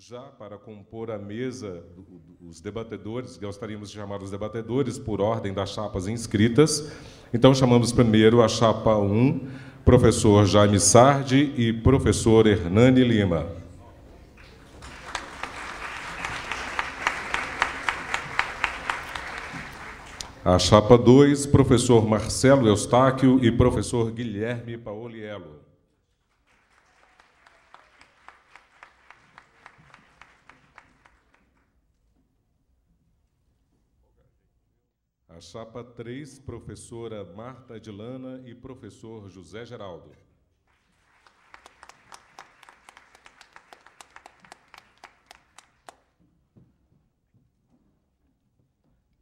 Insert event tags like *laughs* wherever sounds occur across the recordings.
Já para compor a mesa, os debatedores, gostaríamos de chamar os debatedores por ordem das chapas inscritas. Então, chamamos primeiro a chapa 1, professor Jaime Sardi e professor Hernani Lima. A chapa 2, professor Marcelo Eustáquio e professor Guilherme Paoliello. A chapa 3, professora Marta Adilana e professor José Geraldo.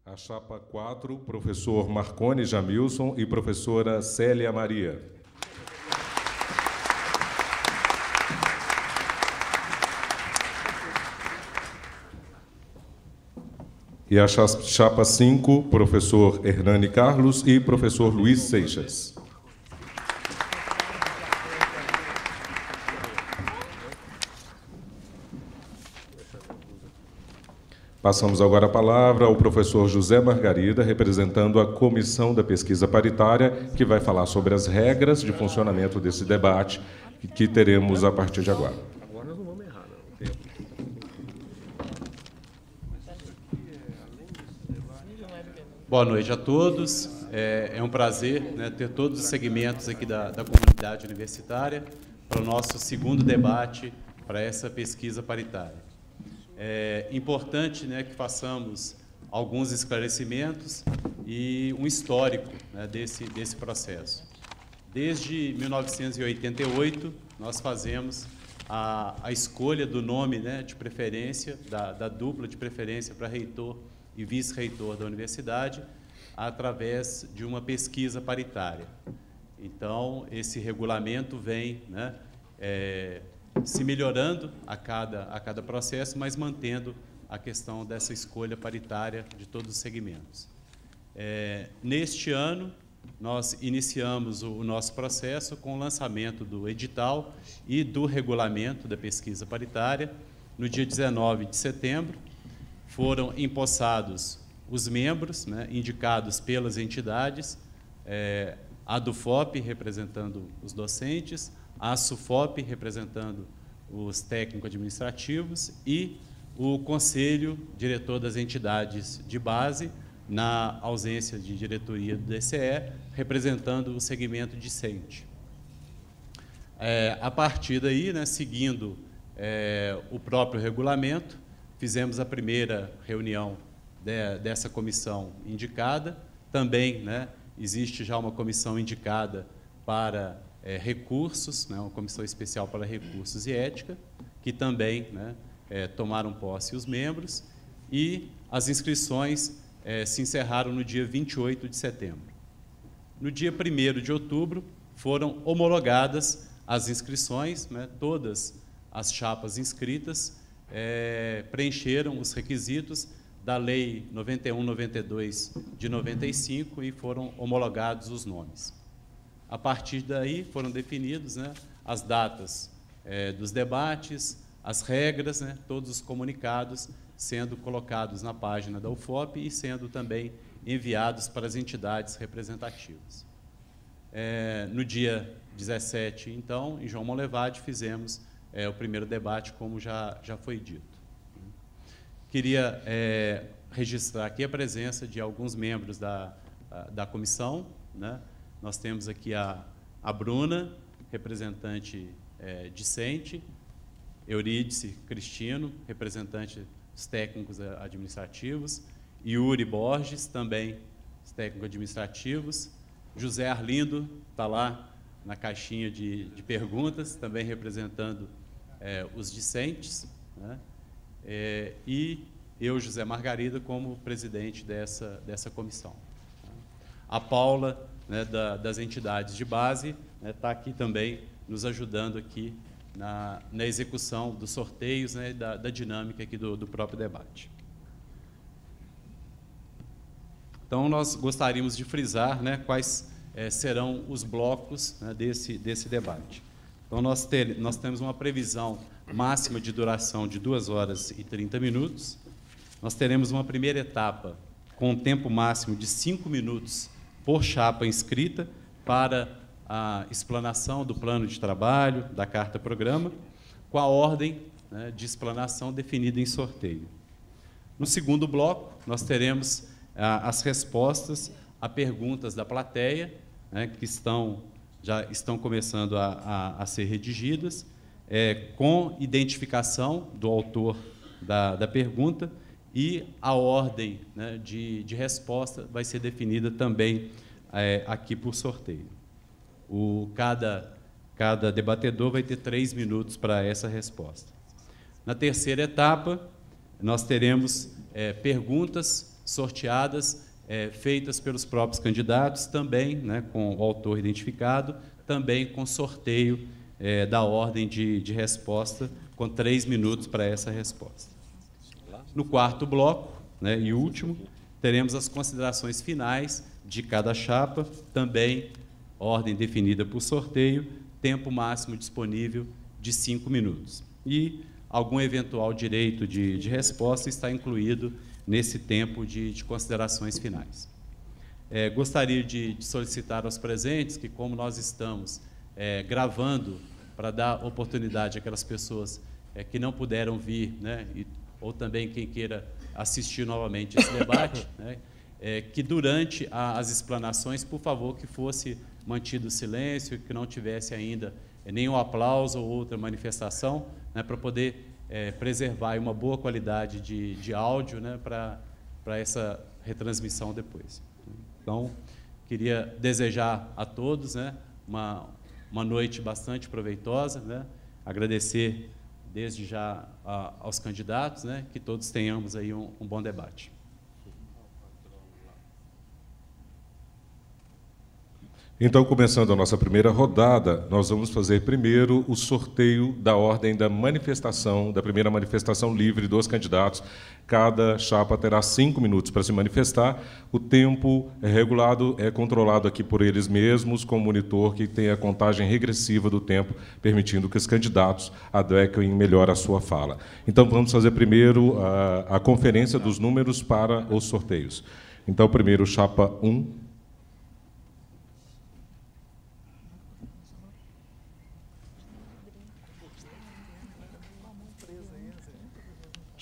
A chapa 4, professor Marcone Jamilson e professora Célia Maria. E a chapa 5, professor Hernani Carlos e professor Luiz Seixas. Passamos agora a palavra ao professor José Margarida, representando a Comissão da Pesquisa Paritária, que vai falar sobre as regras de funcionamento desse debate que teremos a partir de agora. Boa noite a todos. É, é um prazer né, ter todos os segmentos aqui da, da comunidade universitária para o nosso segundo debate para essa pesquisa paritária. É importante né, que façamos alguns esclarecimentos e um histórico né, desse, desse processo. Desde 1988, nós fazemos a, a escolha do nome né, de preferência, da, da dupla de preferência para reitor e vice-reitor da universidade, através de uma pesquisa paritária. Então, esse regulamento vem né, é, se melhorando a cada, a cada processo, mas mantendo a questão dessa escolha paritária de todos os segmentos. É, neste ano, nós iniciamos o, o nosso processo com o lançamento do edital e do regulamento da pesquisa paritária, no dia 19 de setembro, foram empossados os membros né, indicados pelas entidades, é, a DUFOP representando os docentes, a SUFOP representando os técnicos administrativos e o conselho diretor das entidades de base, na ausência de diretoria do DCE, representando o segmento discente. É, a partir daí, né, seguindo é, o próprio regulamento, fizemos a primeira reunião de, dessa comissão indicada. Também né, existe já uma comissão indicada para é, recursos, né, uma comissão especial para recursos e ética, que também né, é, tomaram posse os membros, e as inscrições é, se encerraram no dia 28 de setembro. No dia 1 de outubro, foram homologadas as inscrições, né, todas as chapas inscritas, é, preencheram os requisitos da Lei 9192 de 95 e foram homologados os nomes. A partir daí foram definidos né, as datas é, dos debates, as regras, né, todos os comunicados sendo colocados na página da UFOP e sendo também enviados para as entidades representativas. É, no dia 17, então, em João Molevade, fizemos é, o primeiro debate, como já, já foi dito. Queria é, registrar aqui a presença de alguns membros da, da comissão. Né? Nós temos aqui a, a Bruna, representante é, discente, Eurídice Cristino, representante dos técnicos é, administrativos, Yuri Borges, também os técnicos administrativos, José Arlindo, está lá na caixinha de, de perguntas, também representando é, os discentes, né? é, e eu, José Margarida, como presidente dessa, dessa comissão. A Paula, né, da, das entidades de base, está né, tá aqui também nos ajudando aqui na, na execução dos sorteios né, da, da dinâmica aqui do, do próprio debate. Então, nós gostaríamos de frisar né, quais é, serão os blocos né, desse, desse debate. Então, nós, ter, nós temos uma previsão máxima de duração de 2 horas e 30 minutos. Nós teremos uma primeira etapa com um tempo máximo de 5 minutos por chapa inscrita para a explanação do plano de trabalho, da carta-programa, com a ordem né, de explanação definida em sorteio. No segundo bloco, nós teremos ah, as respostas a perguntas da plateia, né, que estão já estão começando a, a, a ser redigidas, é, com identificação do autor da, da pergunta e a ordem né, de, de resposta vai ser definida também é, aqui por sorteio. O, cada, cada debatedor vai ter três minutos para essa resposta. Na terceira etapa, nós teremos é, perguntas sorteadas é, feitas pelos próprios candidatos, também né, com o autor identificado, também com sorteio é, da ordem de, de resposta, com três minutos para essa resposta. No quarto bloco, né, e último, teremos as considerações finais de cada chapa, também ordem definida por sorteio, tempo máximo disponível de cinco minutos. E algum eventual direito de, de resposta está incluído nesse tempo de, de considerações finais. É, gostaria de, de, solicitar aos presentes que, como nós estamos é, gravando para dar oportunidade àquelas pessoas é, que não puderam vir, né, e, ou também quem queira assistir novamente esse debate, *coughs* né, é, que durante a, as explanações, por favor, que fosse mantido o silêncio, que não tivesse ainda é, nenhum aplauso ou outra manifestação, né, para poder é, preservar uma boa qualidade de, de áudio né, para essa retransmissão depois. Então, queria desejar a todos né, uma, uma noite bastante proveitosa, né, agradecer desde já a, aos candidatos, né, que todos tenhamos aí um, um bom debate. Então, começando a nossa primeira rodada, nós vamos fazer primeiro o sorteio da ordem da manifestação, da primeira manifestação livre dos candidatos. Cada chapa terá cinco minutos para se manifestar. O tempo é regulado, é controlado aqui por eles mesmos, com o monitor que tem a contagem regressiva do tempo, permitindo que os candidatos adequem melhor a sua fala. Então, vamos fazer primeiro a, ah, a conferência dos números para os sorteios. Então, primeiro, chapa 1. Um,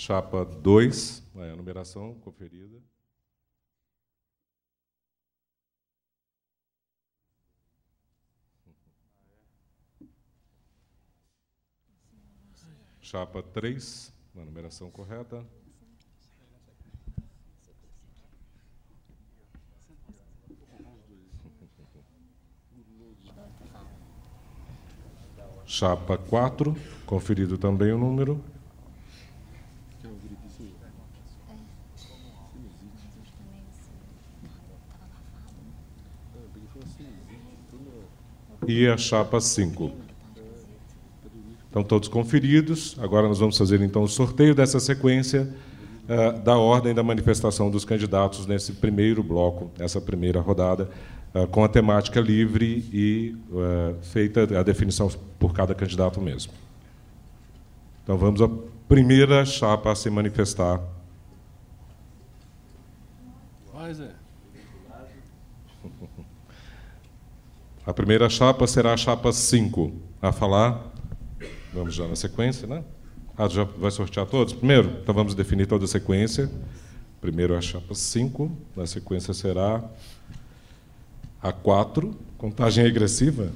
chapa 2, a numeração conferida. Chapa 3, a numeração correta. Chapa 4, conferido também o número. e a chapa 5. Estão todos conferidos. Agora nós vamos fazer então o sorteio dessa sequência uh, da ordem da manifestação dos candidatos nesse primeiro bloco, nessa primeira rodada, uh, com a temática livre e uh, feita a definição por cada candidato mesmo. Então vamos à primeira chapa a se manifestar. Pois é. A primeira chapa será a chapa 5. A falar, vamos já na sequência, né? Ah, já vai sortear todos primeiro? Então vamos definir toda a sequência. Primeiro a chapa 5, na sequência será a 4, contagem regressiva.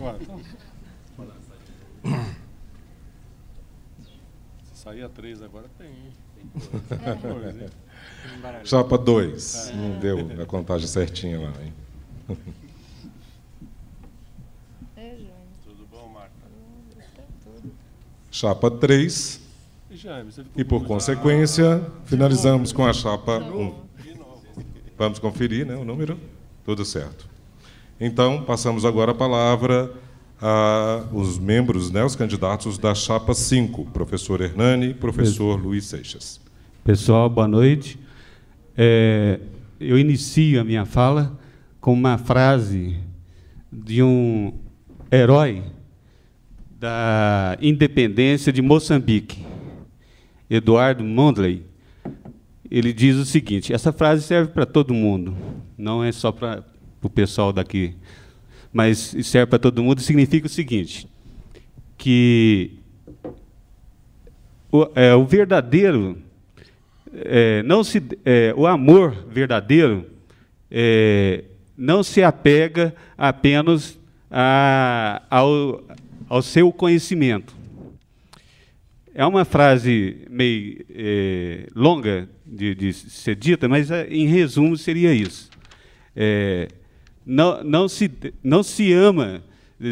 Se sair a 3 agora tem. *laughs* chapa 2, não deu a contagem certinha lá. Hein? chapa 3. E, por consequência, finalizamos com a chapa 1. Vamos conferir né, o número? Tudo certo. Então, passamos agora a palavra aos membros, né, os candidatos da chapa 5, professor Hernani e professor Luiz Seixas. Pessoal, boa noite. É, eu inicio a minha fala com uma frase de um herói da independência de Moçambique, Eduardo Mondlane, ele diz o seguinte: essa frase serve para todo mundo, não é só para o pessoal daqui, mas serve para todo mundo. Significa o seguinte: que o, é, o verdadeiro, é, não se, é, o amor verdadeiro é, não se apega apenas a, ao, ao seu conhecimento. É uma frase meio é, longa de, de, ser dita, mas eh, em resumo seria isso. É, não, não, se, não se ama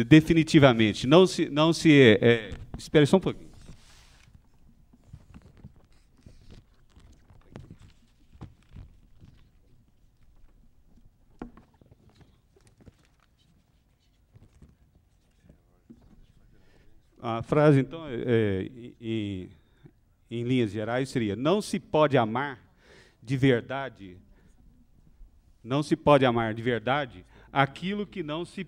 definitivamente, não se, não se é, só um pouquinho. A frase, então, é, é em, em linhas gerais, seria: Não se pode amar de verdade, não se pode amar de verdade aquilo que não se,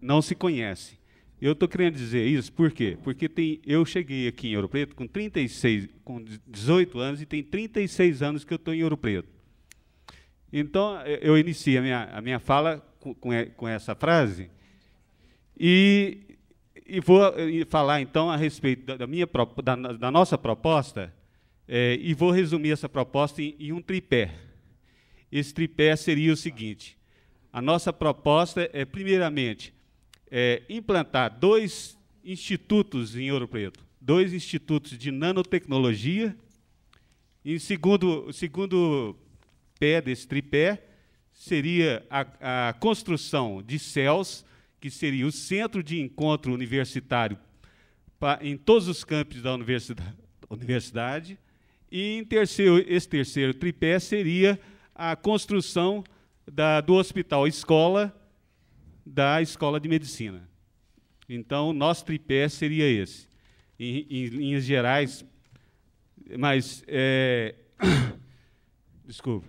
não se conhece. Eu estou querendo dizer isso por quê? Porque tem, eu cheguei aqui em Ouro Preto com 36, com 18 anos e tem 36 anos que eu estou em Ouro Preto. Então, eu inicio a minha, a minha fala com, com essa frase e e vou eh, falar então a respeito da, minha, da, da nossa proposta, é, e vou resumir essa proposta em, em um tripé. Esse tripé seria o seguinte: a nossa proposta é, primeiramente, é, implantar dois institutos em Ouro Preto, dois institutos de nanotecnologia. e segundo, o segundo pé desse tripé seria a, a construção de céus que seria o centro de encontro universitário pra, em todos os campos da universidade, universidade e em terceiro, esse terceiro tripé seria a construção da, do hospital escola da escola de medicina. Então, nosso tripé seria esse. Em, em linhas gerais, mas. É, *coughs* desculpa.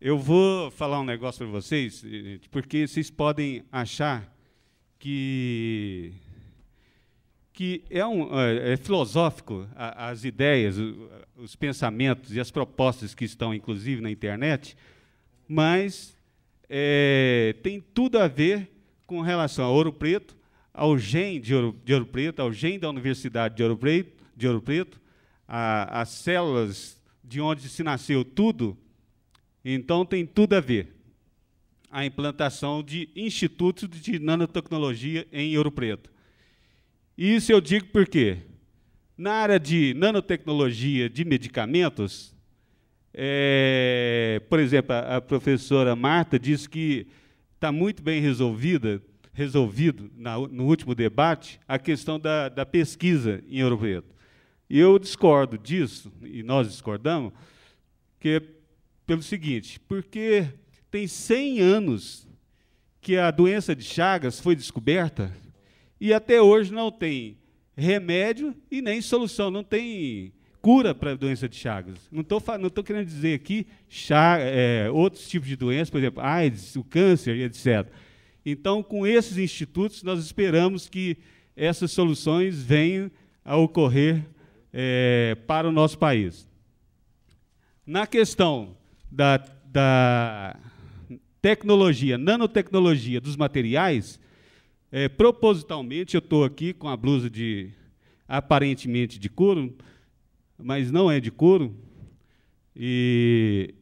Eu vou falar um negócio para vocês, porque vocês podem achar que que é, um, é, é filosófico as ideias, os pensamentos e as propostas que estão, inclusive, na internet, mas é, tem tudo a ver com relação a Ouro Preto, ao GEM de Ouro, de Ouro Preto, ao GEM da Universidade de Ouro Preto, de Ouro Preto a, as células de onde se nasceu tudo então tem tudo a ver a implantação de institutos de nanotecnologia em Ouro Preto. Isso eu digo porque na área de nanotecnologia de medicamentos, é, por exemplo, a, a professora Marta disse que está muito bem resolvida, resolvido na, no último debate a questão da, da pesquisa em Ouro Preto. E eu discordo disso, e nós discordamos, que pelo seguinte, porque tem 100 anos que a doença de Chagas foi descoberta e até hoje não tem remédio e nem solução, não tem cura para a doença de Chagas. Não estou não tô querendo dizer aqui Chagas, é, outros tipos de doenças, por exemplo, AIDS, o câncer, etc. Então, com esses institutos, nós esperamos que essas soluções venham a ocorrer é, para o nosso país. Na questão da, da tecnologia, nanotecnologia dos materiais, é, propositalmente eu estou aqui com a blusa de aparentemente de couro, mas não é de couro. E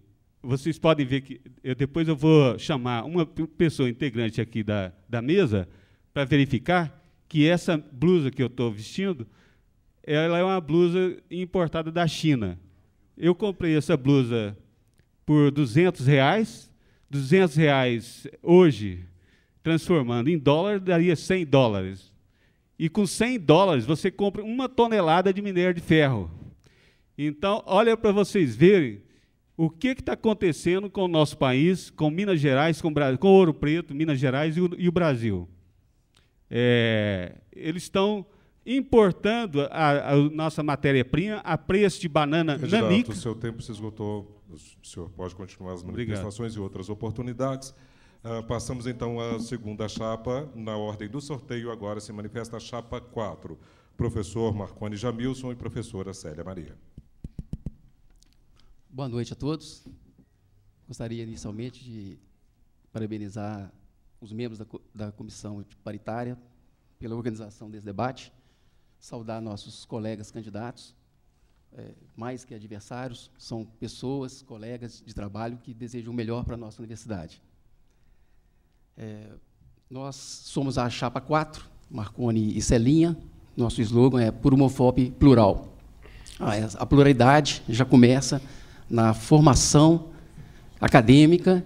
vocês podem ver que eu, depois eu vou chamar uma pessoa integrante aqui da, da mesa para verificar que essa blusa que eu estou vestindo, ela é uma blusa importada da China. Eu comprei essa blusa por 200 reais, 200 reais hoje, transformando em dólar, daria 100 dólares. E com 100 dólares você compra uma tonelada de minério de ferro. Então, olha para vocês verem o que está acontecendo com o nosso país, com Minas Gerais, com, Brasil, com Ouro Preto, Minas Gerais e o, e o Brasil. É, eles estão importando a, a nossa matéria-prima a preço de banana Candidato, nanica. O seu tempo se esgotou. O senhor pode continuar as manifestações Obrigado. e outras oportunidades. Uh, passamos então à segunda chapa, na ordem do sorteio, agora se manifesta a chapa 4, professor Marconi Jamilson e professora Célia Maria. Boa noite a todos. Gostaria inicialmente de parabenizar os membros da, da comissão paritária pela organização desse debate, saudar nossos colegas candidatos é, mais que adversários, são pessoas, colegas de trabalho que desejam o melhor para a nossa universidade. É, nós somos a Chapa 4, Marconi e Celinha. Nosso slogan é Por uma Plural. A, ah, é, a pluralidade já começa na formação acadêmica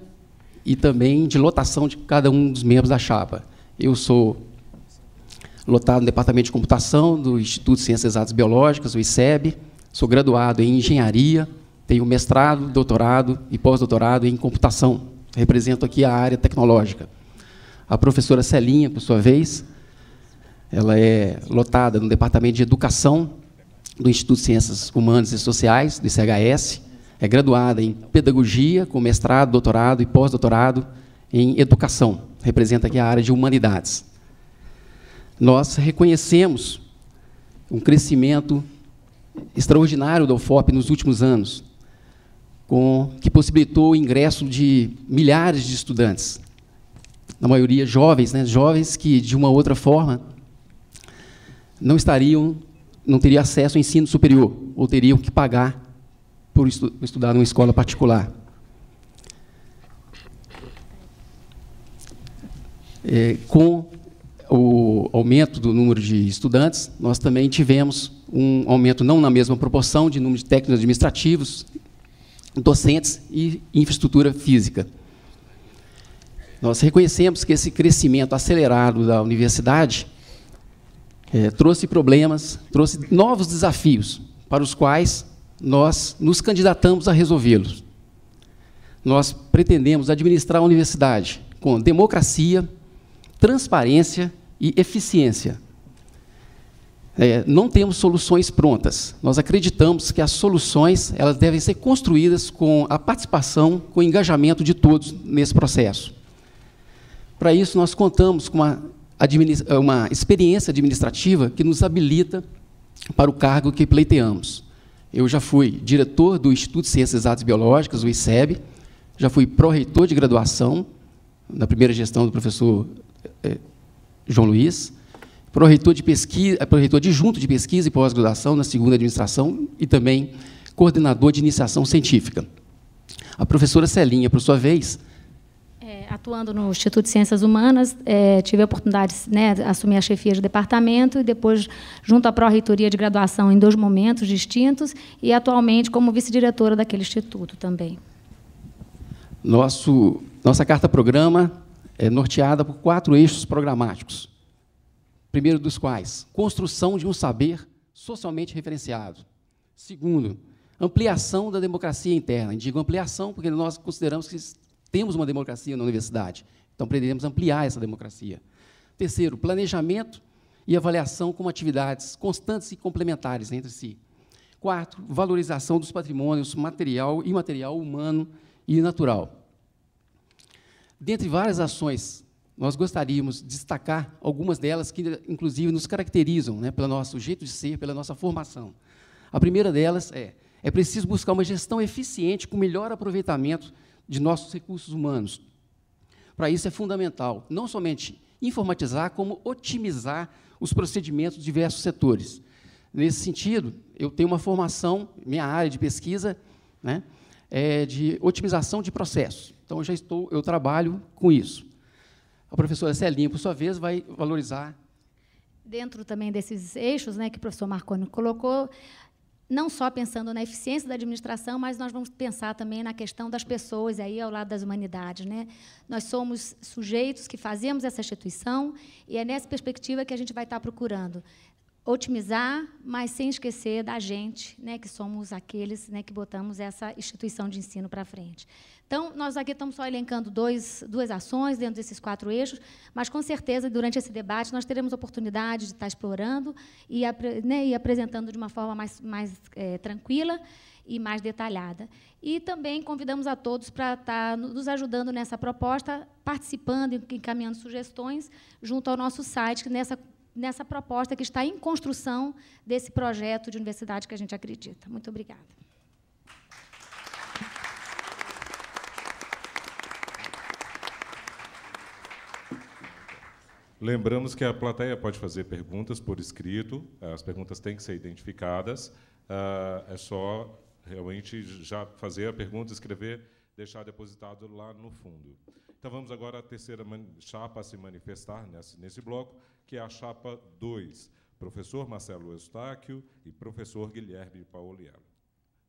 e também de lotação de cada um dos membros da chapa. Eu sou lotado no Departamento de Computação do Instituto de Ciências Exatas Biológicas, o ICEB, Sou graduado em engenharia, tenho mestrado, doutorado e pós-doutorado em computação. Represento aqui a área tecnológica. A professora Celinha, por sua vez, ela é lotada no Departamento de Educação do Instituto de Ciências Humanas e Sociais, do ICHS. É graduada em Pedagogia, com mestrado, doutorado e pós-doutorado em Educação. Representa aqui a área de Humanidades. Nós reconhecemos um crescimento extraordinário da UFOP nos últimos anos, com, que possibilitou o ingresso de milhares de estudantes, na maioria jovens, né, jovens que, de uma outra forma, não estariam, não teriam acesso ao ensino superior, ou teriam que pagar por estu estudar numa escola particular. É, com o aumento do número de estudantes, nós também tivemos um aumento não na mesma proporção de número de técnicos administrativos, docentes e infraestrutura física. Nós reconhecemos que esse crescimento acelerado da universidade é, trouxe problemas, trouxe novos desafios para os quais nós nos candidatamos a resolvê-los. Nós pretendemos administrar a universidade com democracia, transparência e eficiência. É, não temos soluções prontas. Nós acreditamos que as soluções elas devem ser construídas com a participação, com o engajamento de todos nesse processo. Para isso, nós contamos com uma, eh, uma experiência administrativa que nos habilita para o cargo que pleiteamos. Eu já fui diretor do Instituto de Ciências e Artes Biológicas, o ICEB, já fui pró-reitor de graduação, na primeira gestão do professor eh, João Luiz, pro reitor de pesquisa, é, pro reitor adjunto de pesquisa e pós-graduação na segunda administração e também coordenador de iniciação científica. A professora Celinha, por sua vez, é, Atuando no Instituto de Ciências Humanas, é, tive a oportunidade né, de né, assumir a chefia de departamento e depois junto à pró-reitoria de graduação em dois momentos distintos e atualmente como vice-diretora daquele instituto também. Nosso, nossa carta-programa é, norteada por quatro eixos programáticos. Primeiro dos quais, construção de um saber socialmente referenciado. Segundo, ampliação da democracia interna. Digo ampliação porque nós consideramos que temos uma democracia na universidade. Então, pretendemos ampliar essa democracia. Terceiro, planejamento e avaliação como atividades constantes e complementares entre si. Quarto, valorização dos patrimônios material, imaterial, humano e natural dentre várias ações, nós gostaríamos de destacar algumas delas que, inclusive, nos caracterizam né, pelo nosso jeito de ser, pela nossa formação. A primeira delas é: é preciso buscar uma gestão eficiente com melhor aproveitamento de nossos recursos humanos. Para isso é fundamental não somente informatizar, como otimizar os procedimentos de diversos setores. Nesse sentido, eu tenho uma formação, minha área de pesquisa, né, é de otimização de processos. Então, eu já estou, eu trabalho com isso. A professora Celinha, por sua vez, vai valorizar. Dentro também desses eixos né, que o professor Marconi colocou, não só pensando na eficiência da administração, mas nós vamos pensar também na questão das pessoas, aí ao lado das humanidades. Né? Nós somos sujeitos que fazemos essa instituição e é nessa perspectiva que a gente vai estar procurando otimizar, mas sem esquecer da gente, né, que somos aqueles né, que botamos essa instituição de ensino para frente. Então, nós aqui estamos só elencando dois, duas ações dentro desses quatro eixos, mas com certeza, durante esse debate, nós teremos oportunidade de estar explorando e, né, e apresentando de uma forma mais, mais é, tranquila e mais detalhada. E também convidamos a todos para estar nos ajudando nessa proposta, participando e encaminhando sugestões junto ao nosso site, que nessa nessa proposta que está em construção desse projeto de universidade que a gente acredita. Muito obrigada. Lembramos que a plateia pode fazer perguntas por escrito, as perguntas têm que ser identificadas, ah, é só realmente já fazer a pergunta, escrever, deixar depositado lá no fundo. Então vamos agora à terceira chapa a se manifestar nesse, nesse bloco, que é a chapa 2, professor Marcelo Eustáquio e professor Guilherme Paoliello.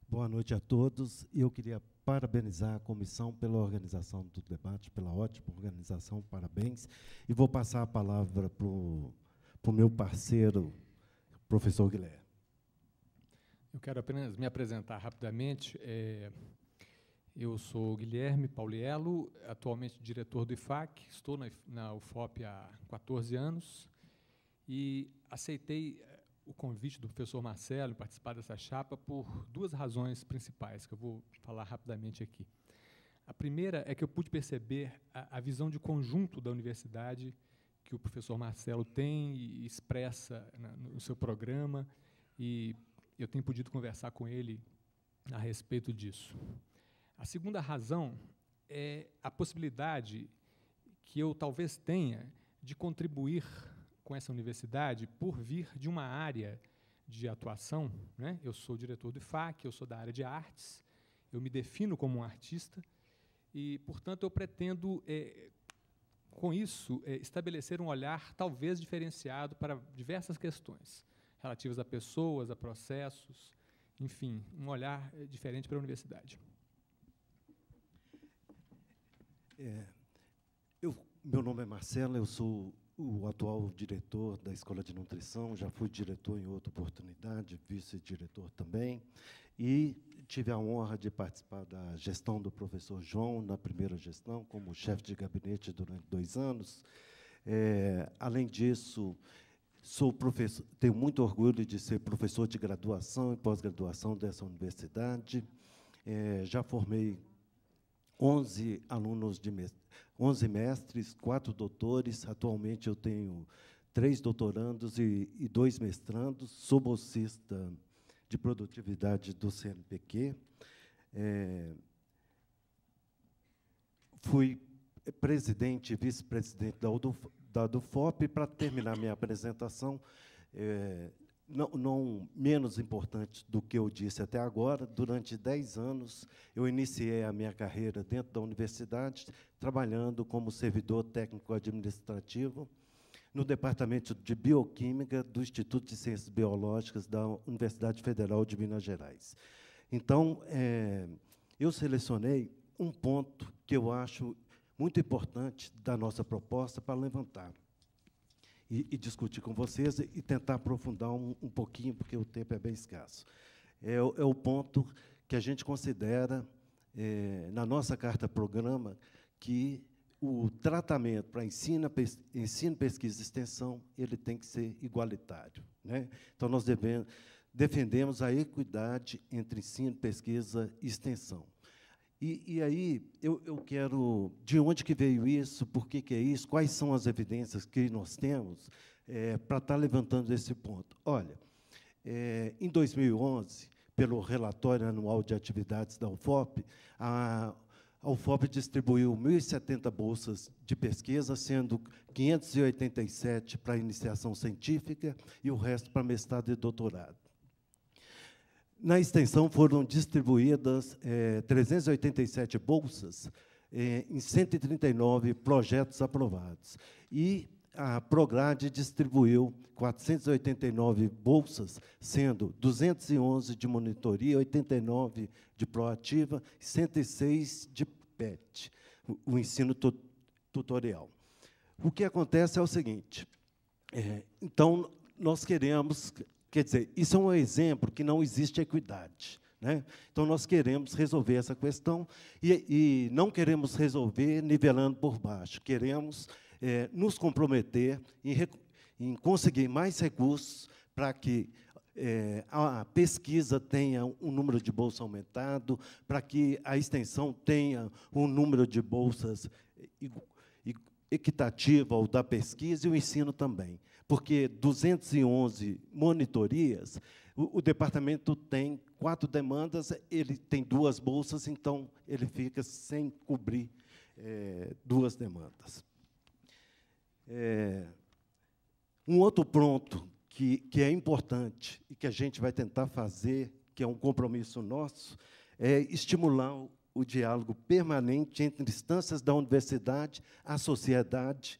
Boa noite a todos. Eu queria parabenizar a comissão pela organização do debate, pela ótima organização, parabéns. E vou passar a palavra para o meu parceiro, professor Guilherme. Eu quero apenas me apresentar rapidamente. É, eu sou Guilherme Pauliello, atualmente diretor do IFAC, estou na, na UFOP há 14 anos e aceitei eh, o convite do professor Marcelo participar dessa chapa por duas razões principais que eu vou falar rapidamente aqui. A primeira é que eu pude perceber a, a visão de conjunto da universidade que o professor Marcelo tem e expressa na, no seu programa e eu tenho podido conversar com ele a respeito disso. A segunda razão é a possibilidade que eu talvez tenha de contribuir com essa universidade por vir de uma área de atuação. Né? Eu sou diretor do IFAC, eu sou da área de artes, eu me defino como um artista e, portanto, eu pretendo, é, com isso, é, estabelecer um olhar talvez diferenciado para diversas questões relativas a pessoas, a processos, enfim, um olhar eh, diferente para a universidade. É, eu, meu nome é Marcelo, eu sou o atual diretor da Escola de Nutrição, já fui diretor em outra oportunidade, vice-diretor também, e tive a honra de participar da gestão do professor João, na primeira gestão, como chefe de gabinete durante dois anos. É, além disso, sou professor, tenho muito orgulho de ser professor de graduação e pós-graduação dessa universidade. É, já formei 11 alunos de mestrado, 11 mestres, quatro doutores. Atualmente eu tenho três doutorandos e, e dois mestrandos. Sou bolsista de produtividade do CNPq. É, fui presidente e vice-presidente da, da DUFOP. Para terminar minha apresentação, é, não, não, menos importante do que eu disse até agora, durante 10 anos eu iniciei a minha carreira dentro da universidade, trabalhando como servidor técnico administrativo no Departamento de Bioquímica do Instituto de Ciências Biológicas da Universidade Federal de Minas Gerais. Então, é, eu selecionei um ponto que eu acho muito importante da nossa proposta para levantar e, e discutir com vocês e tentar aprofundar um, um, pouquinho, porque o tempo é bem escasso. É, é o ponto que a gente considera, é, na nossa carta-programa, que o tratamento para ensino, pes ensino, pesquisa e extensão ele tem que ser igualitário. Né? Então, nós devemos, defendemos a equidade entre ensino, pesquisa e extensão. E, e aí eu, eu, quero, de onde que veio isso, por que, que é isso, quais são as evidências que nós temos é, para estar tá levantando esse ponto. Olha, é, em 2011, pelo relatório anual de atividades da UFOP, a, a UFOP distribuiu 1.070 bolsas de pesquisa, sendo 587 para iniciação científica e o resto para mestrado e doutorado. Na extensão foram distribuídas é, eh, 387 bolsas é, em 139 projetos aprovados. E a Prograde distribuiu 489 bolsas, sendo 211 de monitoria, 89 de proativa, 106 de PET, o ensino tutorial. O que acontece é o seguinte: é, então, nós queremos Quer dizer, isso é um exemplo que não existe equidade. Né? Então, nós queremos resolver essa questão e, e não queremos resolver nivelando por baixo, queremos é, nos comprometer em, em, conseguir mais recursos para que é, a pesquisa tenha um número de bolsas aumentado, para que a extensão tenha um número de bolsas equitativo ao da pesquisa e o ensino também porque 211 monitorias, o, o, departamento tem quatro demandas, ele tem duas bolsas, então ele fica sem cobrir é, duas demandas. É, um outro pronto que, que é importante e que a gente vai tentar fazer, que é um compromisso nosso, é estimular o, o diálogo permanente entre instâncias da universidade, a sociedade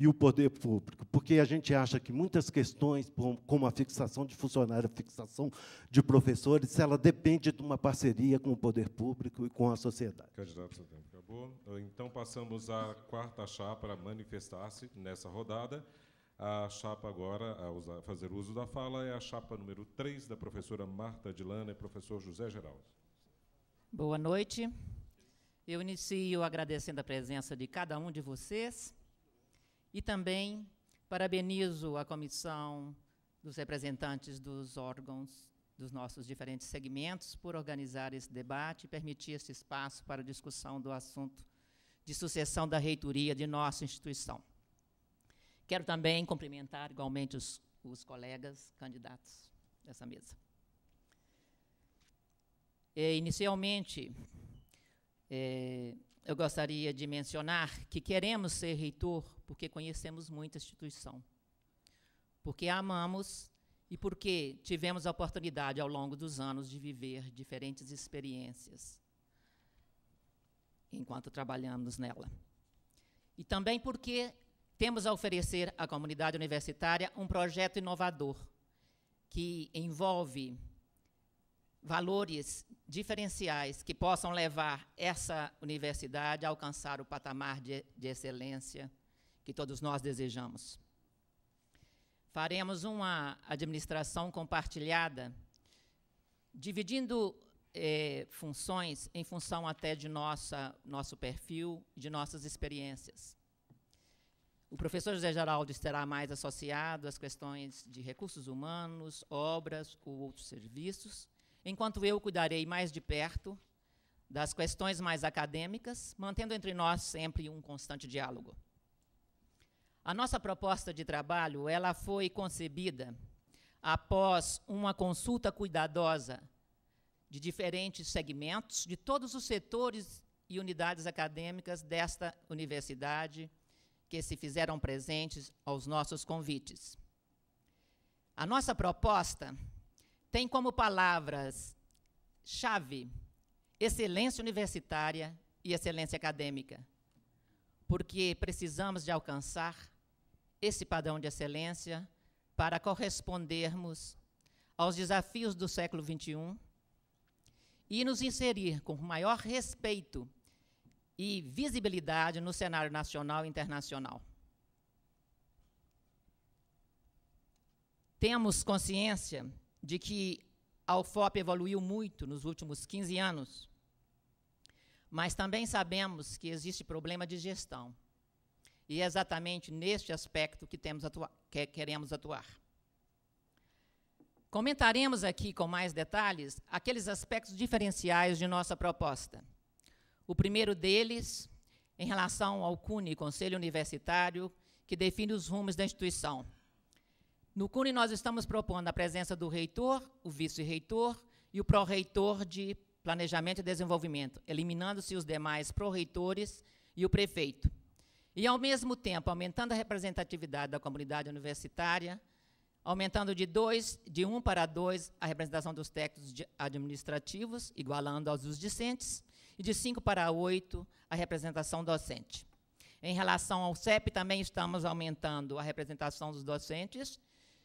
e o poder público, porque a gente acha que muitas questões, como a fixação de funcionários, a fixação de professores, ela depende de uma parceria com o poder público e com a sociedade. Candidato, seu tempo acabou. Então, passamos à quarta chapa manifestar-se nessa rodada. A chapa agora a usar, fazer uso da fala é a chapa número 3 da professora Marta Dilana e professor José Geraldo. Boa noite. Eu inicio agradecendo a presença de cada um de vocês e também parabenizo a comissão dos representantes dos órgãos dos nossos diferentes segmentos por organizar esse debate e permitir esse espaço para discussão do assunto de sucessão da reitoria de nossa instituição. Quero também cumprimentar igualmente os, os colegas candidatos dessa mesa. E, é, inicialmente, é, eu gostaria de mencionar que queremos ser reitor porque conhecemos muito a instituição, porque a amamos e porque tivemos a oportunidade ao longo dos anos de viver diferentes experiências enquanto trabalhamos nela. E também porque temos a oferecer à comunidade universitária um projeto inovador que envolve valores diferenciais que possam levar essa universidade a alcançar o patamar de, de excelência que todos nós desejamos. Faremos uma administração compartilhada, dividindo eh, funções em função até de nossa, nosso perfil, de nossas experiências. O professor José Geraldo estará mais associado às questões de recursos humanos, obras ou outros serviços, enquanto eu cuidarei mais de perto das questões mais acadêmicas, mantendo entre nós sempre um constante diálogo. A nossa proposta de trabalho, ela foi concebida após uma consulta cuidadosa de diferentes segmentos, de todos os setores e unidades acadêmicas desta universidade que se fizeram presentes aos nossos convites. A nossa proposta tem como palavras-chave excelência universitária e excelência acadêmica, porque precisamos de alcançar esse padrão de excelência para correspondermos aos desafios do século XXI e nos inserir com maior respeito e visibilidade no cenário nacional e internacional. Temos consciência de que a UFOP evoluiu muito nos últimos 15 anos, mas também sabemos que existe problema de gestão. E é exatamente neste aspecto que, temos que queremos atuar. Comentaremos aqui com mais detalhes aqueles aspectos diferenciais de nossa proposta. O primeiro deles, em relação ao CUNE, Conselho Universitário, que define os rumos da instituição. No CUNE, nós estamos propondo a presença do reitor, o vice-reitor e o pró-reitor de Planejamento e Desenvolvimento, eliminando-se os demais pró-reitores e o prefeito. E, ao mesmo tempo, aumentando a representatividade da comunidade universitária, aumentando de, dois, de um para dois a representação dos técnicos administrativos, igualando aos dos discentes, e de cinco para oito a representação docente. Em relação ao CEP, também estamos aumentando a representação dos docentes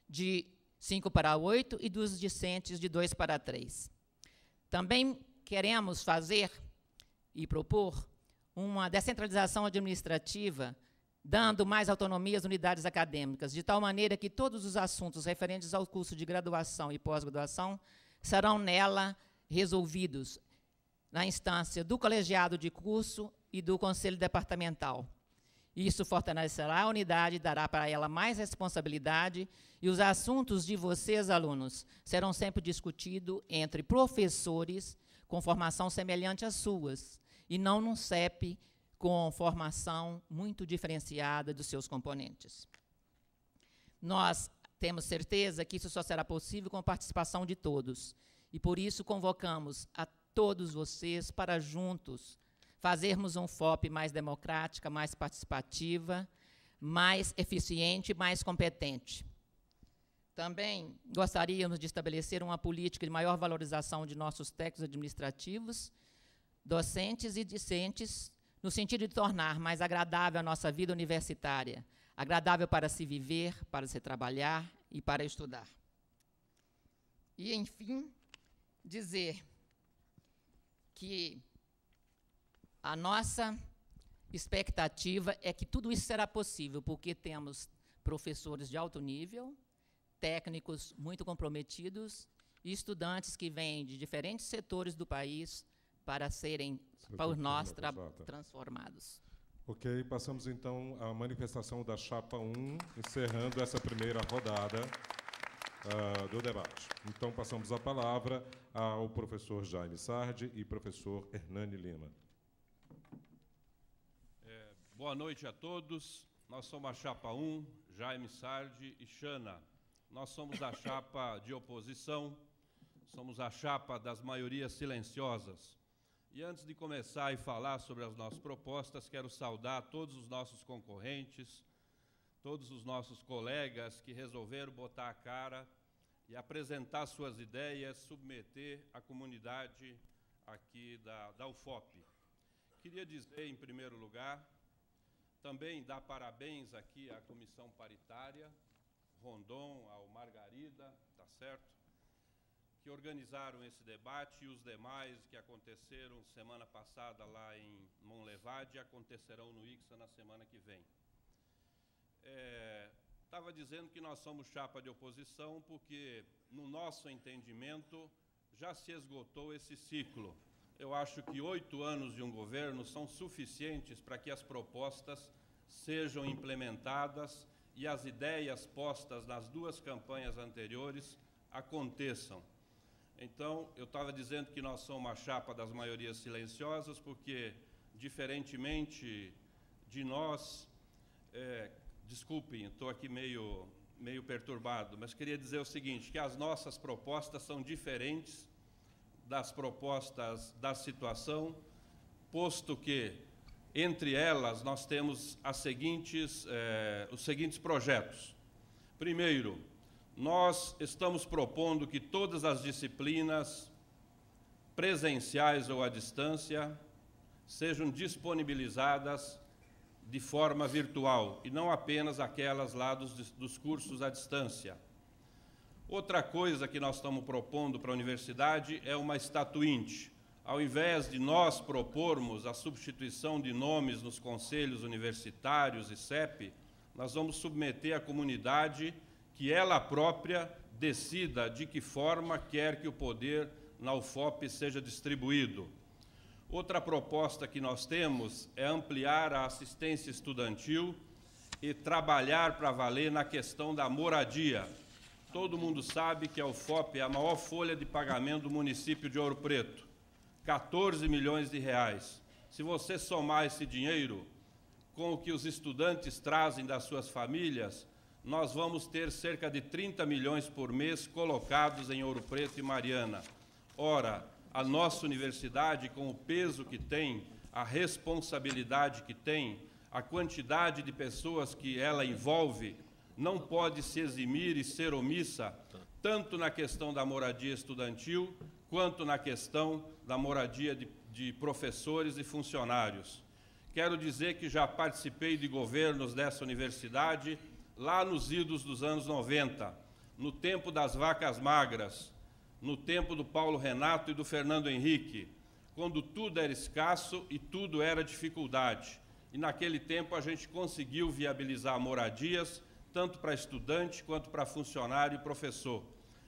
de 5 para 8 e dos discentes de 2 para 3. Também queremos fazer e propor uma descentralização administrativa, dando mais autonomia às unidades acadêmicas, de tal maneira que todos os assuntos referentes ao curso de graduação e pós-graduação serão nela resolvidos na instância do colegiado de curso e do conselho departamental. Isso fortalecerá a unidade, dará para ela mais responsabilidade e os assuntos de vocês, alunos, serão sempre discutidos entre professores com formação semelhante às suas, e não num CEP com formação muito diferenciada dos seus componentes. Nós temos certeza que isso só será possível com a participação de todos, e por isso convocamos a todos vocês para juntos fazermos um FOP mais democrática, mais participativa, mais eficiente, mais competente. Também gostaríamos de estabelecer uma política de maior valorização de nossos técnicos administrativos docentes e discentes, no sentido de tornar mais agradável a nossa vida universitária, agradável para se viver, para se trabalhar e para estudar. E, enfim, dizer que a nossa expectativa é que tudo isso será possível, porque temos professores de alto nível, técnicos muito comprometidos e estudantes que vêm de diferentes setores do país para serem por nós tra transformados. Ok, passamos então à manifestação da Chapa 1, encerrando essa primeira rodada uh, do debate. Então, passamos a palavra ao professor Jaime Sardi e professor Hernani Lima. É, boa noite a todos. Nós somos a Chapa 1, Jaime Sardi e Xana. Nós somos a chapa de oposição, somos a chapa das maiorias silenciosas. E antes de começar e falar sobre as nossas propostas, quero saudar todos os nossos concorrentes, todos os nossos colegas que resolveram botar a cara e apresentar suas ideias, submeter à comunidade aqui da, da UFOP. Queria dizer, em primeiro lugar, também dar parabéns aqui à comissão paritária, Rondon, ao Margarida, tá certo? que organizaram esse debate e os demais que aconteceram semana passada lá em Monlevade acontecerão no Ixa na semana que vem. Estava é, dizendo que nós somos chapa de oposição porque, no nosso entendimento, já se esgotou esse ciclo. Eu acho que oito anos de um governo são suficientes para que as propostas sejam implementadas e as ideias postas nas duas campanhas anteriores aconteçam então, eu estava dizendo que nós somos uma chapa das maiorias silenciosas, porque, diferentemente de nós, é, desculpem, estou aqui meio, meio perturbado, mas queria dizer o seguinte, que as nossas propostas são diferentes das propostas da situação, posto que, entre elas, nós temos seguintes, é, os seguintes projetos. Primeiro, nós estamos propondo que todas as disciplinas, presenciais ou à distância, sejam disponibilizadas de forma virtual e não apenas aquelas lá dos, dos cursos à distância. Outra coisa que nós estamos propondo para a universidade é uma estatuinte. Ao invés de nós propormos a substituição de nomes nos conselhos universitários e CEP, nós vamos submeter a comunidade que ela própria decida de que forma quer que o poder na UFOP seja distribuído. Outra proposta que nós temos é ampliar a assistência estudantil e trabalhar para valer na questão da moradia. Todo mundo sabe que a UFOP é a maior folha de pagamento do município de Ouro Preto, 14 milhões de reais. Se você somar esse dinheiro com o que os estudantes trazem das suas famílias, nós vamos ter cerca de 30 milhões por mês colocados em Ouro Preto e Mariana. Ora, a nossa universidade, com o peso que tem, a responsabilidade que tem, a quantidade de pessoas que ela envolve, não pode se eximir e ser omissa, tanto na questão da moradia estudantil, quanto na questão da moradia de, de professores e funcionários. Quero dizer que já participei de governos dessa universidade lá nos idos dos anos 90, no tempo das vacas magras, no tempo do Paulo Renato e do Fernando Henrique, quando tudo era escasso e tudo era dificuldade. E naquele tempo a gente conseguiu viabilizar moradias, tanto para estudante quanto para funcionário e professor.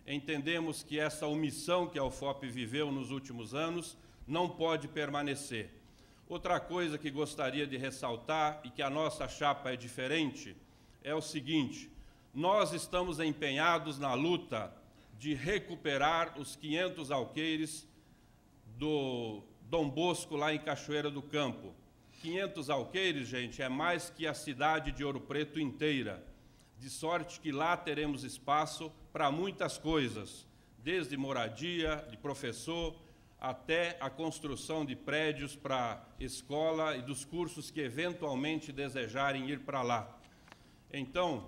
Entendemos que essa omissão que a UFOP viveu nos últimos anos não pode permanecer. Outra coisa que gostaria de ressaltar e que a nossa chapa é diferente é o seguinte: nós estamos empenhados na luta de recuperar os 500 alqueires do Dom Bosco, lá em Cachoeira do Campo. 500 alqueires, gente, é mais que a cidade de Ouro Preto inteira. De sorte que lá teremos espaço para muitas coisas, desde moradia, de professor, até a construção de prédios para escola e dos cursos que eventualmente desejarem ir para lá. Então,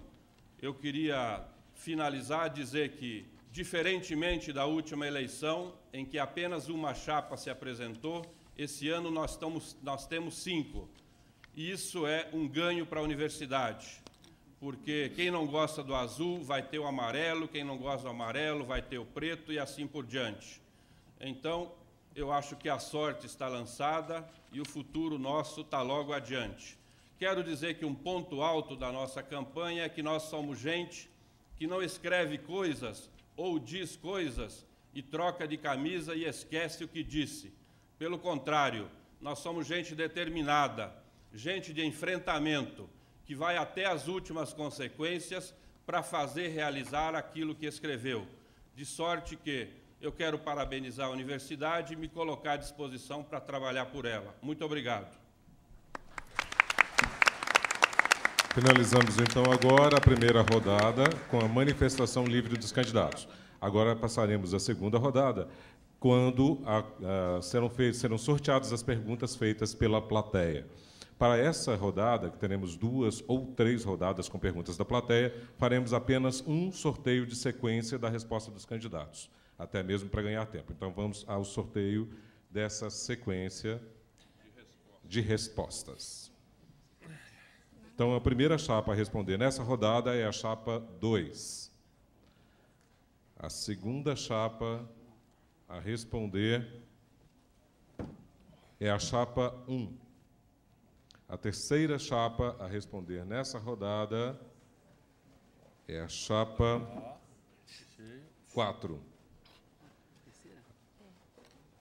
eu queria finalizar dizer que, diferentemente da última eleição, em que apenas uma chapa se apresentou, esse ano nós, estamos, nós temos cinco. E isso é um ganho para a universidade, porque quem não gosta do azul vai ter o amarelo, quem não gosta do amarelo vai ter o preto e assim por diante. Então, eu acho que a sorte está lançada e o futuro nosso está logo adiante quero dizer que um ponto alto da nossa campanha é que nós somos gente que não escreve coisas ou diz coisas e troca de camisa e esquece o que disse. Pelo contrário, nós somos gente determinada, gente de enfrentamento, que vai até as últimas consequências para fazer realizar aquilo que escreveu. De sorte que eu quero parabenizar a universidade e me colocar à disposição para trabalhar por ela. Muito obrigado. Finalizamos então agora a primeira rodada com a manifestação livre dos candidatos. Agora passaremos à segunda rodada, quando a, a, serão, serão sorteadas as perguntas feitas pela plateia. Para essa rodada, que teremos duas ou três rodadas com perguntas da plateia, faremos apenas um sorteio de sequência da resposta dos candidatos, até mesmo para ganhar tempo. Então, vamos ao sorteio dessa sequência de respostas. Então, a primeira chapa a responder nessa rodada é a chapa 2. A segunda chapa a responder é a chapa 1. Um. A terceira chapa a responder nessa rodada é a chapa 4.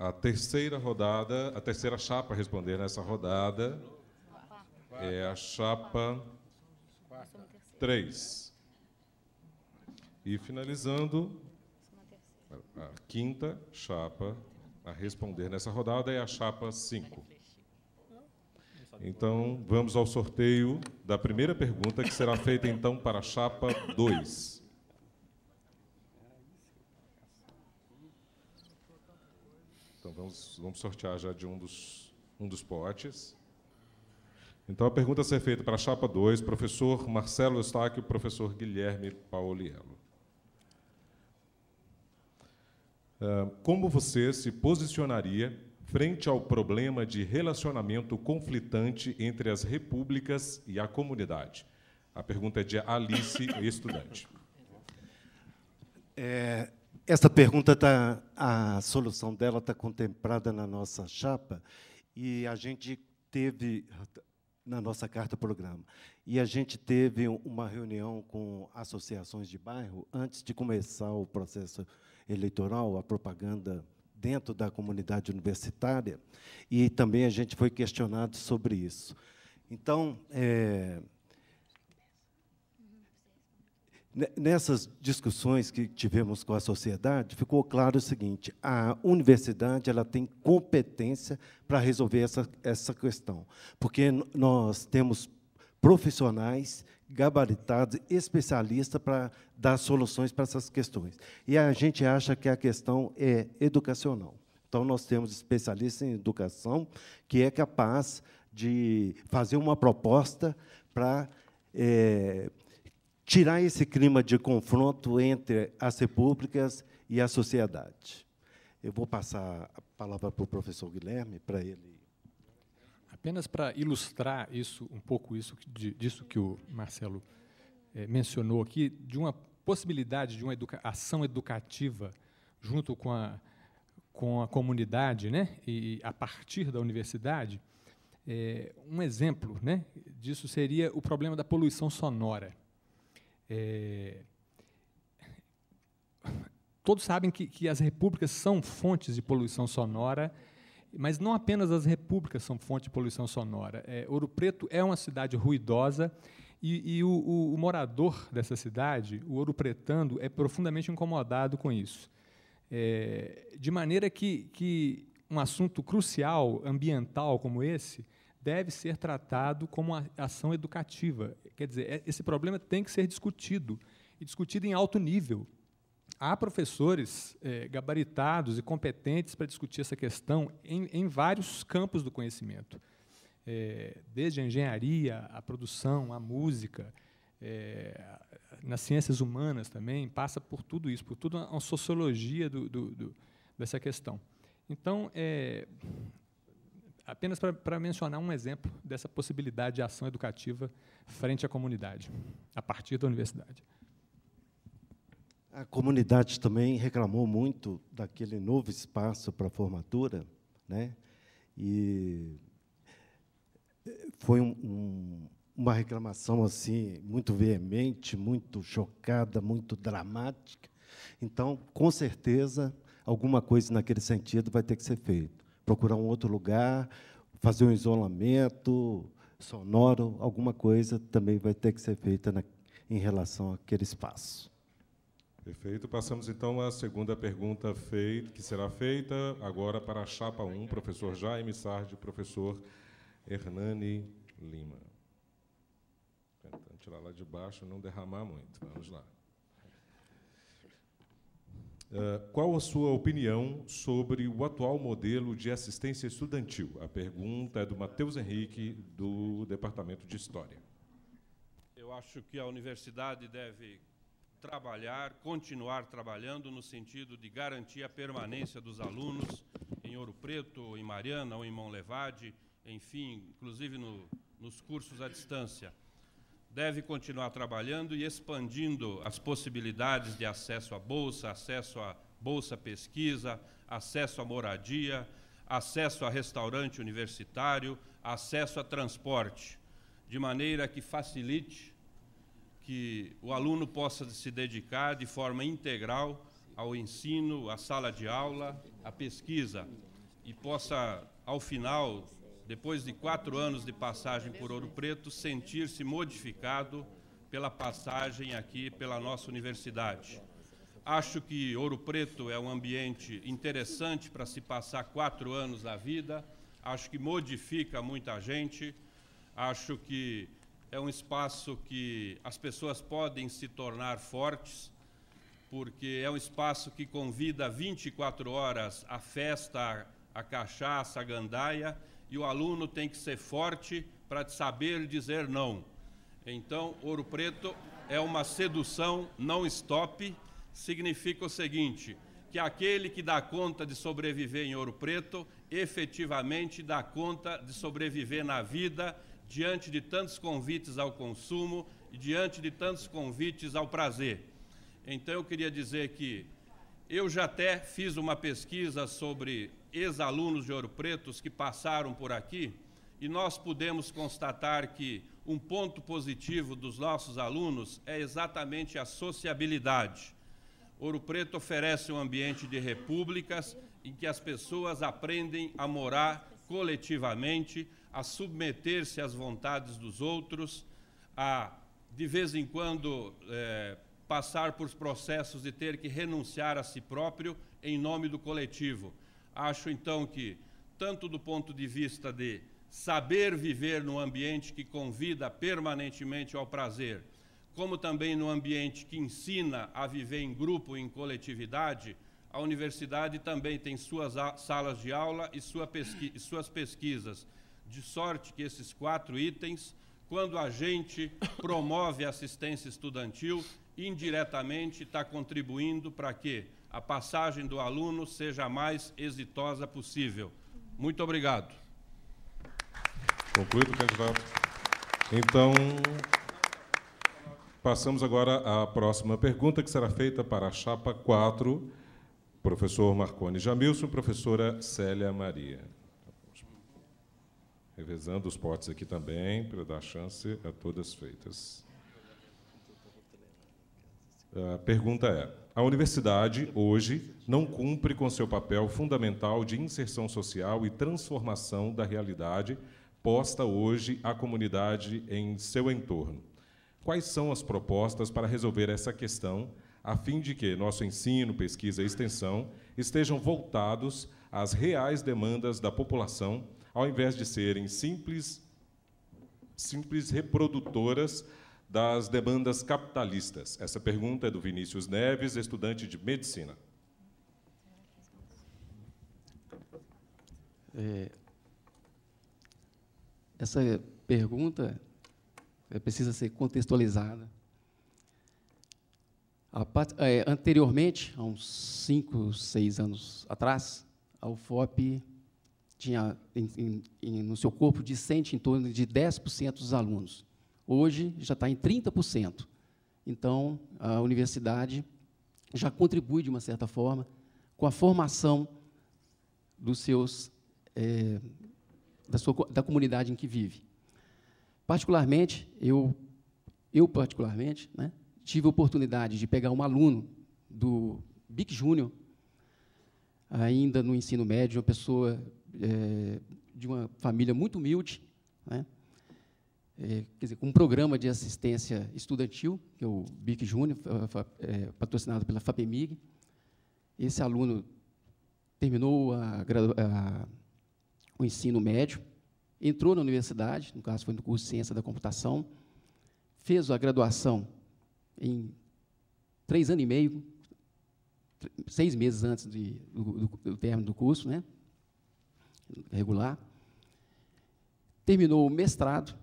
A terceira rodada, a terceira chapa a responder nessa rodada é a chapa 3. E finalizando, a quinta chapa a responder nessa rodada é a chapa 5. Então, vamos ao sorteio da primeira pergunta, que será feita então para a chapa 2. Então, vamos, vamos sortear já de um dos, um dos potes. Então a pergunta a ser feita para a chapa 2, professor Marcelo Eustáquio e professor Guilherme Paoliello. É, como você se posicionaria frente ao problema de relacionamento conflitante entre as repúblicas e a comunidade? A pergunta é de Alice, estudante. É, esta pergunta tá, a solução dela está contemplada na nossa chapa e a gente teve na nossa carta-programa. E a gente teve uma reunião com associações de bairro antes de começar o processo eleitoral, a propaganda dentro da comunidade universitária, e também a gente foi questionado sobre isso. Então, é, Nessas discussões que tivemos com a sociedade, ficou claro o seguinte: a universidade ela tem competência para resolver essa, essa questão, porque nós temos profissionais gabaritados, especialistas para dar soluções para essas questões. E a gente acha que a questão é educacional. Então, nós temos especialistas em educação que é capaz de fazer uma proposta para é, tirar esse clima de confronto entre as repúblicas e a sociedade. Eu vou passar a palavra para o professor Guilherme, para ele. Apenas para ilustrar isso um pouco isso disso que o Marcelo é, mencionou aqui, de uma possibilidade de uma educa ação educativa junto com a, com a comunidade, né, e a partir da universidade, é, um exemplo, né, disso seria o problema da poluição sonora. É... Todos sabem que, que as repúblicas são fontes de poluição sonora, mas não apenas as repúblicas são fonte de poluição sonora. É, Ouro Preto é uma cidade ruidosa e, e o, o, o, morador dessa cidade, o ouro pretando, é profundamente incomodado com isso. É, de maneira que, que um assunto crucial ambiental como esse deve ser tratado como uma ação educativa. Quer dizer, é, esse problema tem que ser discutido, e discutido em alto nível. Há professores é, gabaritados e competentes para discutir essa questão em, em vários campos do conhecimento, é, desde a engenharia, a produção, a música, é, nas ciências humanas também, passa por tudo isso, por tudo a sociologia do, do, do, dessa questão. Então, é, apenas para mencionar um exemplo dessa possibilidade de ação educativa frente à comunidade, a partir da universidade. A comunidade também reclamou muito daquele novo espaço para formatura, né? E foi um, um, uma reclamação assim muito veemente, muito chocada, muito dramática. Então, com certeza, alguma coisa naquele sentido vai ter que ser feita procurar um outro lugar, fazer um isolamento sonoro, alguma coisa também vai ter que ser feita na, em relação àquele espaço. Perfeito. Passamos então à segunda pergunta feita, que será feita agora para a chapa 1, professor Jaime Sardi, professor Hernani Lima. Vou tirar lá de baixo, não derramar muito. Vamos lá. Eh, qual a sua opinião sobre o atual modelo de assistência estudantil? A pergunta é do Matheus Henrique, do Departamento de História. Eu acho que a universidade deve trabalhar, continuar trabalhando no sentido de garantir a permanência dos alunos em Ouro Preto, em Mariana ou em Mão Levade, enfim, inclusive no, nos cursos à distância deve continuar trabalhando e expandindo as possibilidades de acesso à bolsa, acesso à bolsa pesquisa, acesso à moradia, acesso a restaurante universitário, acesso a transporte, de maneira que facilite que o aluno possa se dedicar de forma integral ao ensino, à sala de aula, à pesquisa e possa, ao final, depois de quatro anos de passagem por Ouro Preto, sentir-se modificado pela passagem aqui pela nossa universidade. Acho que Ouro Preto é um ambiente interessante para se passar quatro anos da vida, acho que modifica muita gente, acho que é um espaço que as pessoas podem se tornar fortes, porque é um espaço que convida 24 horas a festa, a cachaça, a gandaia, e o aluno tem que ser forte para saber dizer não. Então, Ouro Preto é uma sedução não stop, significa o seguinte: que aquele que dá conta de sobreviver em Ouro Preto, efetivamente dá conta de sobreviver na vida, diante de tantos convites ao consumo e diante de tantos convites ao prazer. Então, eu queria dizer que eu já até fiz uma pesquisa sobre ex-alunos de Ouro Pretos que passaram por aqui e nós pudemos constatar que um ponto positivo dos nossos alunos é exatamente a sociabilidade. Ouro Preto oferece um ambiente de repúblicas em que as pessoas aprendem a morar coletivamente, a submeter-se às vontades dos outros, a, de vez em quando, é, passar por processos de ter que renunciar a si próprio em nome do coletivo. Acho então que, tanto do ponto de vista de saber viver num ambiente que convida permanentemente ao prazer, como também no ambiente que ensina a viver em grupo, em coletividade, a universidade também tem suas salas de aula e, sua pesqui e suas pesquisas. De sorte que esses quatro itens, quando a gente promove assistência estudantil, indiretamente está contribuindo para quê? a passagem do aluno seja a mais exitosa possível. Muito obrigado. Concluído, candidato. Então, passamos agora à próxima pergunta, que será feita para a chapa 4, professor Marconi Jamilson, professora Célia Maria. Revezando os potes aqui também, para dar chance a todas feitas. A pergunta é: a universidade, hoje, não cumpre com seu papel fundamental de inserção social e transformação da realidade posta hoje à comunidade em seu entorno. Quais são as propostas para resolver essa questão, a fim de que nosso ensino, pesquisa e extensão estejam voltados às reais demandas da população, ao invés de serem simples, simples reprodutoras das demandas capitalistas? Essa pergunta é do Vinícius Neves, estudante de medicina. É, essa pergunta é, precisa ser contextualizada. é, anteriormente, há uns cinco, seis anos atrás, a UFOP tinha em, em, no seu corpo discente em torno de 10% dos alunos. Hoje já está em 30%. Então, a universidade já contribui, de uma certa forma, com a formação dos seus, é, da, sua, da comunidade em que vive. Particularmente, eu, eu particularmente, né, tive a oportunidade de pegar um aluno do Bic Júnior, ainda no ensino médio, uma pessoa é, de uma família muito humilde, né, é, quer dizer, um programa de assistência estudantil, que é o BIC Júnior, é, patrocinado pela FAPEMIG. Esse aluno terminou a, a, o ensino médio, entrou na universidade, no caso foi no curso de Ciência da Computação, fez a graduação em três anos e meio, seis meses antes de, do, do, do término do curso, né, regular. Terminou o mestrado,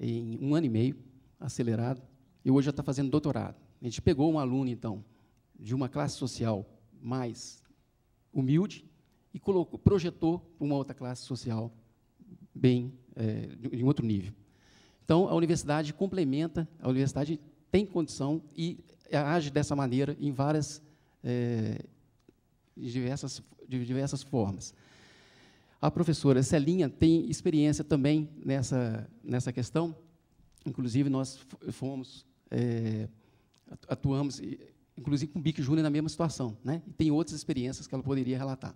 em um ano e meio, acelerado, e hoje já está fazendo doutorado. A gente pegou um aluno, então, de uma classe social mais humilde e colocou, projetou para uma outra classe social bem é, de um outro nível. Então, a universidade complementa, a universidade tem condição e age dessa maneira em várias, é, diversas, de diversas formas. A professora Celinha tem experiência também nessa, nessa questão. Inclusive, nós fomos, é, atuamos, inclusive com o Bic Júnior na mesma situação. Né? E tem outras experiências que ela poderia relatar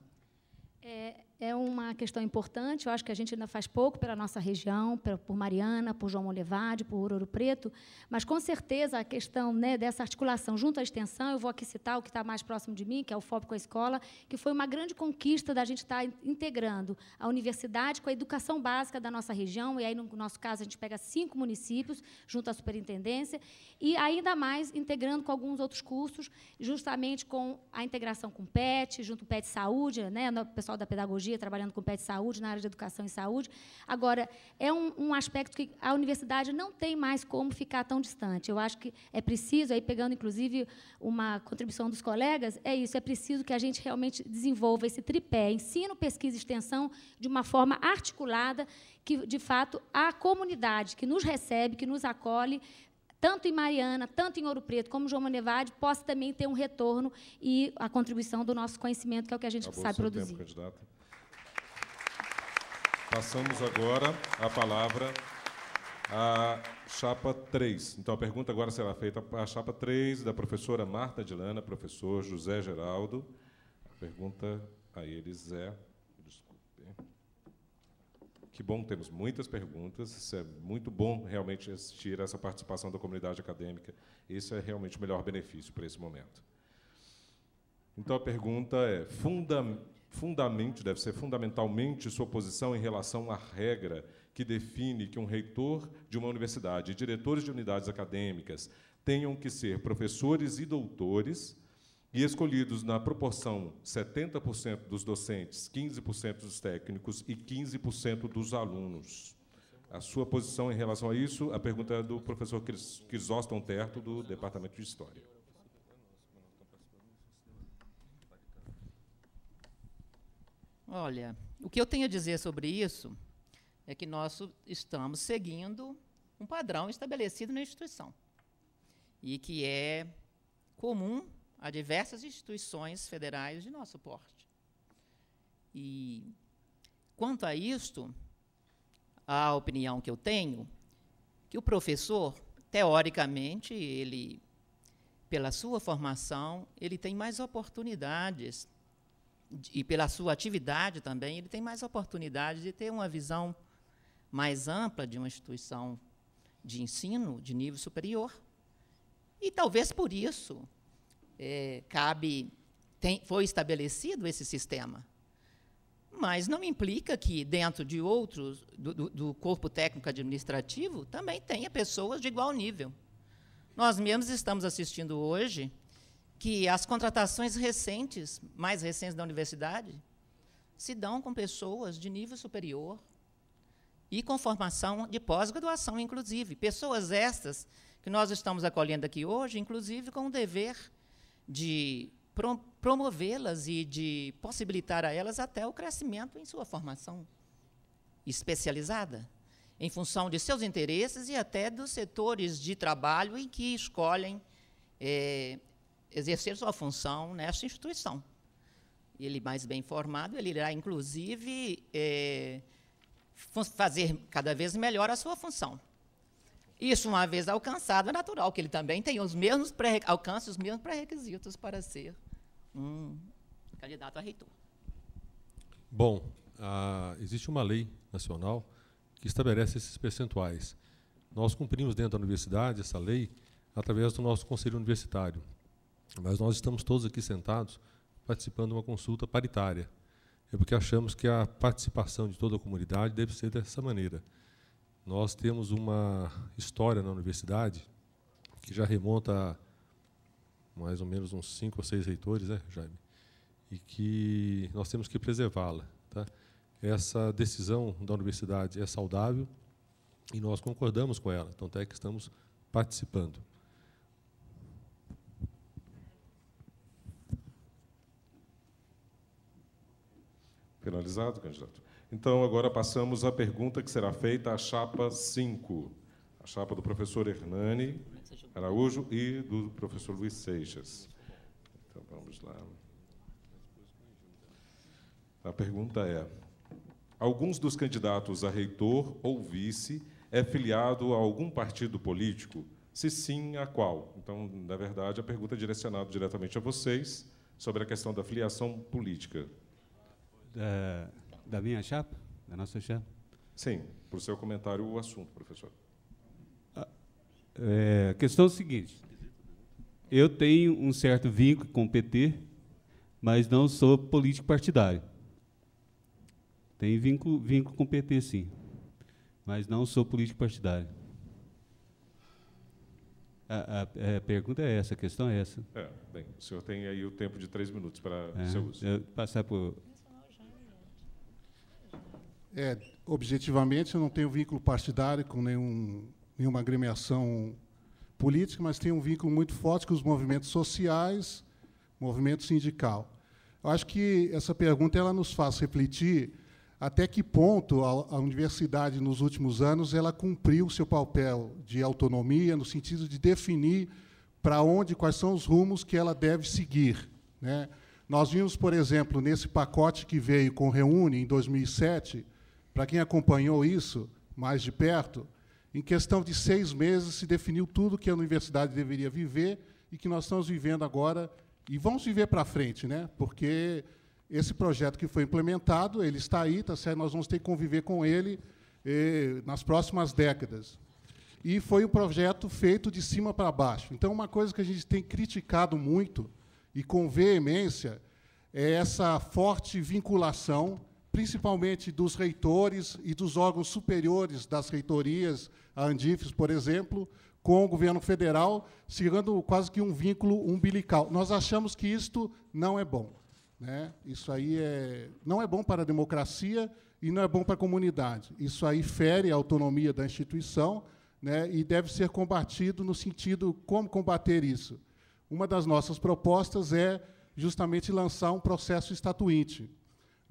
é uma questão importante. Eu acho que a gente ainda faz pouco pela nossa região, por Mariana, por João Molevade, por Ouro Preto, mas com certeza a questão né, dessa articulação junto à extensão, eu vou aqui citar o que está mais próximo de mim, que é o FOB com a escola, que foi uma grande conquista da gente estar tá integrando a universidade com a educação básica da nossa região, e aí no nosso caso a gente pega cinco municípios junto à superintendência, e ainda mais integrando com alguns outros cursos, justamente com a integração com o PET, junto o PET Saúde, né, o pessoal da pedagogia trabalhando com pé de saúde, na área de educação e saúde. Agora, é um, um, aspecto que a universidade não tem mais como ficar tão distante. Eu acho que é preciso, aí pegando inclusive uma contribuição dos colegas, é isso, é preciso que a gente realmente desenvolva esse tripé, ensino, pesquisa e extensão, de uma forma articulada, que, de fato, a comunidade que nos recebe, que nos acolhe, tanto em Mariana, tanto em Ouro Preto, como João Manevade, possa também ter um retorno e a contribuição do nosso conhecimento, que é o que a gente Acabou sabe produzir. Tempo, candidata. Passamos agora a palavra à chapa 3. Então, a pergunta agora será feita à chapa 3 da professora Marta Dilana, professor José Geraldo. A pergunta a eles é. Desculpe. Que bom, temos muitas perguntas. Isso é muito bom realmente assistir essa participação da comunidade acadêmica. Esse é realmente o melhor benefício para esse momento. Então, a pergunta é: fundamental fundamente, deve ser fundamentalmente sua posição em relação à regra que define que um reitor de uma universidade e diretores de unidades acadêmicas tenham que ser professores e doutores e escolhidos na proporção 70% dos docentes, 15% dos técnicos e 15% dos alunos. A sua posição em relação a isso, a pergunta é do professor Crisóstomo Terto, do Departamento de História. Olha, o que eu tenho a dizer sobre isso é que nós estamos seguindo um padrão estabelecido na instituição e que é comum a diversas instituições federais de nosso porte. E quanto a isto, a opinião que eu tenho que o professor, teoricamente, ele pela sua formação, ele tem mais oportunidades e pela sua atividade também, ele tem mais oportunidade de ter uma visão mais ampla de uma instituição de ensino de nível superior. E talvez por isso é, cabe tem, foi estabelecido esse sistema. Mas não implica que, dentro de outros, do, do, corpo técnico administrativo, também tenha pessoas de igual nível. Nós mesmos estamos assistindo hoje que as contratações recentes, mais recentes da universidade, se dão com pessoas de nível superior e com formação de pós-graduação, inclusive. Pessoas estas que nós estamos acolhendo aqui hoje, inclusive com o dever de promovê-las e de possibilitar a elas até o crescimento em sua formação especializada, em função de seus interesses e até dos setores de trabalho em que escolhem é, exercer sua função nesta instituição. Ele mais bem formado, ele irá, inclusive, é, fazer cada vez melhor a sua função. Isso, uma vez alcançado, é natural que ele também tenha os mesmos alcance os mesmos pré-requisitos para ser um candidato a reitor. Bom, ah, existe uma lei nacional que estabelece esses percentuais. Nós cumprimos dentro da universidade essa lei através do nosso conselho universitário. Mas nós estamos todos aqui sentados participando de uma consulta paritária. É porque achamos que a participação de toda a comunidade deve ser dessa maneira. Nós temos uma história na universidade que já remonta a mais ou menos uns cinco ou seis reitores, né, Jaime? E que nós temos que preservá-la. Tá? Essa decisão da universidade é saudável e nós concordamos com ela, tanto é que estamos participando. Finalizado, candidato? Então, agora passamos à pergunta que será feita à chapa 5, a chapa do professor Hernani Araújo e do professor Luiz Seixas. Então, vamos lá. A pergunta é: alguns dos candidatos a reitor ou vice é filiado a algum partido político? Se sim, a qual? Então, na verdade, a pergunta é direcionada diretamente a vocês sobre a questão da filiação política da, da minha chapa, da nossa chapa? Sim, por seu comentário o assunto, professor. Ah, é, a é, questão é a seguinte. Eu tenho um certo vínculo com o PT, mas não sou político partidário. Tenho vínculo, vínculo com o PT, sim, mas não sou político partidário. A, a, é, a, pergunta é essa, a questão é essa. É, bem, o senhor tem aí o tempo de três minutos para é, seu uso. Eu passar por é, objetivamente, eu não tenho vínculo partidário com nenhum, nenhuma agremiação política, mas tenho um vínculo muito forte com os movimentos sociais, movimento sindical. Eu acho que essa pergunta ela nos faz refletir até que ponto a, a universidade, nos últimos anos, ela cumpriu seu papel de autonomia, no sentido de definir para onde, quais são os rumos que ela deve seguir. Né? Nós vimos, por exemplo, nesse pacote que veio com Reúne, em 2007, para quem acompanhou isso mais de perto, em questão de seis meses se definiu tudo que a universidade deveria viver e que nós estamos vivendo agora e vamos viver para frente, né? Porque esse projeto que foi implementado, ele está aí, tá certo? Nós vamos ter que conviver com ele eh, nas próximas décadas. E foi um projeto feito de cima para baixo. Então, uma coisa que a gente tem criticado muito e com veemência é essa forte vinculação principalmente dos reitores e dos órgãos superiores das reitorias, a Andifes, por exemplo, com o governo federal, chegando quase que um vínculo umbilical. Nós achamos que isto não é bom. Né? Isso aí é, não é bom para a democracia e não é bom para a comunidade. Isso aí fere a autonomia da instituição né? e deve ser combatido no sentido como combater isso. Uma das nossas propostas é justamente lançar um processo estatuinte,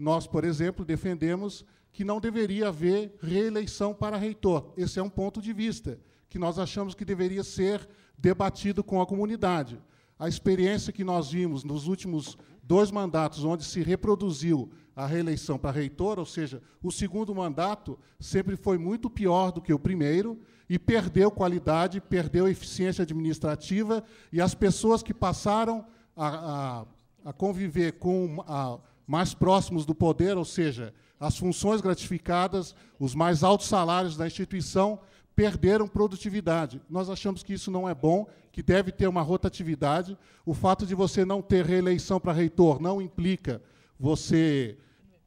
nós, por exemplo, defendemos que não deveria haver reeleição para reitor. Esse é um ponto de vista que nós achamos que deveria ser debatido com a comunidade. A experiência que nós vimos nos últimos dois mandatos, onde se reproduziu a reeleição para reitor, ou seja, o segundo mandato sempre foi muito pior do que o primeiro e perdeu qualidade, perdeu eficiência administrativa e as pessoas que passaram a, a, a conviver com a, mais próximos do poder, ou seja, as funções gratificadas, os mais altos salários da instituição, perderam produtividade. Nós achamos que isso não é bom, que deve ter uma rotatividade. O fato de você não ter reeleição para reitor não implica você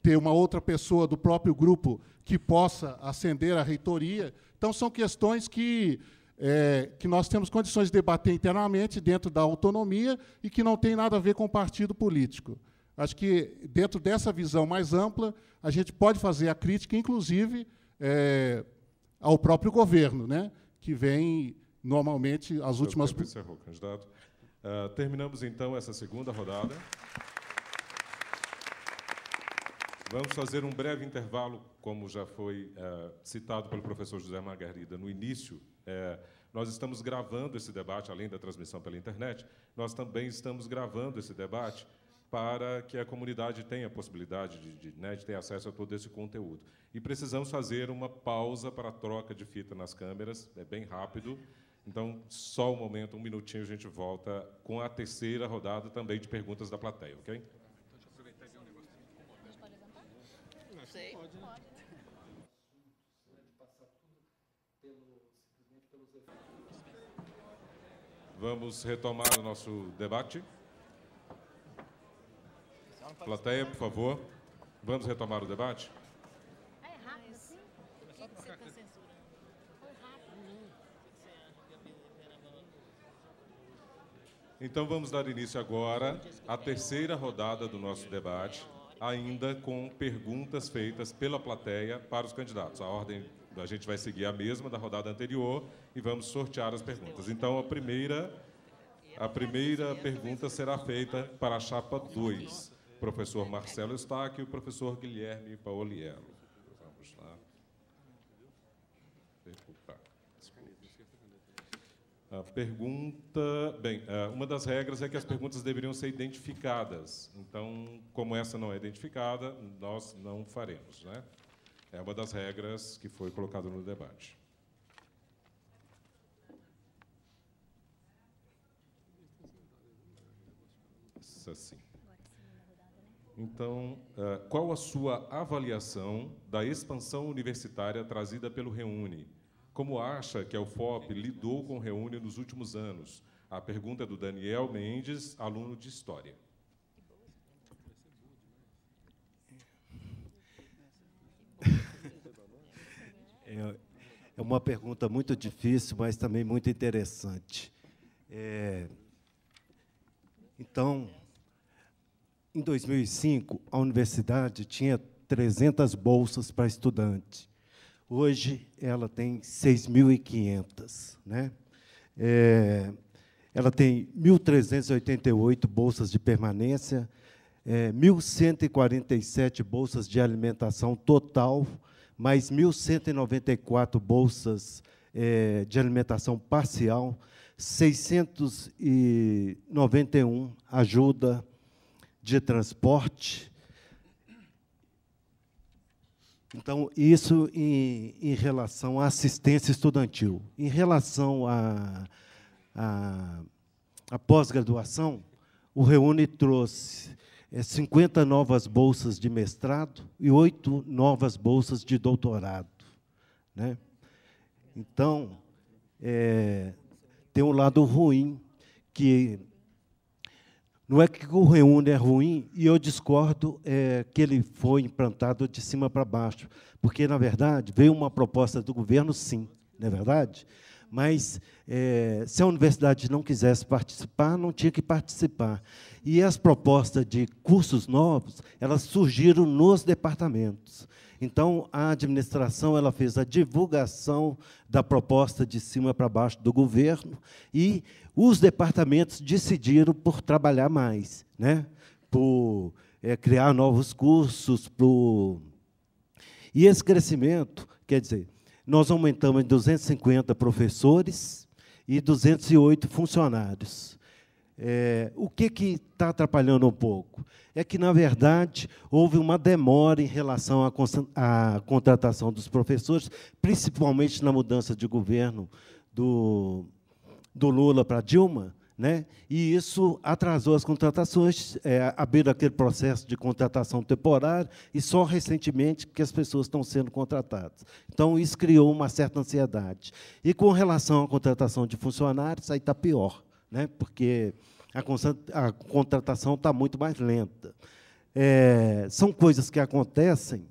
ter uma outra pessoa do próprio grupo que possa ascender à reitoria. Então, são questões que, é, que nós temos condições de debater internamente, dentro da autonomia, e que não tem nada a ver com partido político. Acho que, dentro dessa visão mais ampla, a gente pode fazer a crítica, inclusive, é, ao próprio governo, né, que vem, normalmente, as últimas... Eu encerrou, candidato. Uh, terminamos, então, essa segunda rodada. Vamos fazer um breve intervalo, como já foi uh, citado pelo professor José Margarida no início. Uh, nós estamos gravando esse debate, além da transmissão pela internet, nós também estamos gravando esse debate para que a comunidade tenha a possibilidade de, de, né, de, ter acesso a todo esse conteúdo. E precisamos fazer uma pausa para a troca de fita nas câmeras, é bem rápido. Então, só um momento, um minutinho, a gente volta com a terceira rodada também de perguntas da plateia, ok? Deixa eu aproveitar um negócio Não sei. Pode, Vamos retomar o nosso debate. Plateia, por favor. Vamos retomar o debate? Ah, é rápido, assim? Por que, você está censurando? Foi rápido. Então vamos dar início agora à terceira rodada do nosso debate, ainda com perguntas feitas pela plateia para os candidatos. A ordem a gente vai seguir a mesma da rodada anterior e vamos sortear as perguntas. Então a primeira a primeira pergunta será feita para a chapa 2 professor Marcelo Eustáquio e o professor Guilherme Paoliello. Vamos lá. A pergunta. Bem, é, uma das regras é que as perguntas deveriam ser identificadas. Então, como essa não é identificada, nós não faremos. Né? É uma das regras que foi colocada no debate. Assim. Então, eh, qual a sua avaliação da expansão universitária trazida pelo Reúne? Como acha que a UFOP lidou com o Reúne nos últimos anos? A pergunta é do Daniel Mendes, aluno de História. É, é uma pergunta muito difícil, mas também muito interessante. É... Então, em 2005, a universidade tinha 300 bolsas para estudante. Hoje, ela tem 6.500. Né? É, ela tem 1.388 bolsas de permanência, é, 1.147 bolsas de alimentação total, mais 1.194 bolsas é, de alimentação parcial, 691 ajuda de transporte. Então, isso em, em relação à assistência estudantil. Em relação à a, a, pós-graduação, o Reúne trouxe é, 50 novas bolsas de mestrado e oito novas bolsas de doutorado. Né? Então, é, tem um lado ruim que não é que o Reúne é ruim, e eu discordo é, que ele foi implantado de cima para baixo, porque, na verdade, veio uma proposta do governo, sim, não é verdade? Mas é, se a universidade não quisesse participar, não tinha que participar. E as propostas de cursos novos, elas surgiram nos departamentos. Então, a administração ela fez a divulgação da proposta de cima para baixo do governo e os departamentos decidiram por trabalhar mais, né? por é, criar novos cursos. Por... E esse crescimento, quer dizer, nós aumentamos em 250 professores e 208 funcionários. É, o que está atrapalhando um pouco? É que, na verdade, houve uma demora em relação à, à contratação dos professores, principalmente na mudança de governo do do Lula para Dilma, né? e isso atrasou as contratações, é, abriu aquele processo de contratação temporária, e só recentemente que as pessoas estão sendo contratadas. Então, isso criou uma certa ansiedade. E com relação à contratação de funcionários, aí está pior, né? porque a, contratação está muito mais lenta. É, são coisas que acontecem,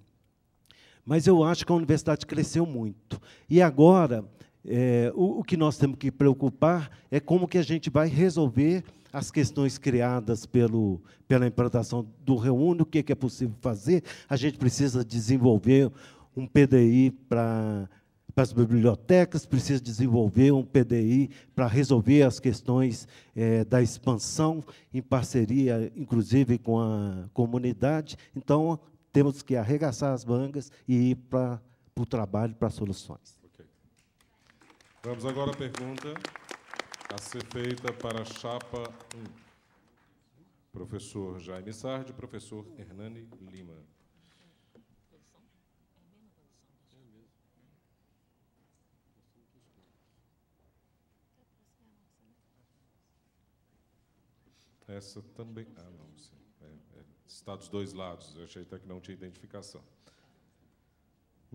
mas eu acho que a universidade cresceu muito. E agora é, o, o, que nós temos que preocupar é como que a gente vai resolver as questões criadas pelo, pela implantação do Reúne, o que é, que é possível fazer. A gente precisa desenvolver um PDI para para as bibliotecas, precisa desenvolver um PDI para resolver as questões é, da expansão, em parceria, inclusive, com a comunidade. Então, temos que arregaçar as mangas e ir para, para o trabalho, para soluções. Vamos agora à pergunta a ser feita para a chapa 1. Professor Jaime Sardi, professor Hernani Lima. Essa também. Ah, não, sim. É, é, está dos dois lados. Eu achei até que não tinha identificação.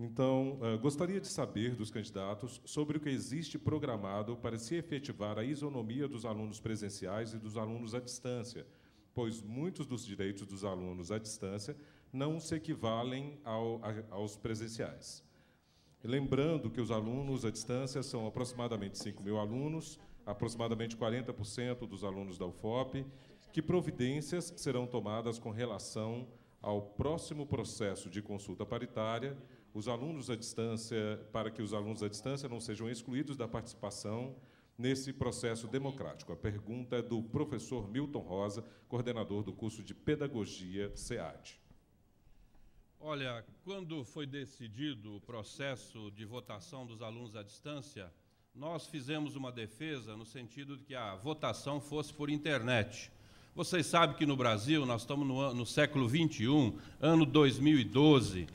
Então, eh, gostaria de saber dos candidatos sobre o que existe programado para se efetivar a isonomia dos alunos presenciais e dos alunos à distância, pois muitos dos direitos dos alunos à distância não se equivalem ao, a, aos presenciais. Lembrando que os alunos à distância são aproximadamente 5 mil alunos, aproximadamente 40% dos alunos da UFOP, que providências serão tomadas com relação ao próximo processo de consulta paritária os alunos à distância, para que os alunos à distância não sejam excluídos da participação nesse processo democrático. A pergunta é do professor Milton Rosa, coordenador do curso de Pedagogia SEAD. Olha, quando foi decidido o processo de votação dos alunos à distância, nós fizemos uma defesa no sentido de que a votação fosse por internet. Vocês sabem que no Brasil, nós estamos no, no século XXI, ano 2012,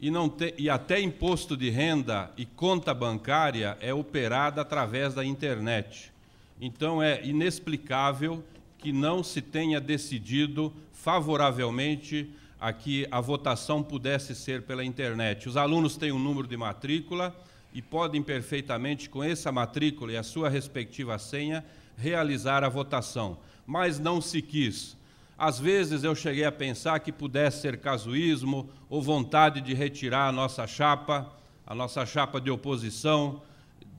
e, não te, e até imposto de renda e conta bancária é operada através da internet. Então é inexplicável que não se tenha decidido favoravelmente a que a votação pudesse ser pela internet. Os alunos têm um número de matrícula e podem perfeitamente, com essa matrícula e a sua respectiva senha, realizar a votação. Mas não se quis às vezes eu cheguei a pensar que pudesse ser casuísmo ou vontade de retirar a nossa chapa, a nossa chapa de oposição,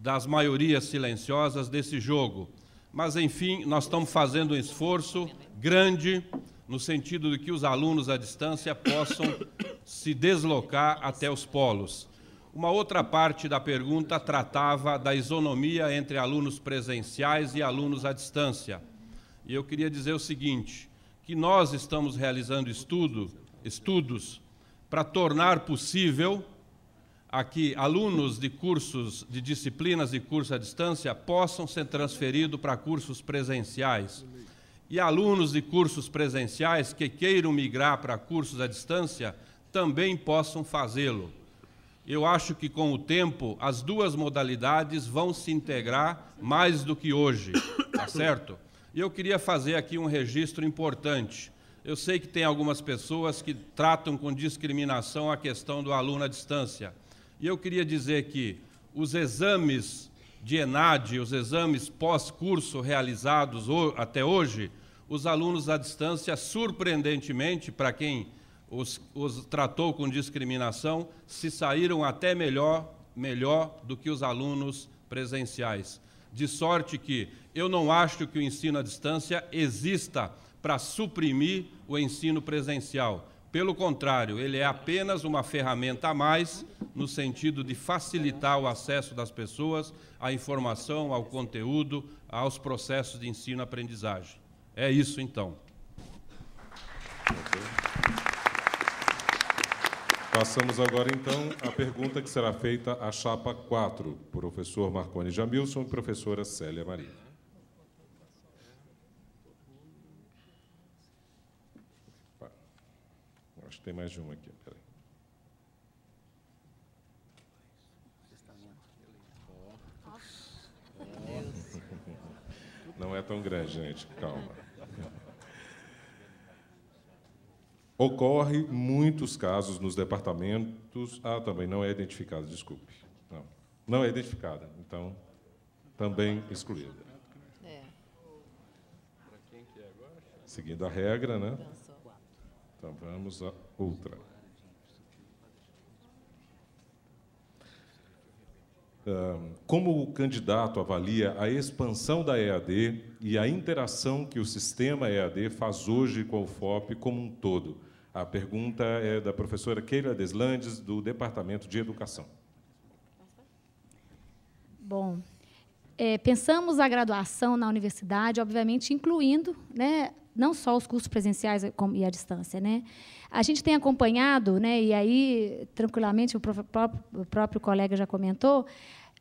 das maiorias silenciosas desse jogo. Mas, enfim, nós estamos fazendo um esforço grande no sentido de que os alunos à distância possam se deslocar até os polos. Uma outra parte da pergunta tratava da isonomia entre alunos presenciais e alunos à distância. E eu queria dizer o seguinte: que nós estamos realizando estudo, estudos para tornar possível aqui que alunos de cursos de disciplinas e cursos à distância possam ser transferidos para cursos presenciais. E alunos de cursos presenciais que queiram migrar para cursos à distância também possam fazê-lo. Eu acho que com o tempo as duas modalidades vão se integrar mais do que hoje, tá certo? E eu queria fazer aqui um registro importante. Eu sei que tem algumas pessoas que tratam com discriminação a questão do aluno à distância. E eu queria dizer que os exames de ENAD, os exames pós-curso realizados até hoje, os alunos à distância, surpreendentemente, para quem os, os, tratou com discriminação, se saíram até melhor, melhor do que os alunos presenciais. De sorte que eu não acho que o ensino à distância exista para suprimir o ensino presencial. Pelo contrário, ele é apenas uma ferramenta a mais no sentido de facilitar o acesso das pessoas à informação, ao conteúdo, aos processos de ensino-aprendizagem. É isso, então. Passamos agora, então, à pergunta que será feita à chapa 4, professor Marconi Jamilson e professora Célia Maria. Acho que tem mais de uma aqui. Peraí. Não é tão grande, gente, calma. Ocorre muitos casos nos departamentos. Ah, também não é identificada. desculpe. Não, não é identificada, então também excluída. É. Seguindo a regra, né? Então vamos a outra. Como o candidato avalia a expansão da EAD e a interação que o sistema EAD faz hoje com a UFOP como um todo? A pergunta é da professora Keila Deslandes, do Departamento de Educação. Bom, é, pensamos a graduação na universidade, obviamente incluindo né, não só os cursos presenciais eh, e à distância. Né? A gente tem acompanhado, né, e aí, tranquilamente, o próprio, o próprio colega já comentou,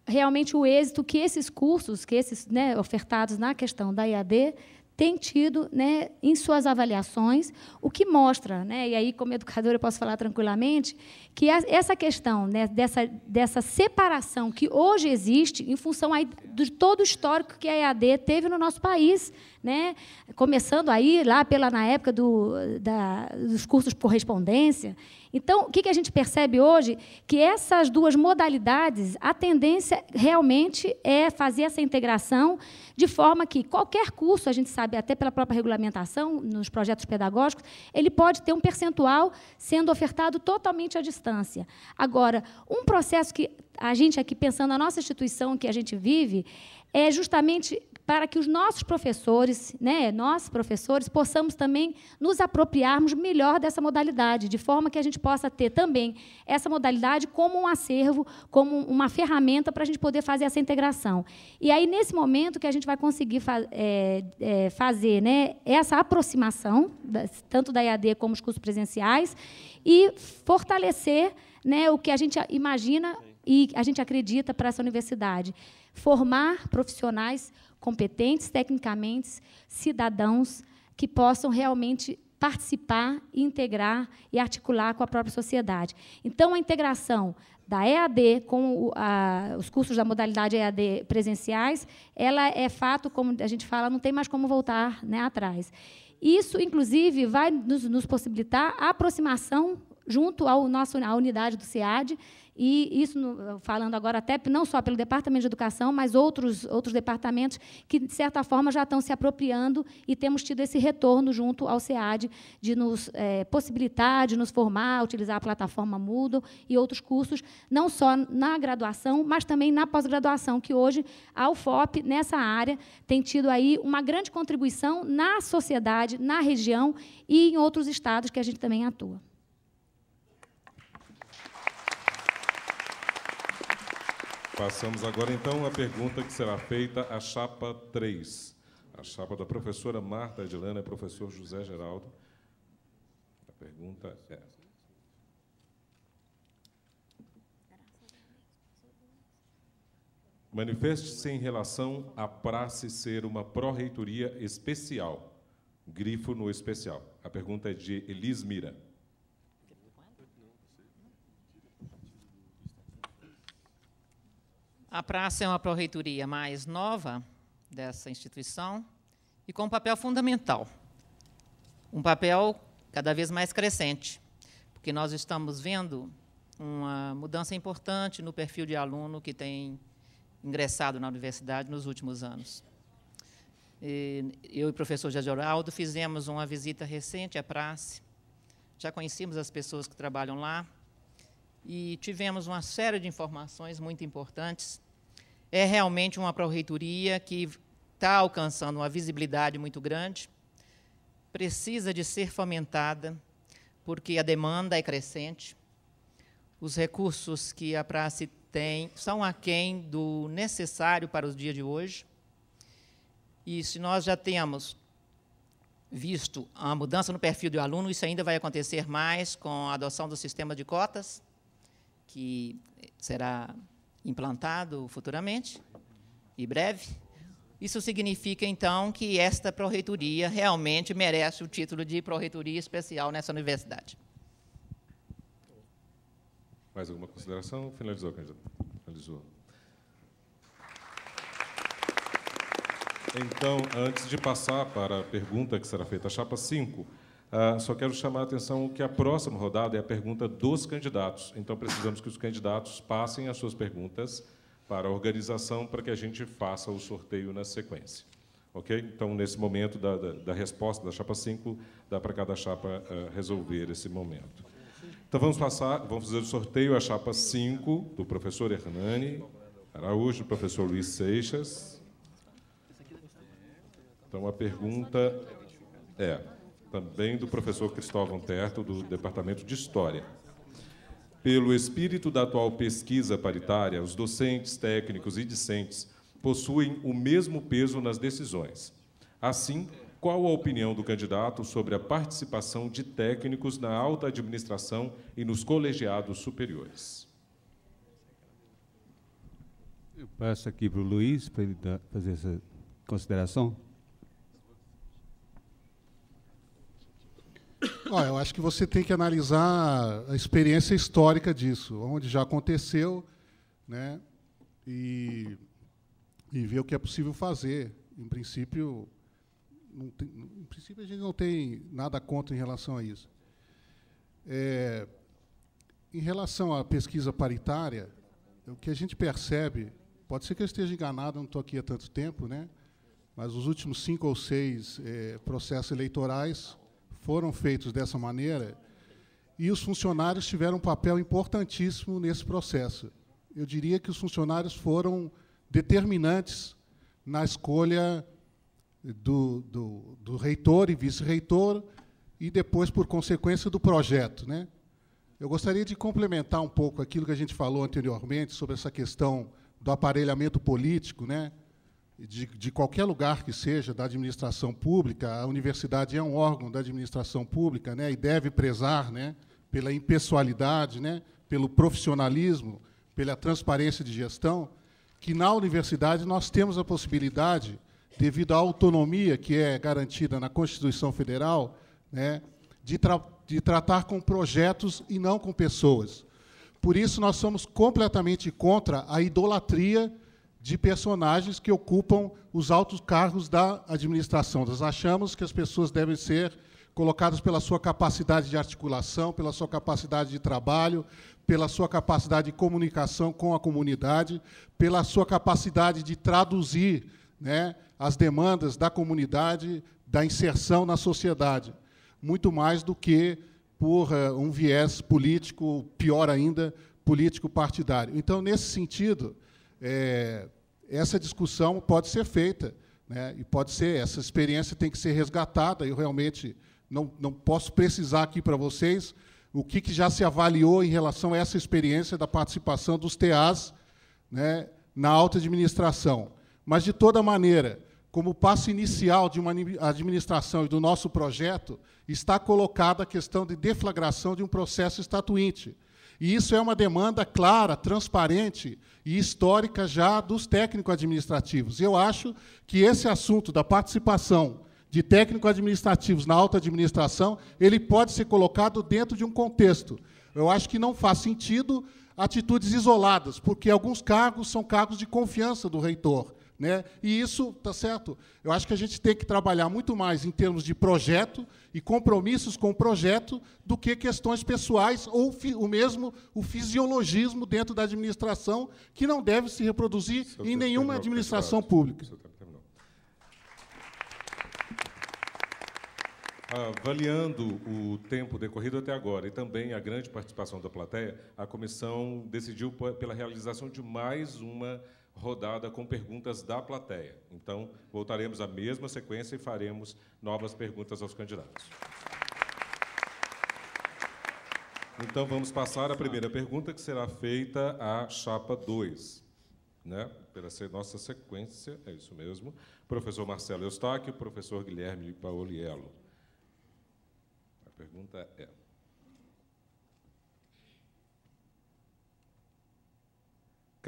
realmente o êxito que esses cursos, que esses né, ofertados na questão da IAD, tem tido né, em suas avaliações, o que mostra, né, e aí, como educadora, eu posso falar tranquilamente, que essa questão né, dessa, dessa separação que hoje existe, em função aí de todo o histórico que a EAD teve no nosso país, né, começando aí, lá pela, na época do, da, dos cursos por correspondência, então, o que, a gente percebe hoje? Que essas duas modalidades, a tendência realmente é fazer essa integração de forma que qualquer curso, a gente sabe até pela própria regulamentação, nos projetos pedagógicos, ele pode ter um percentual sendo ofertado totalmente à distância. Agora, um processo que a gente aqui, pensando na nossa instituição que a gente vive, é justamente para que os nossos professores, né, nós professores, possamos também nos apropriarmos melhor dessa modalidade, de forma que a gente possa ter também essa modalidade como um acervo, como uma ferramenta para a gente poder fazer essa integração. E aí, nesse momento, que a gente vai conseguir fa é, é, fazer né, essa aproximação, tanto da EAD como os cursos presenciais, e fortalecer né, o que a gente imagina e a gente acredita para essa universidade. Formar profissionais competentes tecnicamente, cidadãos que possam realmente participar, integrar e articular com a própria sociedade. Então, a integração da EAD com o, a, os cursos da modalidade EAD presenciais, ela é fato, como a gente fala, não tem mais como voltar né, atrás. Isso, inclusive, vai nos, nos possibilitar a aproximação junto à nosso à unidade do SEAD, e isso eh, falando agora até não só pelo Departamento de Educação, mas outros, outros departamentos que, de certa forma, já estão se apropriando e temos tido esse retorno junto ao SEAD de nos é, possibilitar, de nos formar, utilizar a plataforma Moodle e outros cursos, não só na graduação, mas também na pós-graduação, que hoje a UFOP, nessa área, tem tido aí uma grande contribuição na sociedade, na região e em outros estados que a gente também atua. Passamos agora então à pergunta que será feita à chapa 3. A chapa da professora Marta Edilana e professor José Geraldo. A pergunta é. Manifeste-se em relação à praça ser uma pró-reitoria especial. Grifo no especial. A pergunta é de Elis Mira. A praça é uma proreitoria mais nova dessa instituição e com um papel fundamental, um papel cada vez mais crescente, porque nós estamos vendo uma mudança importante no perfil de aluno que tem ingressado na universidade nos últimos anos. E eu e o professor José Oraldo fizemos uma visita recente à praça, já conhecemos as pessoas que trabalham lá, e tivemos uma série de informações muito importantes. É realmente uma Pró-Reitoria que está alcançando uma visibilidade muito grande, precisa de ser fomentada, porque a demanda é crescente, os recursos que a praça tem são aquém do necessário para os dias de hoje, e se nós já temos visto a mudança no perfil do aluno, isso ainda vai acontecer mais com a adoção do sistema de cotas, que será implantado futuramente, e breve. Isso significa, então, que esta Proreitoria realmente merece o título de Proreitoria Especial nessa universidade. Mais alguma consideração? Finalizou, candidato. Finalizou. Então, antes de passar para a pergunta que será feita à chapa 5, ah, só quero chamar a atenção que a próxima rodada é a pergunta dos candidatos. Então, precisamos que os candidatos passem as suas perguntas para a organização para que a gente faça o sorteio na sequência. Ok? Então, nesse momento da, da, da resposta da chapa 5, dá para cada chapa uh, resolver esse momento. Então, vamos passar, vamos fazer o sorteio a chapa 5 do professor Hernani Araújo, do professor Luiz Seixas. Então, a pergunta é também do professor Cristóvão Terto, do Departamento de História. Pelo espírito da atual pesquisa paritária, os docentes, técnicos e discentes possuem o mesmo peso nas decisões. Assim, qual a opinião do candidato sobre a participação de técnicos na alta administração e nos colegiados superiores? Eu passo aqui para o Luiz para ele fazer essa consideração. eu acho que você tem que analisar a experiência histórica disso, onde já aconteceu, né, e, e ver o que é possível fazer. Em princípio, tem, em princípio a gente não tem nada contra em relação a isso. É, em relação à pesquisa paritária, o que a gente percebe, pode ser que eu esteja enganado, não estou aqui há tanto tempo, né? mas os últimos cinco ou seis é, processos eleitorais foram feitos dessa maneira e os funcionários tiveram um papel importantíssimo nesse processo. Eu diria que os funcionários foram determinantes na escolha do, do, do reitor e vice-reitor e depois, por consequência, do projeto. Né? Eu gostaria de complementar um pouco aquilo que a gente falou anteriormente sobre essa questão do aparelhamento político, né? de, de qualquer lugar que seja da administração pública, a universidade é um órgão da administração pública né, e deve prezar né, pela impessoalidade, né, pelo profissionalismo, pela transparência de gestão, que na universidade nós temos a possibilidade, devido à autonomia que é garantida na Constituição Federal, né, de, tra de tratar com projetos e não com pessoas. Por isso, nós somos completamente contra a idolatria de personagens que ocupam os altos cargos da administração. Nós achamos que as pessoas devem ser colocadas pela sua capacidade de articulação, pela sua capacidade de trabalho, pela sua capacidade de comunicação com a comunidade, pela sua capacidade de traduzir né, as demandas da comunidade, da inserção na sociedade, muito mais do que por uh, um viés político, pior ainda, político partidário. Então, nesse sentido, é, essa discussão pode ser feita, né? e pode ser, essa experiência tem que ser resgatada, eu realmente não, não posso precisar aqui para vocês o que, que já se avaliou em relação a essa experiência da participação dos TAs né, na alta administração. Mas, de toda maneira, como passo inicial de uma administração e do nosso projeto, está colocada a questão de deflagração de um processo estatuinte. E isso é uma demanda clara, transparente, e histórica já dos técnicos administrativos. Eu acho que esse assunto da participação de técnicos administrativos na alta administração, ele pode ser colocado dentro de um contexto. Eu acho que não faz sentido atitudes isoladas, porque alguns cargos são cargos de confiança do reitor. Né? E isso, tá certo? Eu acho que a gente tem que trabalhar muito mais em termos de projeto e compromissos com o projeto do que questões pessoais ou o mesmo o fisiologismo dentro da administração que não deve se reproduzir Seu em nenhuma administração pública. Ah, avaliando o tempo decorrido até agora e também a grande participação da plateia, a comissão decidiu pela realização de mais uma rodada com perguntas da plateia. Então, voltaremos à mesma sequência e faremos novas perguntas aos candidatos. Então, vamos passar à primeira pergunta, que será feita à chapa 2. Né? Pela nossa sequência, é isso mesmo. Professor Marcelo Eustáquio, professor Guilherme Paoliello. A pergunta é...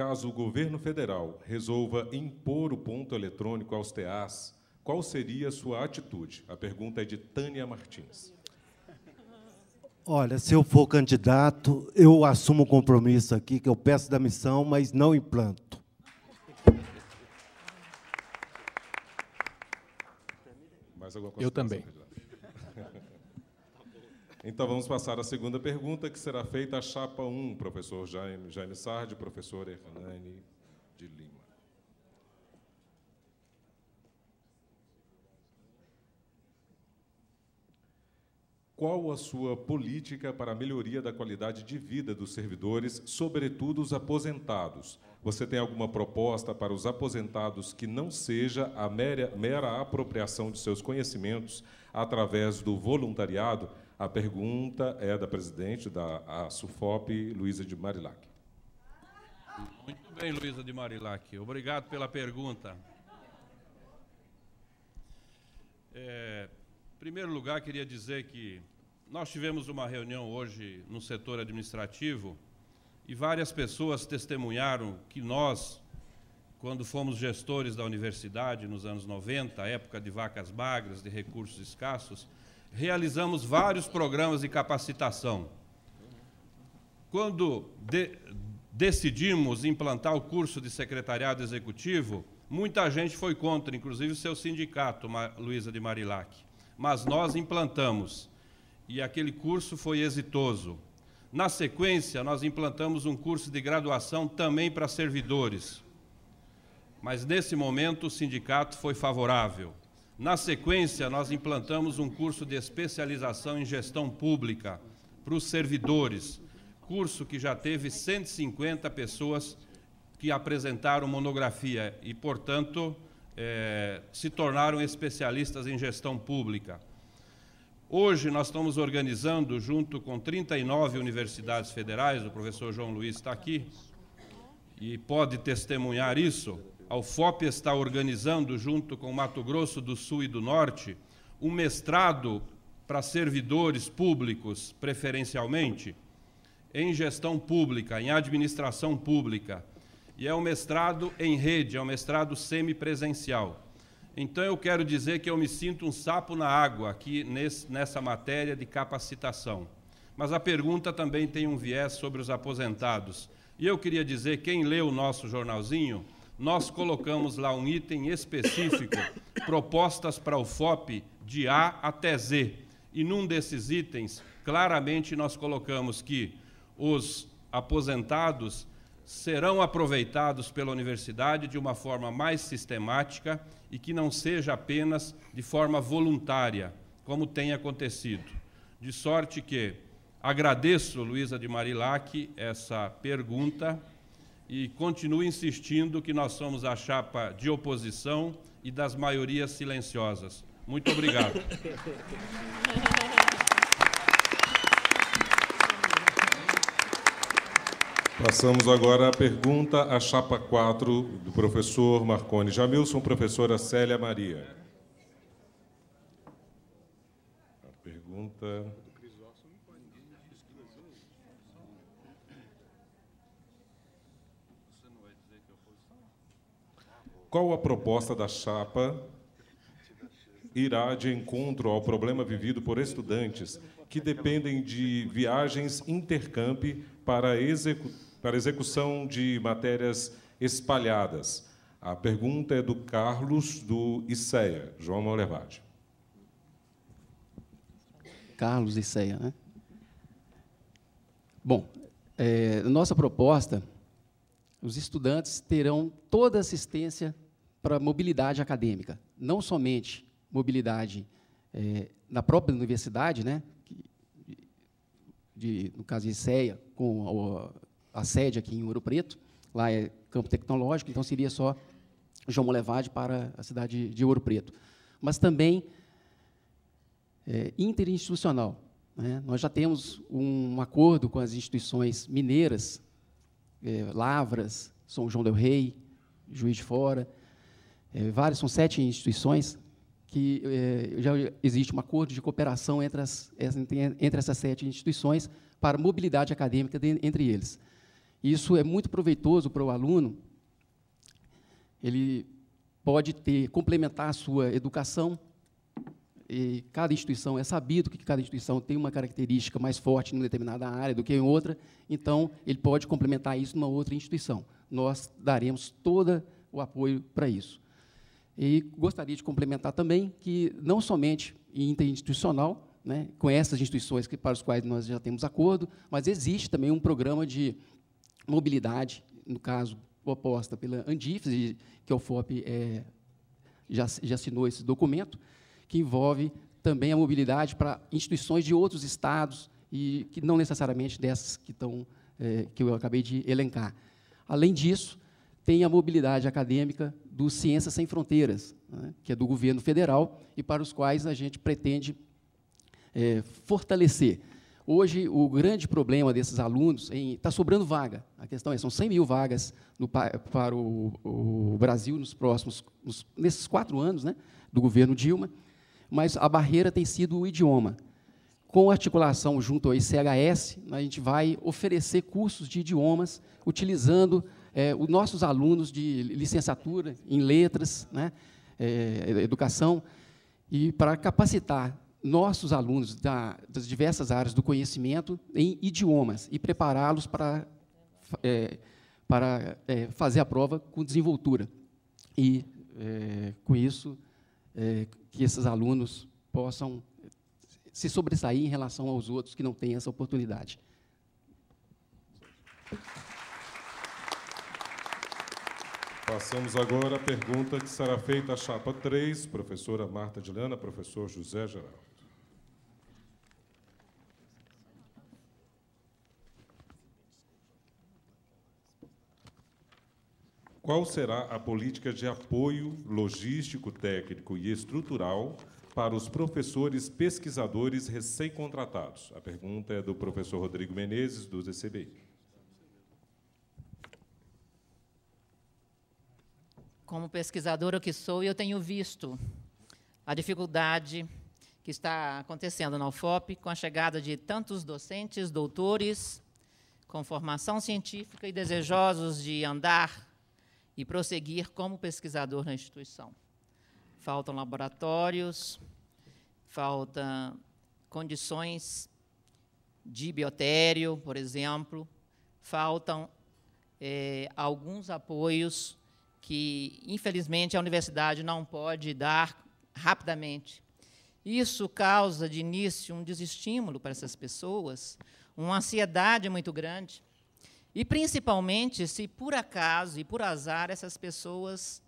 Caso o governo federal resolva impor o ponto eletrônico aos TAs, qual seria a sua atitude? A pergunta é de Tânia Martins. Olha, se eu for candidato, eu assumo o um compromisso aqui que eu peço da missão, mas não implanto. Mais alguma coisa? Eu também. Então vamos passar à segunda pergunta, que será feita à chapa 1, professor Jaime, Jaime Sardi, professor Hernani de Lima. Qual a sua política para a melhoria da qualidade de vida dos servidores, sobretudo os aposentados? Você tem alguma proposta para os aposentados que não seja a mera, mera apropriação de seus conhecimentos através do voluntariado? A pergunta é da presidente da SUFOP, Luísa de Marilac. Muito bem, Luísa de Marilac. Obrigado pela pergunta. É, em primeiro lugar, queria dizer que nós tivemos uma reunião hoje no setor administrativo e várias pessoas testemunharam que nós, quando fomos gestores da universidade nos anos 90, época de vacas magras, de recursos escassos, realizamos vários programas de capacitação. Quando de, decidimos implantar o curso de secretariado executivo, muita gente foi contra, inclusive o seu sindicato, Luiza de Marilac. Mas nós implantamos e aquele curso foi exitoso. Na sequência, nós implantamos um curso de graduação também para servidores. Mas nesse momento o sindicato foi favorável na sequência, nós implantamos um curso de especialização em gestão pública para os servidores, curso que já teve 150 pessoas que apresentaram monografia e, portanto, eh, se tornaram especialistas em gestão pública. Hoje nós estamos organizando, junto com 39 universidades federais, o professor João Luiz está aqui e pode testemunhar isso, a UFOP está organizando, junto com Mato Grosso do Sul e do Norte, um mestrado para servidores públicos, preferencialmente, em gestão pública, em administração pública. E é um mestrado em rede, é um mestrado semipresencial. Então, eu quero dizer que eu me sinto um sapo na água aqui nesse, nessa matéria de capacitação. Mas a pergunta também tem um viés sobre os aposentados. E eu queria dizer: quem lê o nosso jornalzinho nós colocamos lá um item específico, propostas para o FOP de A até Z. E num desses itens, claramente nós colocamos que os aposentados serão aproveitados pela universidade de uma forma mais sistemática e que não seja apenas de forma voluntária, como tem acontecido. De sorte que agradeço, Luísa de Marilac, essa pergunta e continuo insistindo que nós somos a chapa de oposição e das maiorias silenciosas. Muito obrigado. *laughs* Passamos agora à pergunta à chapa 4 do professor Marconi Jamilson, professora Célia Maria. A pergunta Qual a proposta da chapa irá de encontro ao problema vivido por estudantes que dependem de viagens intercamp para, execu para execução de matérias espalhadas? A pergunta é do Carlos do ICEA, João Molevade. Carlos ICEA, né? Bom, é, nossa proposta os estudantes terão toda a assistência para mobilidade acadêmica, não somente mobilidade é, na própria universidade, né, de, no caso ICEA, com a, a, sede aqui em Ouro Preto, lá é campo tecnológico, então seria só João Molevade para a cidade de Ouro Preto. Mas também é, interinstitucional. Né? Nós já temos um acordo com as instituições mineiras é, Lavras, São João del Rei, Juiz de Fora, é, várias, são sete instituições que é, já existe um acordo de cooperação entre, as, entre essas sete instituições para mobilidade acadêmica de, entre eles. Isso é muito proveitoso para o aluno. Ele pode ter complementar a sua educação e cada instituição, é sabido que cada instituição tem uma característica mais forte em uma determinada área do que em outra, então ele pode complementar isso numa outra instituição. Nós daremos todo o apoio para isso. E gostaria de complementar também que, não somente interinstitucional, né, com essas instituições que, para as quais nós já temos acordo, mas existe também um programa de mobilidade, no caso, proposta pela Andifes, que o FOP é, eh, já, já assinou esse documento, que envolve também a mobilidade para instituições de outros estados e que não necessariamente dessas que, estão, é, que eu acabei de elencar. Além disso, tem a mobilidade acadêmica do Ciências Sem Fronteiras, né, que é do governo federal e para os quais a gente pretende é, fortalecer. Hoje, o grande problema desses alunos está sobrando vaga. A questão é, são 100 mil vagas no, para o, o, Brasil nos próximos, nos, nesses quatro anos né, do governo Dilma, mas a barreira tem sido o idioma. Com articulação junto ao ICHS, a gente vai oferecer cursos de idiomas, utilizando é, os nossos alunos de licenciatura em letras, né, é, educação, e para capacitar nossos alunos da, das diversas áreas do conhecimento em idiomas e prepará-los para, é, para é, fazer a prova com desenvoltura. E, é, com isso, é, que esses alunos possam se sobressair em relação aos outros que não têm essa oportunidade. Passamos agora à pergunta que será feita à chapa 3, professora Marta Dilana, professor José Geraldo. Qual será a política de apoio logístico, técnico e estrutural para os professores pesquisadores recém-contratados? A pergunta é do professor Rodrigo Menezes, do DCBI. Como pesquisadora que sou, eu tenho visto a dificuldade que está acontecendo na UFOP com a chegada de tantos docentes, doutores, com formação científica e desejosos de andar e prosseguir como pesquisador na instituição. Faltam laboratórios, falta condições de biotério, por exemplo, faltam é, alguns apoios que, infelizmente, a universidade não pode dar rapidamente. Isso causa, de início, um desestímulo para essas pessoas, uma ansiedade muito grande, e principalmente se por acaso e por azar essas pessoas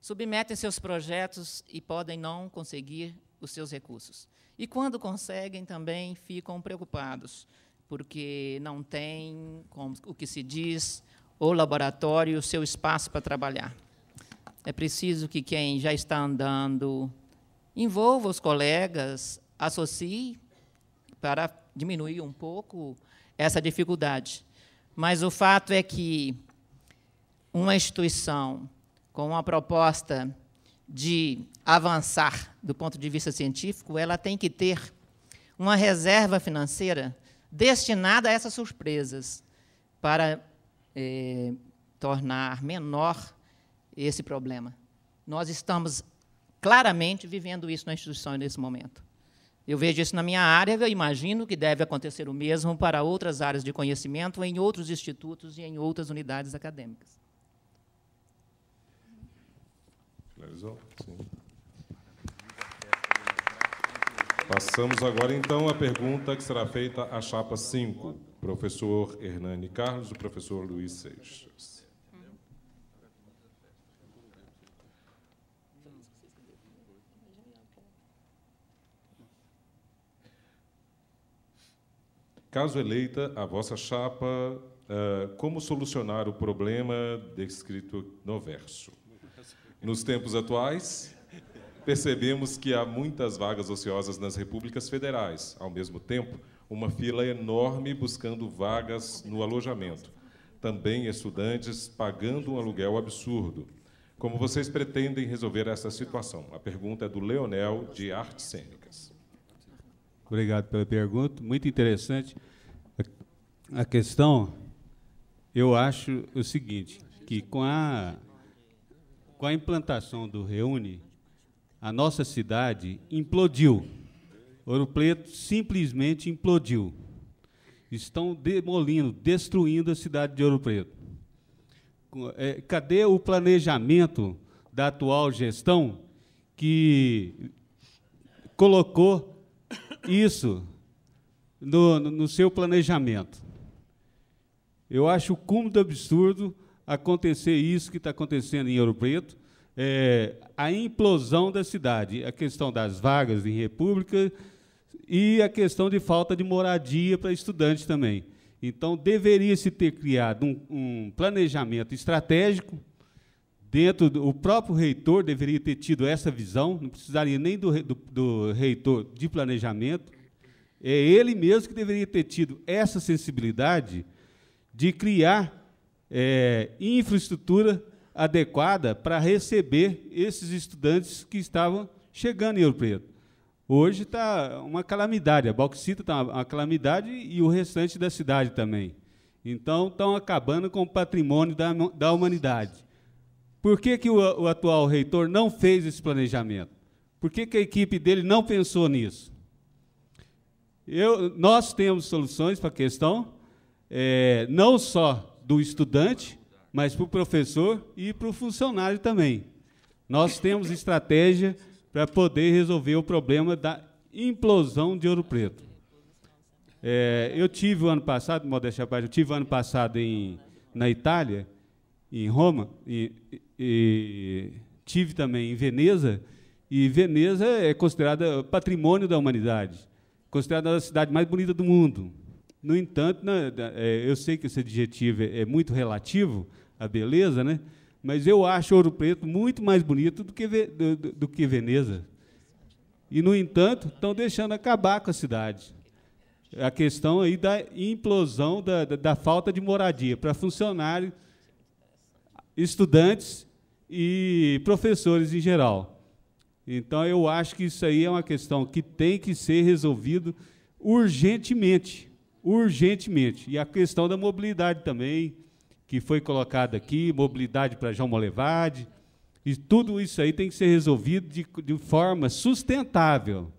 submetem seus projetos e podem não conseguir os seus recursos. E quando conseguem também ficam preocupados, porque não tem, como o que se diz, o laboratório, o seu espaço para trabalhar. É preciso que quem já está andando envolva os colegas, associe para diminuir um pouco essa dificuldade. Mas o fato é que uma instituição com uma proposta de avançar do ponto de vista científico, ela tem que ter uma reserva financeira destinada a essas surpresas, para eh, tornar menor esse problema. Nós estamos claramente vivendo isso na instituição nesse momento. Eu vejo isso na minha área, eu imagino que deve acontecer o mesmo para outras áreas de conhecimento, em outros institutos e em outras unidades acadêmicas. Finalizou? Passamos agora, então, à pergunta que será feita à chapa 5, professor Hernani Carlos e professor Luiz Seixas. Caso eleita, a vossa chapa, uh, como solucionar o problema descrito no verso? Nos tempos atuais, percebemos que há muitas vagas ociosas nas repúblicas federais. Ao mesmo tempo, uma fila enorme buscando vagas no alojamento. Também estudantes pagando um aluguel absurdo. Como vocês pretendem resolver essa situação? A pergunta é do Leonel, de Artes Cênicas. Obrigado pela pergunta. Muito interessante. A questão, eu acho o seguinte, que com a, com a implantação do Reúne, a nossa cidade implodiu. Ouro Preto simplesmente implodiu. Estão demolindo, destruindo a cidade de Ouro Preto. É, cadê o planejamento da atual gestão que colocou isso no, no seu planejamento. Eu acho o cúmulo do absurdo acontecer isso que está acontecendo em Ouro Preto, é, a implosão da cidade, a questão das vagas em república e a questão de falta de moradia para estudantes também. Então, deveria-se ter criado um, um planejamento estratégico dentro do, o próprio reitor deveria ter tido essa visão, não precisaria nem do, do, do reitor de planejamento. É ele mesmo que deveria ter tido essa sensibilidade de criar é, infraestrutura adequada para receber esses estudantes que estavam chegando em Ouro Preto. Hoje está uma calamidade, a bauxita está uma, uma calamidade e o restante da cidade também. Então, estão acabando com o patrimônio da, da humanidade. Por que, que o, o atual reitor não fez esse planejamento? Por que, que a equipe dele não pensou nisso? Eu, nós temos soluções para a questão, é, não só do estudante, mas para o professor e para o funcionário também. Nós temos estratégia para poder resolver o problema da implosão de Ouro Preto. É, eu tive o ano passado, modéstia à parte, eu tive ano passado em, na Itália, em Roma, em, e tive também em Veneza, e Veneza é considerada patrimônio da humanidade, considerada a cidade mais bonita do mundo. No entanto, na, né, é, eu sei que esse adjetivo é, é muito relativo à beleza, né? mas eu acho Ouro Preto muito mais bonito do que, do, do que Veneza. E, no entanto, estão deixando acabar com a cidade. A questão aí da implosão, da, da, da falta de moradia para funcionários estudantes e professores em geral. Então, eu acho que isso aí é uma questão que tem que ser resolvido urgentemente, urgentemente. E a questão da mobilidade também, que foi colocada aqui, mobilidade para João Molevade, e tudo isso aí tem que ser resolvido de, de forma sustentável.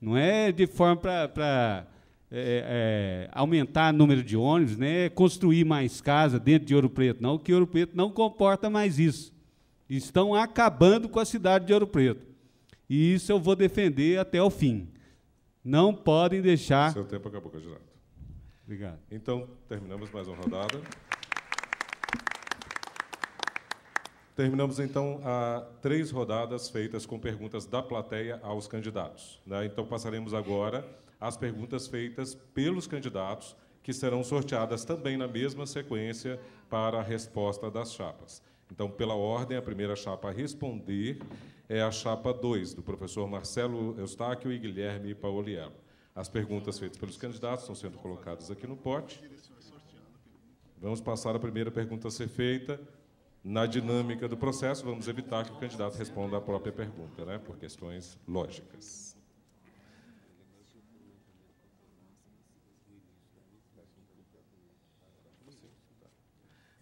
Não é de forma para é, é, aumentar o número de ônibus, né, construir mais casa dentro de Ouro Preto, não, que Ouro Preto não comporta mais isso. Estão acabando com a cidade de Ouro Preto. E isso eu vou defender até o fim. Não podem deixar. Seu tempo acabou, candidato. Obrigado. Então, terminamos mais uma rodada. Terminamos, então, a três rodadas feitas com perguntas da plateia aos candidatos. Né? Então, passaremos agora as perguntas feitas pelos candidatos, que serão sorteadas também na mesma sequência para a resposta das chapas. Então, pela ordem, a primeira chapa a responder é a chapa 2, do professor Marcelo Eustáquio e Guilherme Paoliello. As perguntas feitas pelos candidatos estão sendo colocadas aqui no pote. Vamos passar a primeira pergunta a ser feita. Na dinâmica do processo, vamos evitar que o candidato responda a própria pergunta, né, por questões lógicas.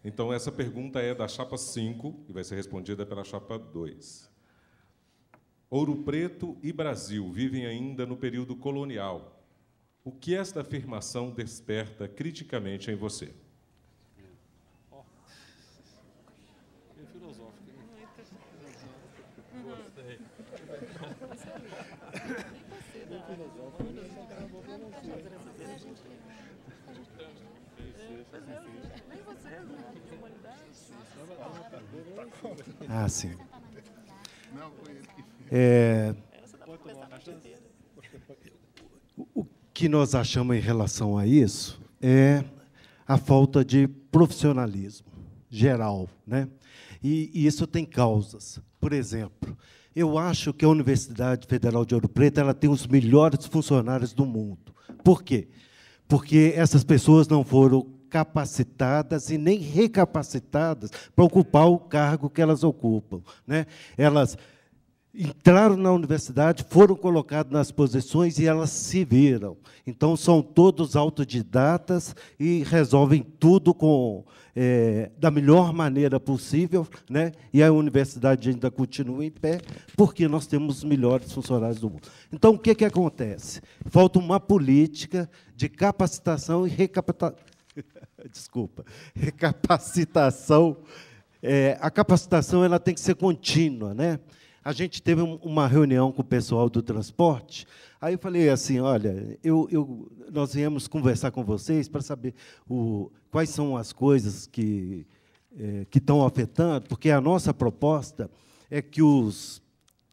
Então, essa pergunta é da chapa 5 e vai ser respondida pela chapa 2. Ouro Preto e Brasil vivem ainda no período colonial. O que esta afirmação desperta criticamente em você? Ah, sim. É, o que nós achamos em relação a isso é a falta de profissionalismo geral, né? E, e isso tem causas. Por exemplo, eu acho que a Universidade Federal de Ouro Preto ela tem os melhores funcionários do mundo. Por quê? Porque essas pessoas não foram capacitadas e nem recapacitadas para ocupar o cargo que elas ocupam. Né? Elas entraram na universidade, foram colocadas nas posições e elas se viram. Então, são todos autodidatas e resolvem tudo com é, da melhor maneira possível, né? e a universidade ainda continua em pé, porque nós temos os melhores funcionários do mundo. Então, o que, que acontece? Falta uma política de capacitação e *laughs* Desculpa. Recapacitação. É, a capacitação ela tem que ser contínua, né? A gente teve uma reunião com o pessoal do transporte. Aí eu falei assim, olha, eu, eu nós viemos conversar com vocês para saber o, quais são as coisas que é, que estão afetando, porque a nossa proposta é que os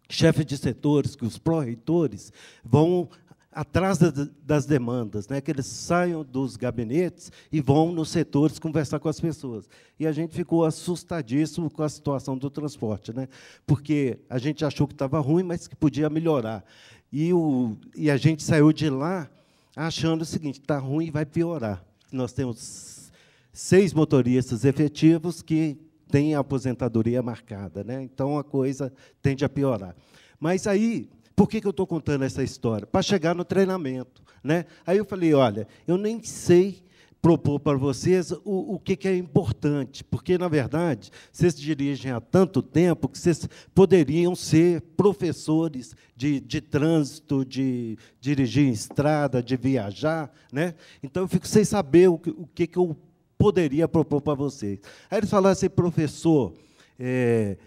chefes de setores, que os pró-reitores vão atrás das demandas, né? que eles saiam dos gabinetes e vão nos setores conversar com as pessoas. E a gente ficou assustadíssimo com a situação do transporte, né? porque a gente achou que estava ruim, mas que podia melhorar. E, o, e a gente saiu de lá achando o seguinte: está ruim e vai piorar. Nós temos seis motoristas efetivos que têm a aposentadoria marcada, né? então a coisa tende a piorar. Mas aí por que, que eu estou contando essa história? Para chegar no treinamento. Né? Aí eu falei: olha, eu nem sei propor para vocês o, o que, que é importante, porque, na verdade, vocês se dirigem há tanto tempo que vocês poderiam ser professores de, de trânsito, de dirigir em estrada, de viajar. Né? Então, eu fico sem saber o que, o que, que eu poderia propor para vocês. Aí eles falaram assim, professor, é,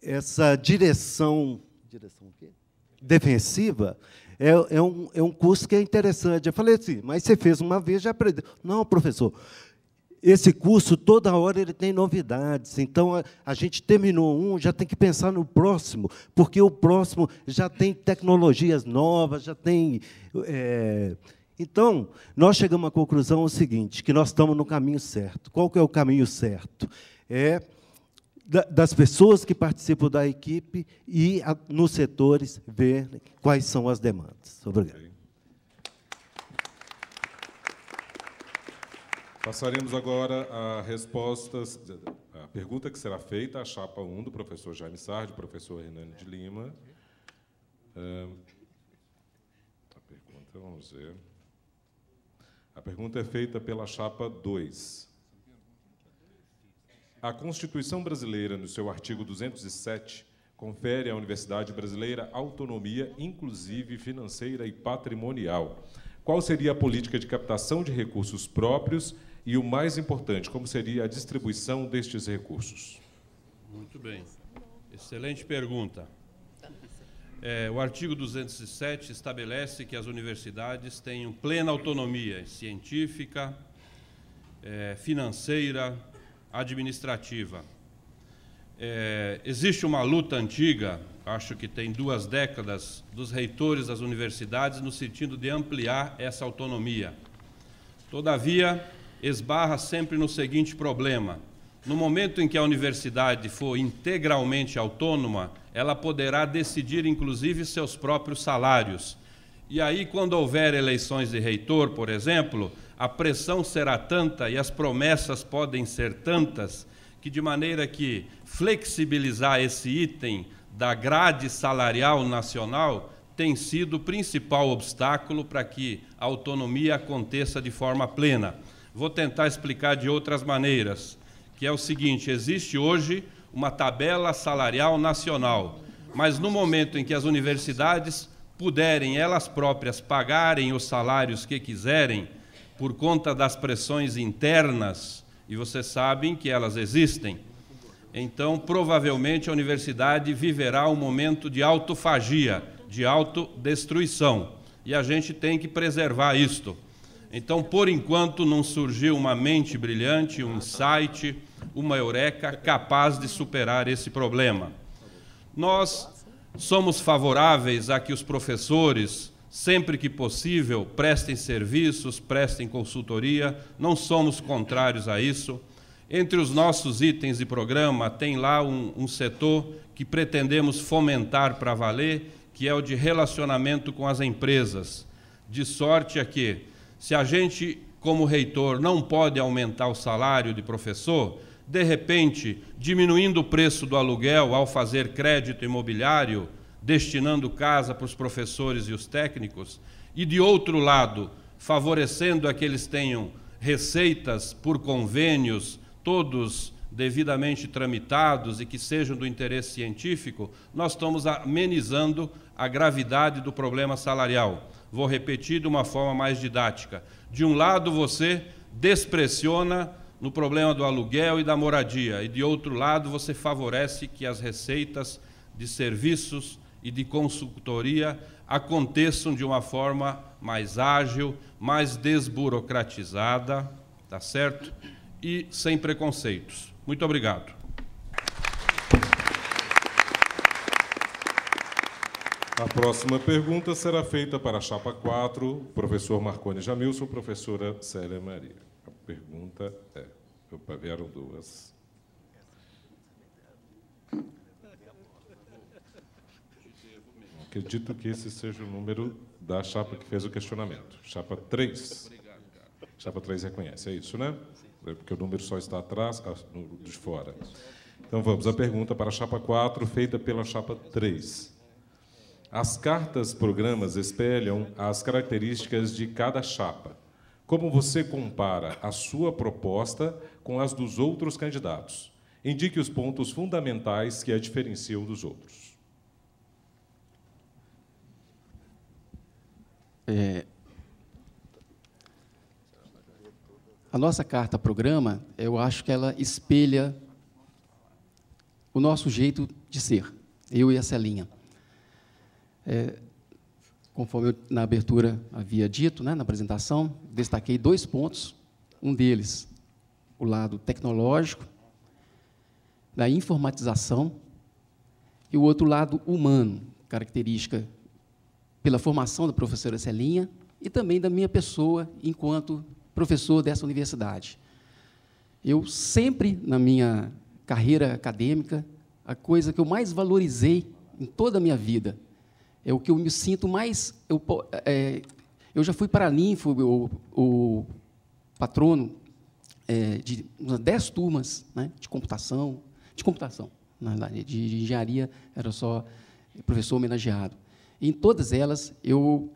essa direção defensiva, é, é, um, é um curso que é interessante. Eu falei assim, mas você fez uma vez, já aprendeu. Não, professor, esse curso, toda hora, ele tem novidades. Então, a, a, gente terminou um, já tem que pensar no próximo, porque o próximo já tem tecnologias novas, já tem. É... Então, nós chegamos à conclusão o seguinte: que nós estamos no caminho certo. Qual que é o caminho certo? É das pessoas que participam da equipe e a, nos setores ver quais são as demandas. Obrigado. Okay. Passaremos agora a respostas, a pergunta que será feita à chapa 1 do professor Jaime Sardi, professor Hernani de Lima. É, a pergunta, vamos ver. A pergunta é feita pela chapa 2. A Constituição brasileira, no seu artigo 207, confere à Universidade Brasileira autonomia, inclusive financeira e patrimonial. Qual seria a política de captação de recursos próprios e o mais importante, como seria a distribuição destes recursos? Muito bem. Excelente pergunta. É, o artigo 207 estabelece que as universidades tenham plena autonomia científica, é, financeira, administrativa. É, existe uma luta antiga, acho que tem duas décadas, dos reitores das universidades no sentido de ampliar essa autonomia. Todavia, esbarra sempre no seguinte problema: no momento em que a universidade for integralmente autônoma, ela poderá decidir, inclusive, seus próprios salários e aí, quando houver eleições de reitor, por exemplo, a pressão será tanta e as promessas podem ser tantas que, de maneira que flexibilizar esse item da grade salarial nacional tem sido o principal obstáculo para que a autonomia aconteça de forma plena. Vou tentar explicar de outras maneiras, que é o seguinte: existe hoje uma tabela salarial nacional, mas no momento em que as universidades puderem elas próprias pagarem os salários que quiserem, por conta das pressões internas, e vocês sabem que elas existem, então provavelmente a universidade viverá um momento de autofagia, de autodestruição, e a gente tem que preservar isto. Então, por enquanto, não surgiu uma mente brilhante, um insight, uma eureka capaz de superar esse problema. Nós somos favoráveis a que os professores, sempre que possível, prestem serviços, prestem consultoria, não somos contrários a isso. Entre os nossos itens de programa, tem lá um, um setor que pretendemos fomentar para valer, que é o de relacionamento com as empresas. De sorte a que, se a gente, como reitor, não pode aumentar o salário de professor, de repente, diminuindo o preço do aluguel ao fazer crédito imobiliário, destinando casa para os professores e os técnicos, e de outro lado, favorecendo a que eles tenham receitas por convênios, todos devidamente tramitados e que sejam do interesse científico, nós estamos amenizando a gravidade do problema salarial. Vou repetir de uma forma mais didática. De um lado, você despressiona no problema do aluguel e da moradia, e de outro lado, você favorece que as receitas de serviços e de consultoria aconteçam de uma forma mais ágil, mais desburocratizada, tá certo? E sem preconceitos. Muito obrigado. A próxima pergunta será feita para a chapa 4, professor Marconi Jamilson, professora Célia Maria pergunta é, opa, vieram duas. Acredito que esse seja o número da chapa que fez o questionamento. Chapa 3. Chapa 3 reconhece, é isso, né? É porque o número só está atrás, de fora. Então vamos a pergunta para a chapa 4, feita pela chapa 3. As cartas programas espelham as características de cada chapa. Como você compara a sua proposta com as dos outros candidatos? Indique os pontos fundamentais que a diferenciam dos outros. É, a nossa carta programa, eu acho que ela espelha o nosso jeito de ser, eu e a Celinha. É, Conforme eu, na abertura havia dito, né, na apresentação, destaquei dois pontos. Um deles, o lado tecnológico, da informatização, e o outro lado humano, característica pela formação da professora Celinha e também da minha pessoa enquanto professor dessa universidade. Eu sempre, na minha carreira acadêmica, a coisa que eu mais valorizei em toda a minha vida é o que eu me sinto mais. Eu, é, eu já fui para a Linfo, o, o patrono é, de dez turmas né, de computação, de computação, na verdade, de, de engenharia era só professor homenageado. E em todas elas, eu,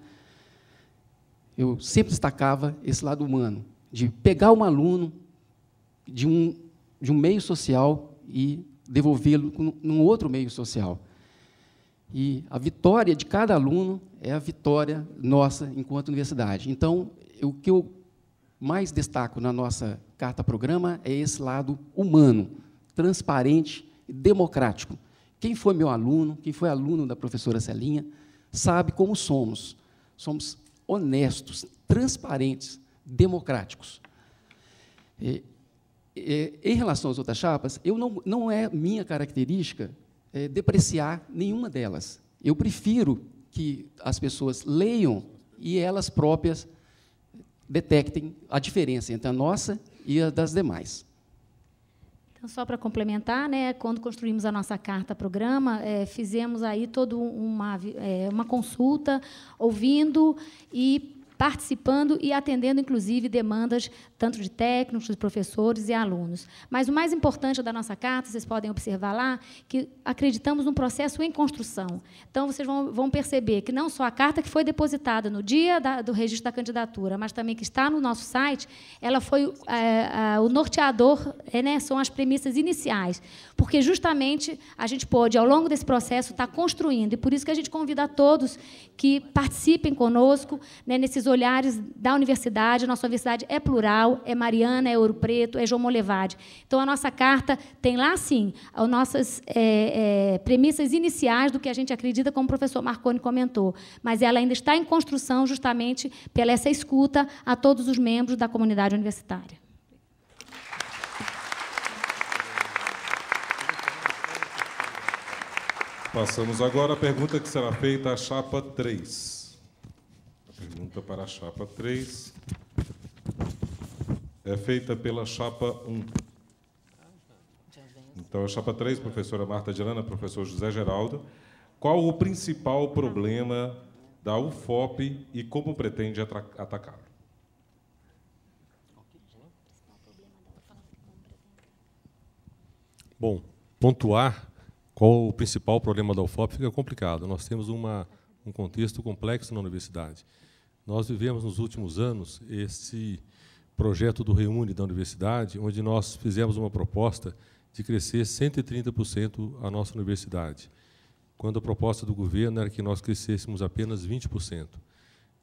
eu sempre destacava esse lado humano, de pegar um aluno de um, de um meio social e devolvê-lo num outro meio social. E a vitória de cada aluno é a vitória nossa enquanto universidade. Então, o que eu mais destaco na nossa carta-programa é esse lado humano, transparente e democrático. Quem foi meu aluno, quem foi aluno da professora Celinha, sabe como somos. Somos honestos, transparentes, democráticos. E, e, em relação às outras chapas, eu não, não é minha característica é, depreciar nenhuma delas. Eu prefiro que as pessoas leiam e elas próprias detectem a diferença entre a nossa e a das demais. Então, só para complementar, né, quando construímos a nossa carta-programa, é, eh, fizemos aí toda uma, é, uma consulta, ouvindo e participando e atendendo, inclusive, demandas tanto de técnicos, de professores e alunos. Mas o mais importante da nossa carta, vocês podem observar lá, que acreditamos num processo em construção. Então, vocês vão, vão perceber que não só a carta que foi depositada no dia da, do registro da candidatura, mas também que está no nosso site, ela foi é, é, o norteador, é, né, são as premissas iniciais. Porque, justamente, a gente pôde, ao longo desse processo, estar tá construindo. E, por isso que a gente convida a todos que participem conosco né, nesses olhares da universidade. Nossa universidade é plural, é Mariana, é Ouro Preto, é João Molevade. Então, a nossa carta tem lá, sim, as nossas é, é, premissas iniciais do que a gente acredita, como o professor Marconi comentou. Mas ela ainda está em construção justamente pela essa escuta a todos os membros da comunidade universitária. Passamos agora à pergunta que será feita à chapa 3. Pergunta para a chapa 3. É feita pela chapa 1. Então, a chapa 3, professora Marta Dilana, professor José Geraldo. Qual o principal problema da UFOP e como pretende atacá-lo? Bom, pontuar qual o principal problema da UFOP fica complicado. Nós temos uma, um contexto complexo na universidade. Nós vivemos nos últimos anos esse projeto do Reúne da Universidade, onde nós fizemos uma proposta de crescer 130% a nossa universidade, quando a proposta do governo era que nós crescêssemos apenas 20%.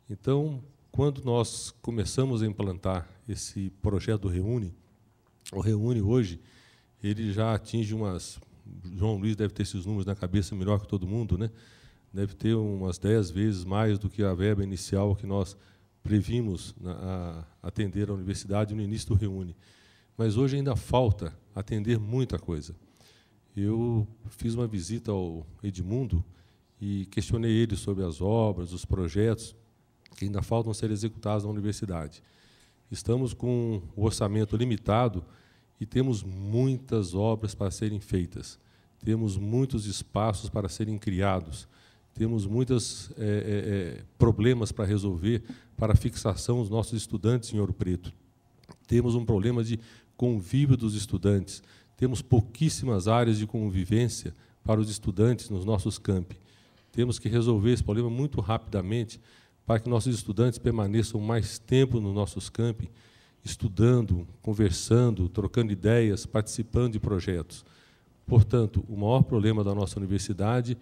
Então, quando nós começamos a implantar esse projeto do Reúne, o Reúne hoje, ele já atinge umas. João Luiz deve ter esses números na cabeça melhor que todo mundo, né? deve ter umas 10 vezes mais do que a verba inicial que nós previmos na, a, atender a universidade no início do Reúne. Mas hoje ainda falta atender muita coisa. Eu fiz uma visita ao Edmundo e questionei ele sobre as obras, os projetos que ainda faltam ser executados na universidade. Estamos com o orçamento limitado e temos muitas obras para serem feitas. Temos muitos espaços para serem criados temos muitos é, é, é, problemas para resolver para fixação dos nossos estudantes em Ouro Preto. Temos um problema de convívio dos estudantes, temos pouquíssimas áreas de convivência para os estudantes nos nossos campi. Temos que resolver esse problema muito rapidamente para que nossos estudantes permaneçam mais tempo nos nossos campi, estudando, conversando, trocando ideias, participando de projetos. Portanto, o maior problema da nossa universidade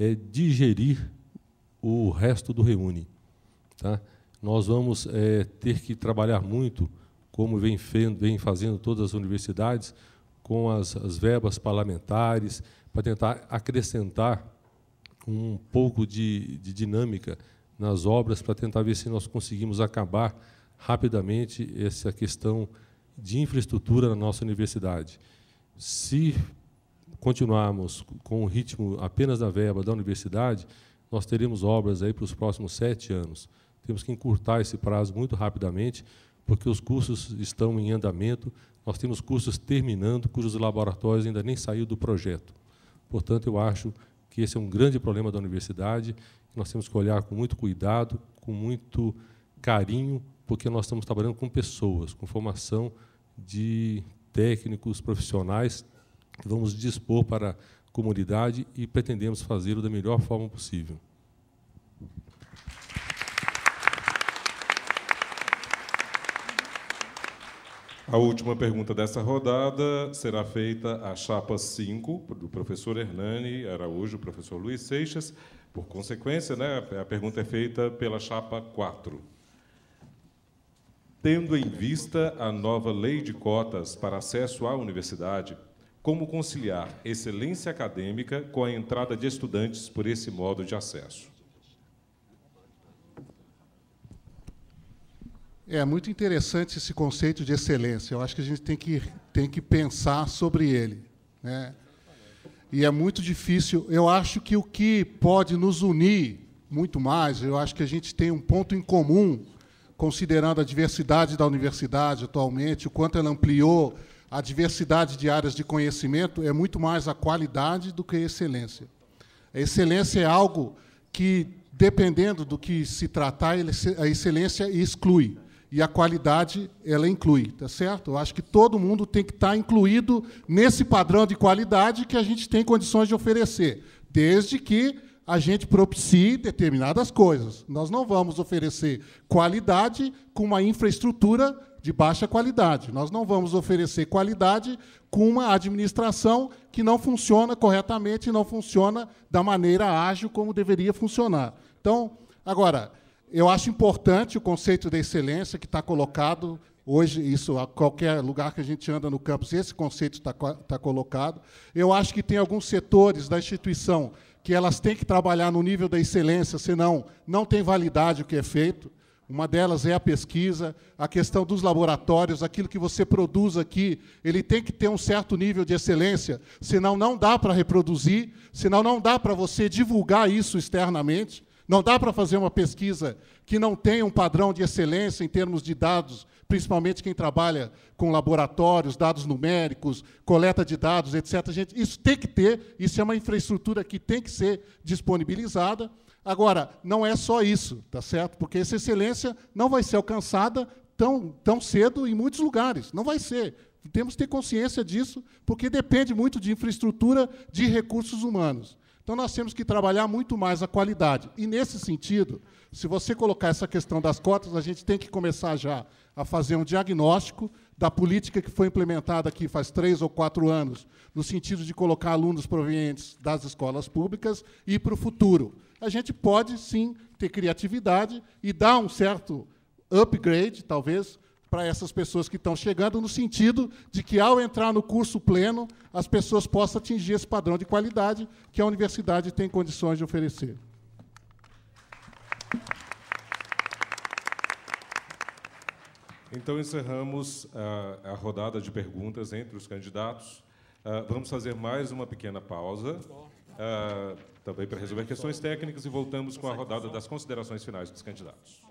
é, digerir o resto do Reúne. Tá? Nós vamos é, ter que trabalhar muito, como vem, vem fazendo todas as universidades, com as, as verbas parlamentares, para tentar acrescentar um pouco de, de dinâmica nas obras, para tentar ver se nós conseguimos acabar rapidamente essa questão de infraestrutura na nossa universidade. Se continuarmos com o ritmo apenas da verba da universidade, nós teremos obras aí para os próximos sete anos. Temos que encurtar esse prazo muito rapidamente, porque os cursos estão em andamento, nós temos cursos terminando, cujos laboratórios ainda nem saíram do projeto. Portanto, eu acho que esse é um grande problema da universidade, nós temos que olhar com muito cuidado, com muito carinho, porque nós estamos trabalhando com pessoas, com formação de técnicos profissionais vamos dispor para a comunidade e pretendemos fazê-lo da melhor forma possível. A última pergunta dessa rodada será feita à chapa 5, do professor Hernani Araújo, professor Luiz Seixas. Por consequência, né, a pergunta é feita pela chapa 4. Tendo em vista a nova lei de cotas para acesso à universidade, como conciliar excelência acadêmica com a entrada de estudantes por esse modo de acesso? É muito interessante esse conceito de excelência. Eu acho que a gente tem que, tem que pensar sobre ele. Né? E é muito difícil. Eu acho que o que pode nos unir muito mais, eu acho que a gente tem um ponto em comum, considerando a diversidade da universidade atualmente, o quanto ela ampliou a diversidade de áreas de conhecimento é muito mais a qualidade do que a excelência. A excelência é algo que, dependendo do que se tratar, a excelência exclui. E a qualidade, ela inclui, tá certo? Eu acho que todo mundo tem que estar tá incluído nesse padrão de qualidade que a gente tem condições de oferecer, desde que a gente propicie determinadas coisas. Nós não vamos oferecer qualidade com uma infraestrutura de baixa qualidade. Nós não vamos oferecer qualidade com uma administração que não funciona corretamente e não funciona da maneira ágil como deveria funcionar. Então, agora, eu acho importante o conceito da excelência que está colocado Hoje, isso, a qualquer lugar que a gente anda no campus, esse conceito está tá colocado. Eu acho que tem alguns setores da instituição que elas têm que trabalhar no nível da excelência, senão não tem validade o que é feito. Uma delas é a pesquisa, a questão dos laboratórios, aquilo que você produz aqui, ele tem que ter um certo nível de excelência, senão não dá para reproduzir, senão não dá para você divulgar isso externamente, não dá para fazer uma pesquisa que não tenha um padrão de excelência em termos de dados, principalmente quem trabalha com laboratórios, dados numéricos, coleta de dados, etc. Gente, isso tem que ter, isso é uma infraestrutura que tem que ser disponibilizada. Agora, não é só isso, tá certo? Porque essa excelência não vai ser alcançada tão, tão cedo em muitos lugares. Não vai ser. Temos que ter consciência disso, porque depende muito de infraestrutura, de recursos humanos. Então, nós temos que trabalhar muito mais a qualidade. E, nesse sentido, se você colocar essa questão das cotas, a gente tem que começar já a fazer um diagnóstico da política que foi implementada aqui faz três ou quatro anos, no sentido de colocar alunos provenientes das escolas públicas e para o futuro a gente pode sim ter criatividade e dar um certo upgrade, talvez, para essas pessoas que estão chegando, no sentido de que, ao entrar no curso pleno, as pessoas possam atingir esse padrão de qualidade que a universidade tem condições de oferecer. Então, encerramos a, ah, a rodada de perguntas entre os candidatos. Uh, vamos fazer mais uma pequena pausa uh, também para resolver questões técnicas e voltamos com a rodada das considerações finais dos candidatos.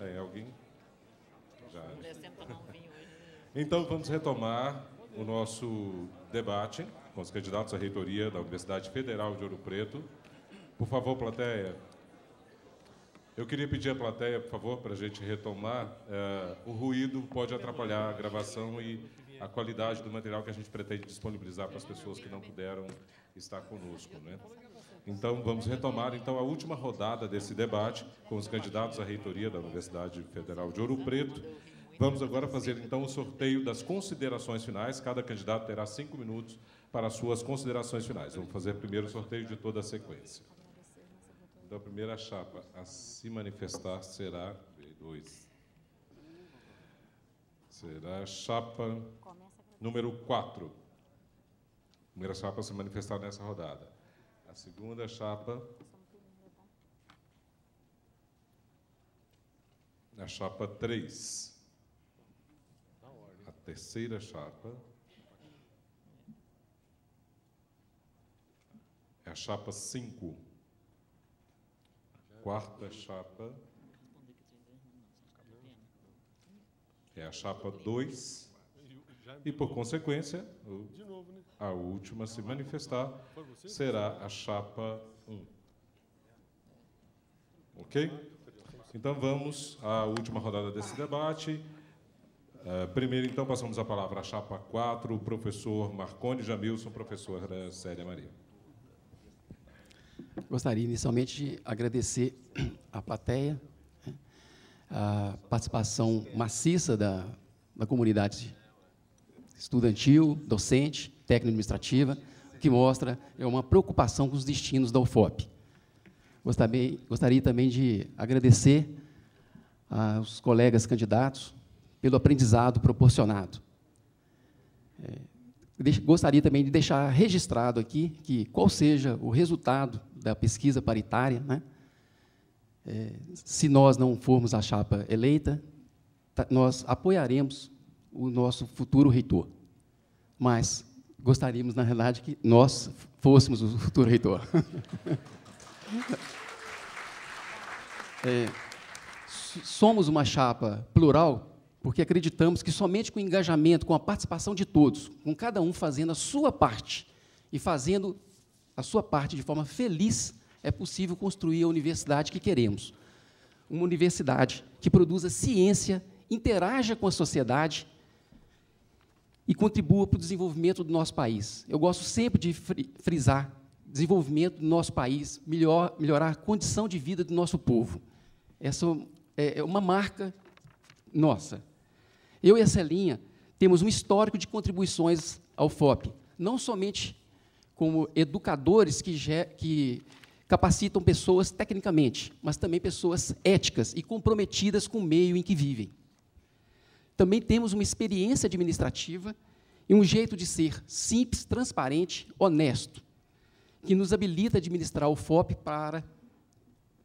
É, é, alguém? Já. Então, vamos retomar o nosso debate com os candidatos à reitoria da Universidade Federal de Ouro Preto, por favor, plateia. Eu queria pedir à plateia, por favor, para a gente retomar. É, o ruído pode atrapalhar a gravação e a qualidade do material que a gente pretende disponibilizar para as pessoas que não puderam estar conosco. Né? Então, vamos retomar então a última rodada desse debate com os candidatos à reitoria da Universidade Federal de Ouro Preto. Vamos agora fazer então o sorteio das considerações finais. Cada candidato terá cinco minutos para suas considerações finais. Vamos fazer primeiro o sorteio de toda a sequência. Então, a primeira chapa a se manifestar será B2. Será chapa número 4. A primeira chapa a se manifestar nessa rodada. A segunda chapa. A chapa 3. A terceira chapa. É a chapa 5 quarta chapa é a chapa 2 e, por consequência, a última a se manifestar será a chapa 1. Um. Ok? Então, vamos à última rodada desse debate. É, primeiro, então, passamos a palavra à chapa 4, o professor Marconi Jamilson, professor da Célia Maria. Gostaria inicialmente de agradecer à plateia, né, a participação maciça da, da comunidade estudantil, docente, técnica administrativa que mostra é uma preocupação com os destinos da UFOP. Gostaria, gostaria também de agradecer aos colegas candidatos pelo aprendizado proporcionado. É, gostaria também de deixar registrado aqui que, qual seja o resultado da pesquisa paritária, né? É, se nós não formos a chapa eleita, nós apoiaremos o nosso futuro reitor. Mas gostaríamos, na realidade, que nós fôssemos o futuro reitor. *laughs* é, somos uma chapa plural porque acreditamos que somente com o engajamento, com a participação de todos, com cada um fazendo a sua parte e fazendo a sua parte de forma feliz, é possível construir a universidade que queremos. Uma universidade que produza ciência, interaja com a sociedade e contribua para o desenvolvimento do nosso país. Eu gosto sempre de frisar desenvolvimento do nosso país, melhor, melhorar a condição de vida do nosso povo. Essa é, é uma marca nossa. Eu e a Celinha temos um histórico de contribuições ao FOP, não somente como educadores que, que capacitam pessoas tecnicamente, mas também pessoas éticas e comprometidas com o meio em que vivem. Também temos uma experiência administrativa e um jeito de ser simples, transparente, honesto, que nos habilita a administrar o FOP para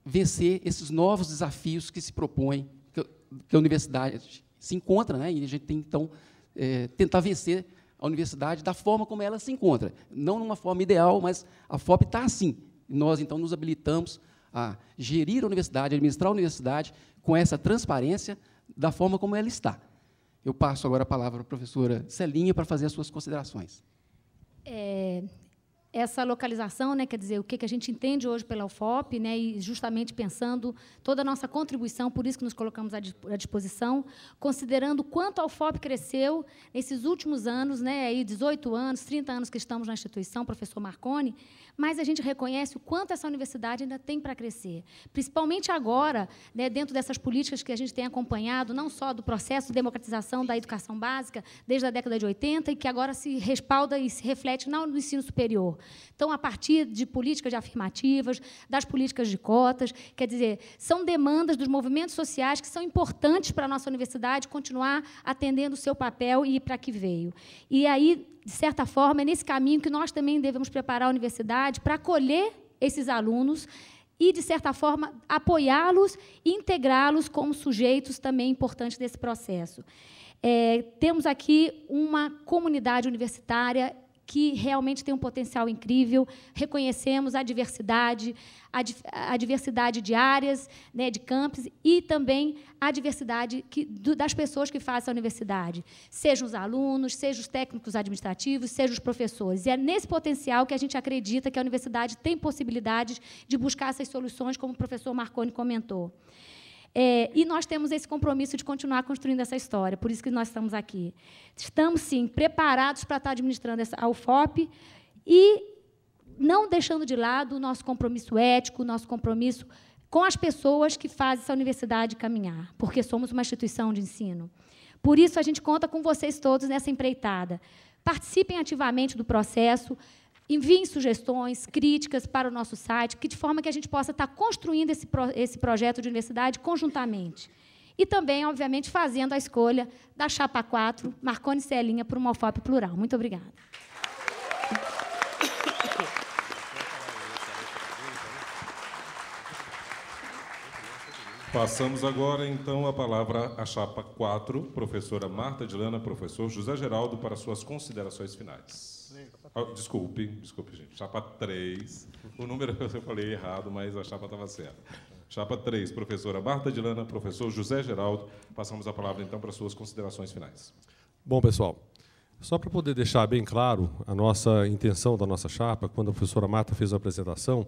vencer esses novos desafios que se propõem, que a universidade se encontra, né? e a gente tem, então, é, tentar vencer a universidade da forma como ela se encontra. Não numa forma ideal, mas a FOP está assim. Nós, então, nos habilitamos a gerir a universidade, administrar a universidade com essa transparência da forma como ela está. Eu passo agora a palavra para a professora Celinha para fazer as suas considerações. É, essa localização, né, quer dizer, o que, que a gente entende hoje pela UFOP, né, e justamente pensando toda a nossa contribuição, por isso que nos colocamos à, disposição, considerando quanto a UFOP cresceu nesses últimos anos, né, aí 18 anos, 30 anos que estamos na instituição, professor Marconi, mas a gente reconhece o quanto essa universidade ainda tem para crescer, principalmente agora, né, dentro dessas políticas que a gente tem acompanhado, não só do processo de democratização da educação básica desde a década de 80 e que agora se respalda e se reflete no ensino superior. Então, a partir de políticas afirmativas, das políticas de cotas, quer dizer, são demandas dos movimentos sociais que são importantes para a nossa universidade continuar atendendo o seu papel e para que veio. E aí, de certa forma, é nesse caminho que nós também devemos preparar a universidade para acolher esses alunos e, de certa forma, apoiá-los e integrá-los como sujeitos também importantes desse processo. É, temos aqui uma comunidade universitária que realmente tem um potencial incrível. Reconhecemos a diversidade, a, a diversidade de áreas, né, de campos e também a diversidade que, do, das pessoas que fazem a universidade, sejam os alunos, sejam os técnicos administrativos, sejam os professores. E é nesse potencial que a gente acredita que a universidade tem possibilidades de buscar essas soluções, como o professor Marconi comentou. É, e nós temos esse compromisso de continuar construindo essa história, por isso que nós estamos aqui. Estamos, sim, preparados para estar administrando essa, a UFOP e não deixando de lado o nosso compromisso ético, o nosso compromisso com as pessoas que fazem essa universidade caminhar, porque somos uma instituição de ensino. Por isso, a gente conta com vocês todos nessa empreitada. Participem ativamente do processo, Enviem sugestões, críticas para o nosso site, que de forma que a gente possa estar construindo esse, pro, esse projeto de universidade conjuntamente. E também, obviamente, fazendo a escolha da Chapa 4, Marconi Celinha, para uma MOFOP plural. Muito obrigada. Passamos agora, então, a palavra à chapa 4, professora Marta Dilana, professor José Geraldo, para suas considerações finais. Oh, desculpe, desculpe, gente. Chapa 3. O número *laughs* eu falei errado, mas a chapa estava certa. Chapa 3, professora Marta Dilana, professor José Geraldo. Passamos a palavra, então, para suas considerações finais. Bom, pessoal, só para poder deixar bem claro a nossa intenção da nossa chapa, quando a professora Marta fez a apresentação,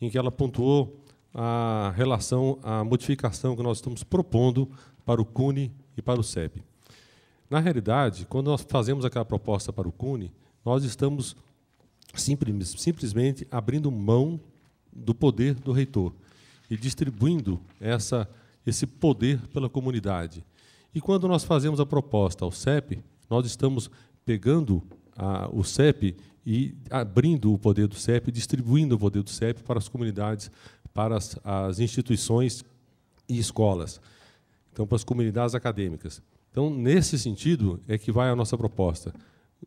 em que ela pontuou a relação à modificação que nós estamos propondo para o CUNE e para o SEB. Na realidade, quando nós fazemos aquela proposta para o CUNE, nós estamos simples, simplesmente abrindo mão do poder do reitor e distribuindo essa, esse poder pela comunidade. E quando nós fazemos a proposta ao CEP, nós estamos pegando a, o CEP e abrindo o poder do CEP, distribuindo o poder do CEP para as comunidades, para as, as instituições e escolas, então para as comunidades acadêmicas. Então, nesse sentido, é que vai a nossa proposta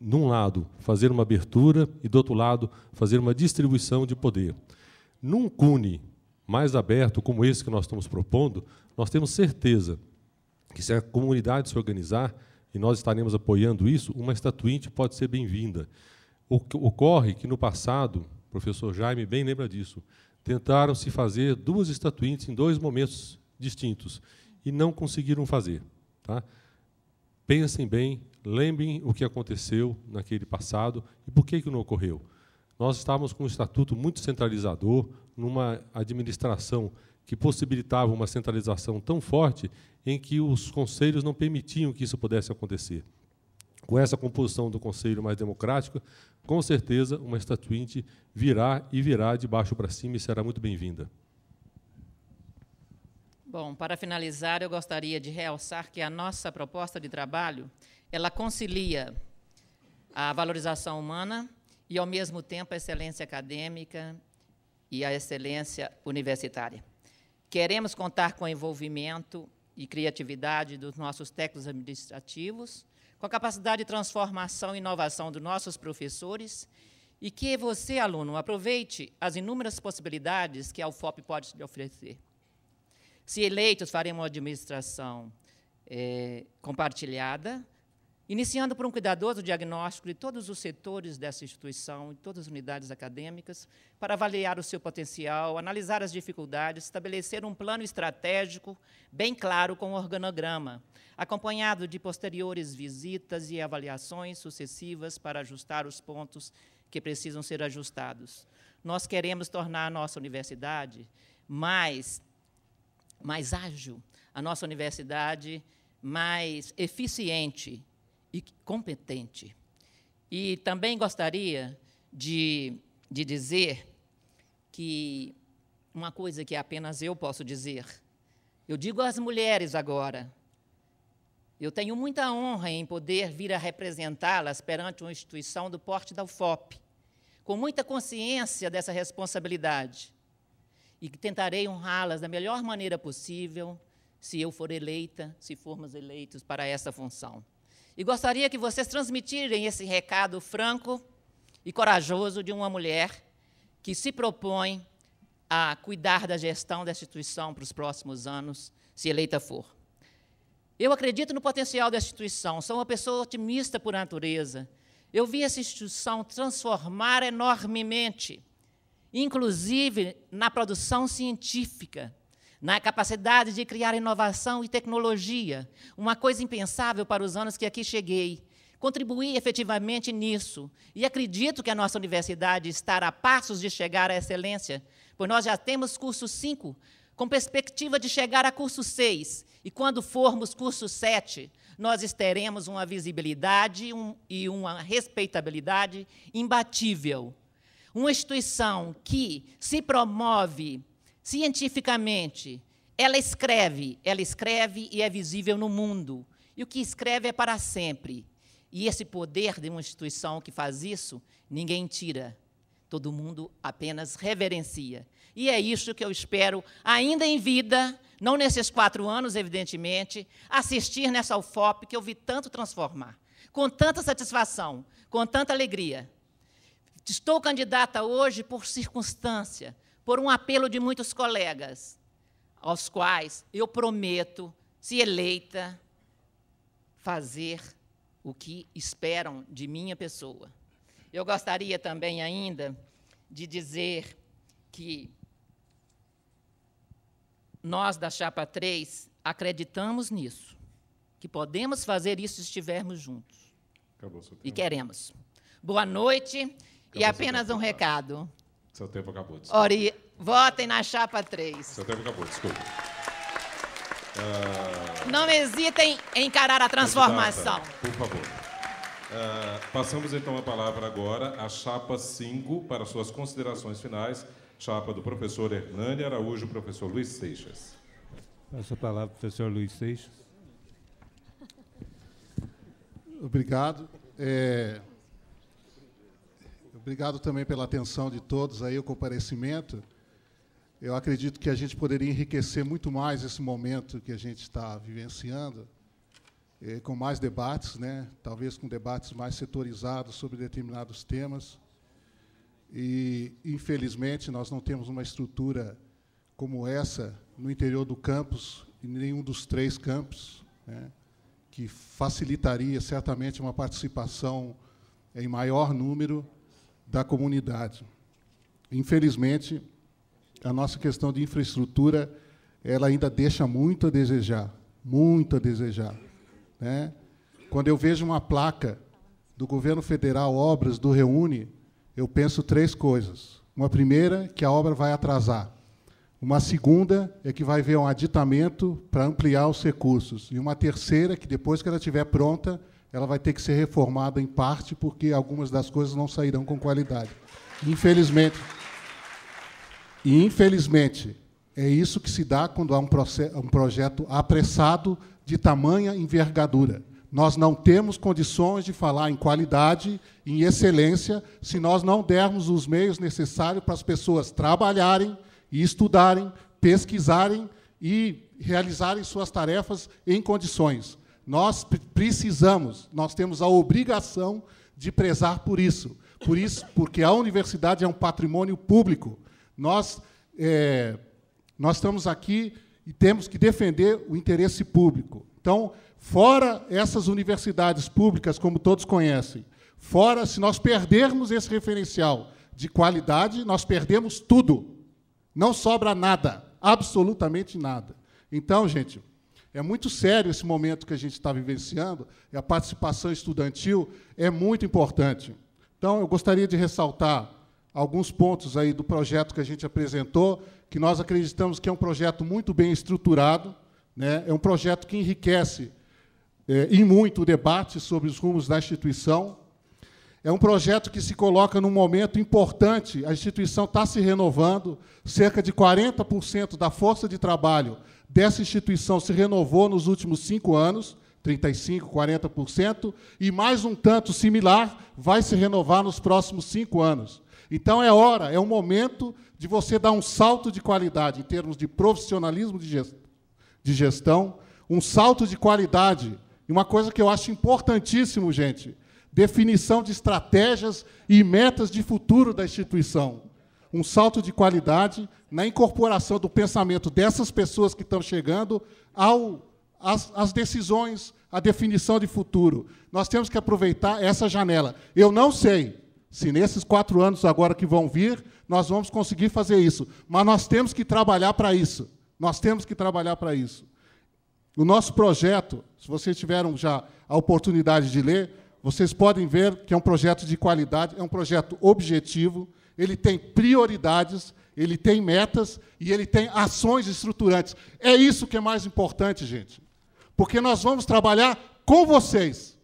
num lado, fazer uma abertura e, do outro lado, fazer uma distribuição de poder. Num CUNE mais aberto, como esse que nós estamos propondo, nós temos certeza que, se a comunidade se organizar, e nós estaremos apoiando isso, uma estatuinte pode ser bem-vinda. Ocorre que, no passado, o professor Jaime bem lembra disso, tentaram se fazer duas estatuintes em dois momentos distintos e não conseguiram fazer. Tá? Pensem bem lembrem o que aconteceu naquele passado e por que, que não ocorreu. Nós estávamos com um estatuto muito centralizador, numa administração que possibilitava uma centralização tão forte em que os conselhos não permitiam que isso pudesse acontecer. Com essa composição do conselho mais democrática, com certeza uma estatuinte virá e virá de baixo para cima e será muito bem-vinda. Bom, para finalizar, eu gostaria de realçar que a nossa proposta de trabalho ela concilia a valorização humana e, ao mesmo tempo, a excelência acadêmica e a excelência universitária. Queremos contar com o envolvimento e criatividade dos nossos técnicos administrativos, com a capacidade de transformação e inovação dos nossos professores e que você, aluno, aproveite as inúmeras possibilidades que a UFOP pode lhe oferecer. Se eleitos, faremos uma administração é, compartilhada, Iniciando por um cuidadoso diagnóstico de todos os setores dessa instituição e todas as unidades acadêmicas, para avaliar o seu potencial, analisar as dificuldades, estabelecer um plano estratégico bem claro com o organograma, acompanhado de posteriores visitas e avaliações sucessivas para ajustar os pontos que precisam ser ajustados. Nós queremos tornar a nossa universidade mais, mais ágil, a nossa universidade mais eficiente e competente. E também gostaria de, de dizer que uma coisa que apenas eu posso dizer. Eu digo às mulheres agora. Eu tenho muita honra em poder vir a representá-las perante uma instituição do porte da UFOP, com muita consciência dessa responsabilidade. E tentarei honrá-las da melhor maneira possível, se eu for eleita, se formos eleitos para essa função. E gostaria que vocês transmitirem esse recado franco e corajoso de uma mulher que se propõe a cuidar da gestão da instituição para os próximos anos, se eleita for. Eu acredito no potencial da instituição, sou uma pessoa otimista por natureza. Eu vi essa instituição transformar enormemente, inclusive na produção científica, na capacidade de criar inovação e tecnologia, uma coisa impensável para os anos que aqui cheguei. Contribuí efetivamente nisso e acredito que a nossa universidade estará a passos de chegar à excelência, pois nós já temos curso 5, com perspectiva de chegar a curso 6, e quando formos curso 7, nós teremos uma visibilidade e uma respeitabilidade imbatível. Uma instituição que se promove cientificamente, ela escreve, ela escreve e é visível no mundo. E o que escreve é para sempre. E esse poder de uma instituição que faz isso, ninguém tira. Todo mundo apenas reverencia. E é isso que eu espero, ainda em vida, não nesses quatro anos, evidentemente, assistir nessa UFOP que eu vi tanto transformar, com tanta satisfação, com tanta alegria. Estou candidata hoje por circunstância, por um apelo de muitos colegas, aos quais eu prometo, se eleita, fazer o que esperam de minha pessoa. Eu gostaria também ainda de dizer que nós da Chapa 3 acreditamos nisso, que podemos fazer isso se estivermos juntos. E queremos. Boa noite Acabou e apenas um recado. Seu tempo acabou, desculpa. Ori... Votem na chapa 3. Seu tempo acabou, desculpa. Uh... Não hesitem em encarar a transformação. Candidata, por favor. Uh, passamos então a palavra agora à chapa 5 para suas considerações finais. Chapa do professor Hernani Araújo e professor Luiz Seixas. passa a palavra professor Luiz Seixas. Obrigado. É, Obrigado também pela atenção de todos aí, o comparecimento. Eu acredito que a gente poderia enriquecer muito mais esse momento que a gente está vivenciando, eh, com mais debates, né? talvez com debates mais setorizados sobre determinados temas. E, infelizmente, nós não temos uma estrutura como essa no interior do campus, em nenhum dos três campos, né? que facilitaria certamente uma participação em maior número da comunidade. Infelizmente, a nossa questão de infraestrutura ela ainda deixa muito a desejar, muito a desejar. Né? Quando eu vejo uma placa do governo federal, obras do Reúne, eu penso três coisas. Uma primeira, que a obra vai atrasar. Uma segunda é que vai haver um aditamento para ampliar os recursos. E uma terceira, que depois que ela estiver pronta, ela vai ter que ser reformada em parte, porque algumas das coisas não sairão com qualidade. Infelizmente. E, infelizmente, é isso que se dá quando há um, um projeto apressado de tamanha envergadura. Nós não temos condições de falar em qualidade, em excelência, se nós não dermos os meios necessários para as pessoas trabalharem e estudarem, pesquisarem e realizarem suas tarefas em condições. Nós precisamos, nós temos a obrigação de prezar por isso. Por isso, porque a universidade é um patrimônio público. Nós, é, nós estamos aqui e temos que defender o interesse público. Então, fora essas universidades públicas, como todos conhecem, fora, se nós perdermos esse referencial de qualidade, nós perdemos tudo. Não sobra nada, absolutamente nada. Então, gente, é muito sério esse momento que a gente está vivenciando e a participação estudantil é muito importante. Então, eu gostaria de ressaltar alguns pontos aí do projeto que a gente apresentou, que nós acreditamos que é um projeto muito bem estruturado, né? é um projeto que enriquece é, eh, e muito o debate sobre os rumos da instituição. É um projeto que se coloca num momento importante, a instituição está se renovando, cerca de 40% da força de trabalho dessa instituição se renovou nos últimos cinco anos, 35%, 40%, e mais um tanto similar vai se renovar nos próximos cinco anos. Então é hora, é o momento de você dar um salto de qualidade em termos de profissionalismo de gestão, um salto de qualidade. E uma coisa que eu acho importantíssimo, gente, definição de estratégias e metas de futuro da instituição um salto de qualidade na incorporação do pensamento dessas pessoas que estão chegando ao, às, às decisões, à definição de futuro. Nós temos que aproveitar essa janela. Eu não sei se nesses quatro anos agora que vão vir, nós vamos conseguir fazer isso, mas nós temos que trabalhar para isso. Nós temos que trabalhar para isso. O nosso projeto, se vocês tiveram já a oportunidade de ler, vocês podem ver que é um projeto de qualidade, é um projeto objetivo, ele tem prioridades, ele tem metas e ele tem ações estruturantes. É isso que é mais importante, gente. Porque nós vamos trabalhar com vocês.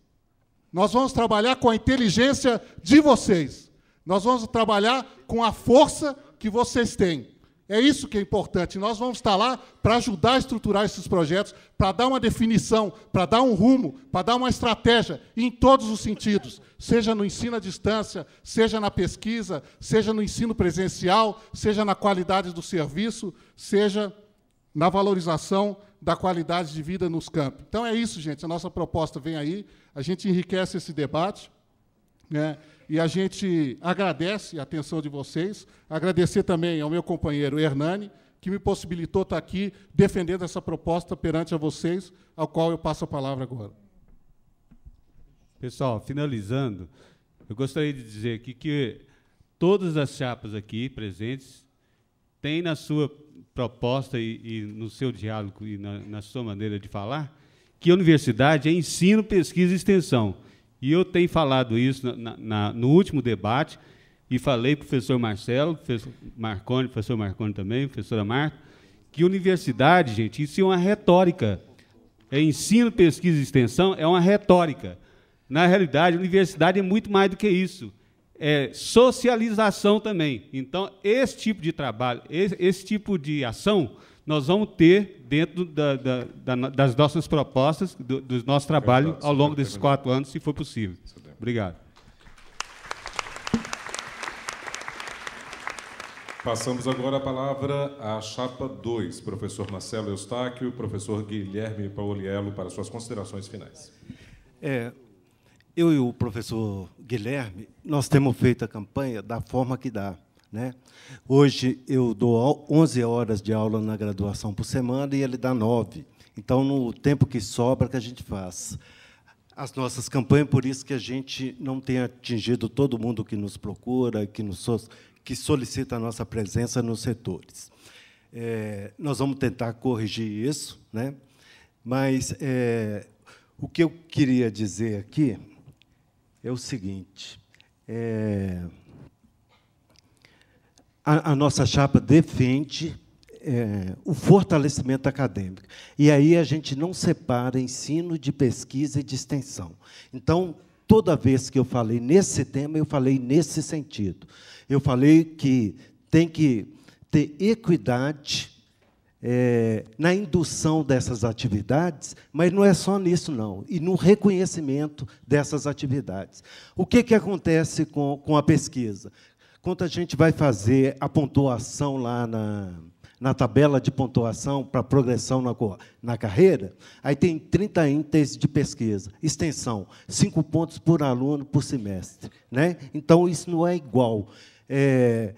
Nós vamos trabalhar com a inteligência de vocês. Nós vamos trabalhar com a força que vocês têm. É isso que é importante. Nós vamos estar lá para ajudar a estruturar esses projetos, para dar uma definição, para dar um rumo, para dar uma estratégia, em todos os sentidos seja no ensino à distância, seja na pesquisa, seja no ensino presencial, seja na qualidade do serviço, seja na valorização da qualidade de vida nos campos. Então é isso, gente. A nossa proposta vem aí. A gente enriquece esse debate. Né? E a gente agradece a atenção de vocês. Agradecer também ao meu companheiro Hernani, que me possibilitou estar aqui defendendo essa proposta perante a vocês, ao qual eu passo a palavra agora. Pessoal, finalizando, eu gostaria de dizer aqui que todas as chapas aqui presentes têm na sua proposta e, e no seu diálogo e na, na sua maneira de falar que a universidade é ensino, pesquisa e extensão. E eu tenho falado isso na, na, no último debate e falei o professor Marcelo, professor Marconi, professor Marconi também, professora Marta, que universidade, gente, isso é uma retórica. É ensino, pesquisa e extensão é uma retórica. Na realidade, a universidade é muito mais do que isso. É socialização também. Então, esse tipo de trabalho, esse, esse tipo de ação, nós vamos ter dentro da, da, da, das nossas propostas, do, do nosso trabalho, ao longo desses quatro anos, se for possível. Obrigado. Passamos agora a palavra à chapa 2, professor Marcelo Eustáquio, professor Guilherme Paoliello, para suas considerações finais. É, eu e o professor Guilherme, nós temos feito a campanha da forma que dá. Né? Hoje eu dou 11 horas de aula na graduação por semana e ele dá 9. Então, no tempo que sobra, que a gente faz. As nossas campanhas, por isso que a gente não tem atingido todo mundo que nos procura, que, nos, que solicita a nossa presença nos setores. É, nós vamos tentar corrigir isso, né? mas é, o que eu queria dizer aqui é o seguinte: é, a, a, nossa chapa defende é, o fortalecimento acadêmico. E aí a gente não separa ensino de pesquisa e de extensão. Então, toda vez que eu falei nesse tema, eu falei nesse sentido. Eu falei que tem que ter equidade é, na indução dessas atividades, mas não é só nisso, não, e no reconhecimento dessas atividades. O que, que acontece com, com a pesquisa? Quando a gente vai fazer a pontuação lá na, na tabela de pontuação para progressão na, na carreira, aí tem 30 índices de pesquisa, extensão, cinco pontos por aluno por semestre. Né? Então, isso não é igual. É,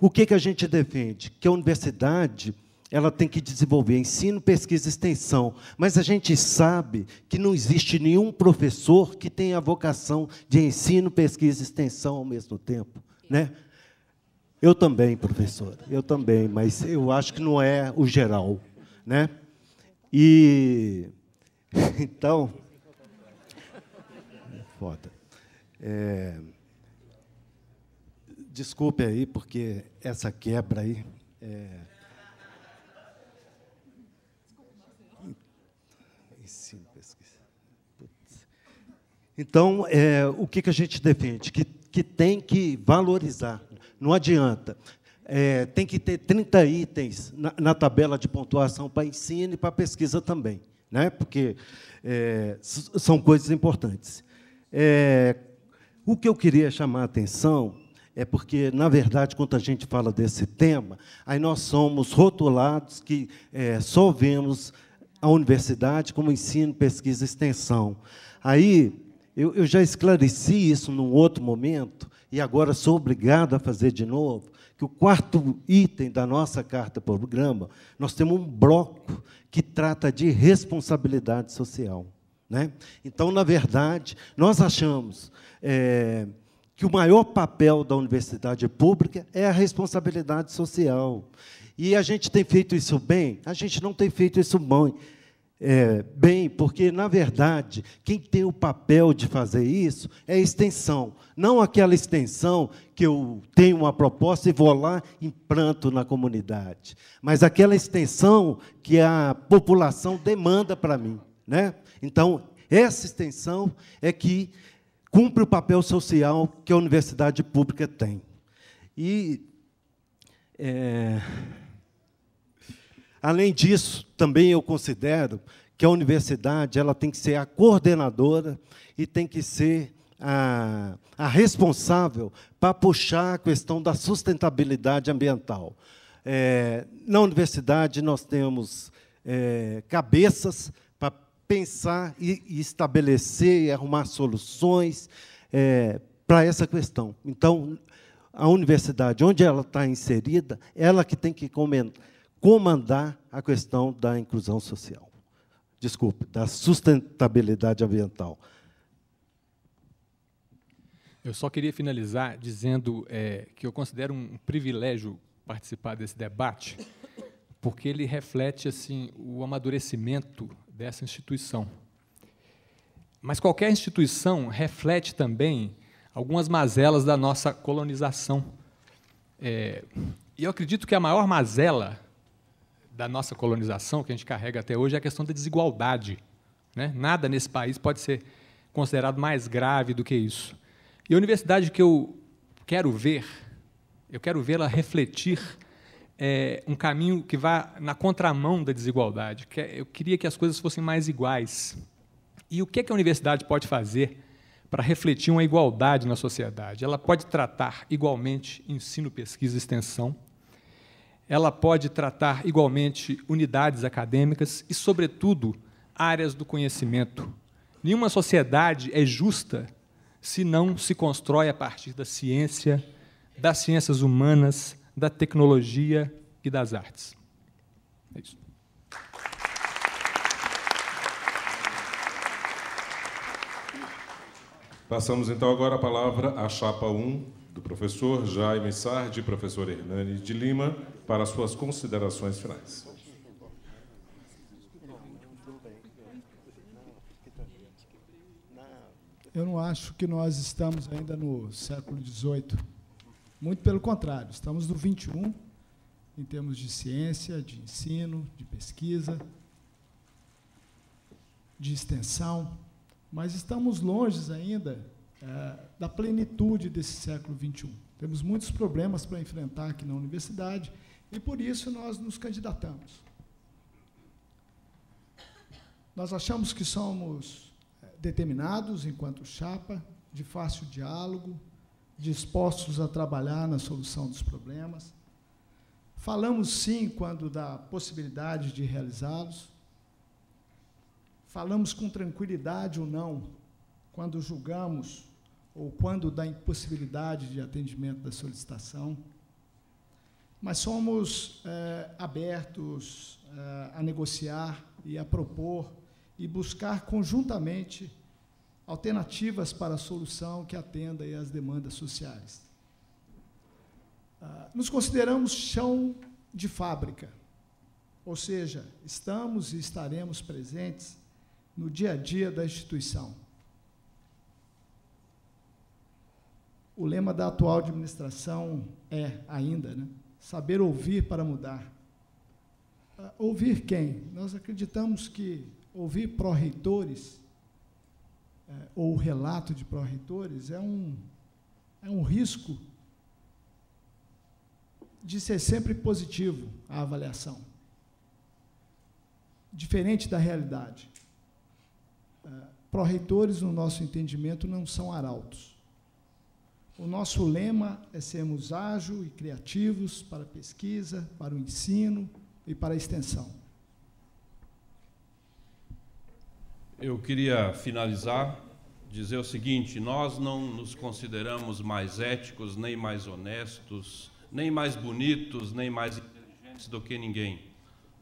o que, que a gente defende? Que a universidade ela tem que desenvolver ensino, pesquisa e extensão. Mas a gente sabe que não existe nenhum professor que tenha a vocação de ensino, pesquisa e extensão ao mesmo tempo. Né? Eu também, professor, eu também, mas eu acho que não é o geral. Né? E *laughs* então. Foda. É, desculpe aí, porque essa quebra aí. É, Então, é, o que, que a gente defende? Que, que tem que valorizar, não adianta. É, tem que ter 30 itens na, na tabela de pontuação para ensino e para pesquisa também, né? porque é, são coisas importantes. É, o que eu queria chamar a atenção é porque, na verdade, quando a gente fala desse tema, aí nós somos rotulados que é, só vemos a universidade como ensino, pesquisa e extensão. Aí eu, eu já esclareci isso num outro momento, e agora sou obrigado a fazer de novo, que o quarto item da nossa carta-programa, nós temos um bloco que trata de responsabilidade social. Né? Então, na verdade, nós achamos é, que o maior papel da universidade pública é a responsabilidade social. E a gente tem feito isso bem? A gente não tem feito isso bem é, bem, porque, na verdade, quem tem o papel de fazer isso é a extensão. Não aquela extensão que eu tenho uma proposta e vou lá e planto na comunidade, mas aquela extensão que a população demanda para mim. Né? Então, essa extensão é que cumpre o papel social que a universidade pública tem. E. É Além disso, também eu considero que a universidade ela tem que ser a coordenadora e tem que ser a, a responsável para puxar a questão da sustentabilidade ambiental. É, na universidade, nós temos é, cabeças para pensar e, e, estabelecer e arrumar soluções é, para essa questão. Então, a universidade, onde ela está inserida, ela que tem que comentar comandar a questão da inclusão social. Desculpe, da sustentabilidade ambiental. Eu só queria finalizar dizendo é, que eu considero um privilégio participar desse debate, porque ele reflete assim o amadurecimento dessa instituição. Mas qualquer instituição reflete também algumas mazelas da nossa colonização. É, e eu acredito que a maior mazela da nossa colonização, que a gente carrega até hoje, é a questão da desigualdade. Né? Nada nesse país pode ser considerado mais grave do que isso. E a universidade que eu quero ver, eu quero vê-la refletir é, um caminho que vá na contramão da desigualdade. É, eu queria que as coisas fossem mais iguais. E o que, é que a universidade pode fazer para refletir uma igualdade na sociedade? Ela pode tratar igualmente ensino, pesquisa e extensão, ela pode tratar igualmente unidades acadêmicas e, sobretudo, áreas do conhecimento. Nenhuma sociedade é justa se não se constrói a partir da ciência, das ciências humanas, da tecnologia e das artes. É isso. Passamos então agora a palavra à chapa 1 do professor Jaime Sardi, professor Hernani de Lima, para suas considerações finais. Eu não acho que nós estamos ainda no século XVIII. Muito pelo contrário, estamos no XXI, em termos de ciência, de ensino, de pesquisa, de extensão, mas estamos longe ainda é, da plenitude desse século XXI. Temos muitos problemas para enfrentar aqui na universidade e por isso nós nos candidatamos. Nós achamos que somos é, determinados enquanto chapa, de fácil diálogo, dispostos a trabalhar na solução dos problemas. Falamos sim quando da possibilidade de realizá-los. Falamos com tranquilidade ou não quando julgamos ou quando da impossibilidade de atendimento da solicitação mas somos é, abertos é, a negociar e a propor e buscar conjuntamente alternativas para a solução que atenda às demandas sociais. Ah, nos consideramos chão de fábrica, ou seja, estamos e estaremos presentes no dia a dia da instituição. O lema da atual administração é ainda, né? saber ouvir para mudar. Uh, ouvir quem? Nós acreditamos que ouvir pró-reitores, uh, ou relato de pró-reitores, é um, é um risco de ser sempre positivo a avaliação, diferente da realidade. Uh, pró-reitores, no nosso entendimento, não são arautos. O nosso lema é sermos ágil e criativos para a pesquisa, para o ensino e para a extensão. Eu queria finalizar dizer o seguinte: nós não nos consideramos mais éticos, nem mais honestos, nem mais bonitos, nem mais inteligentes do que ninguém.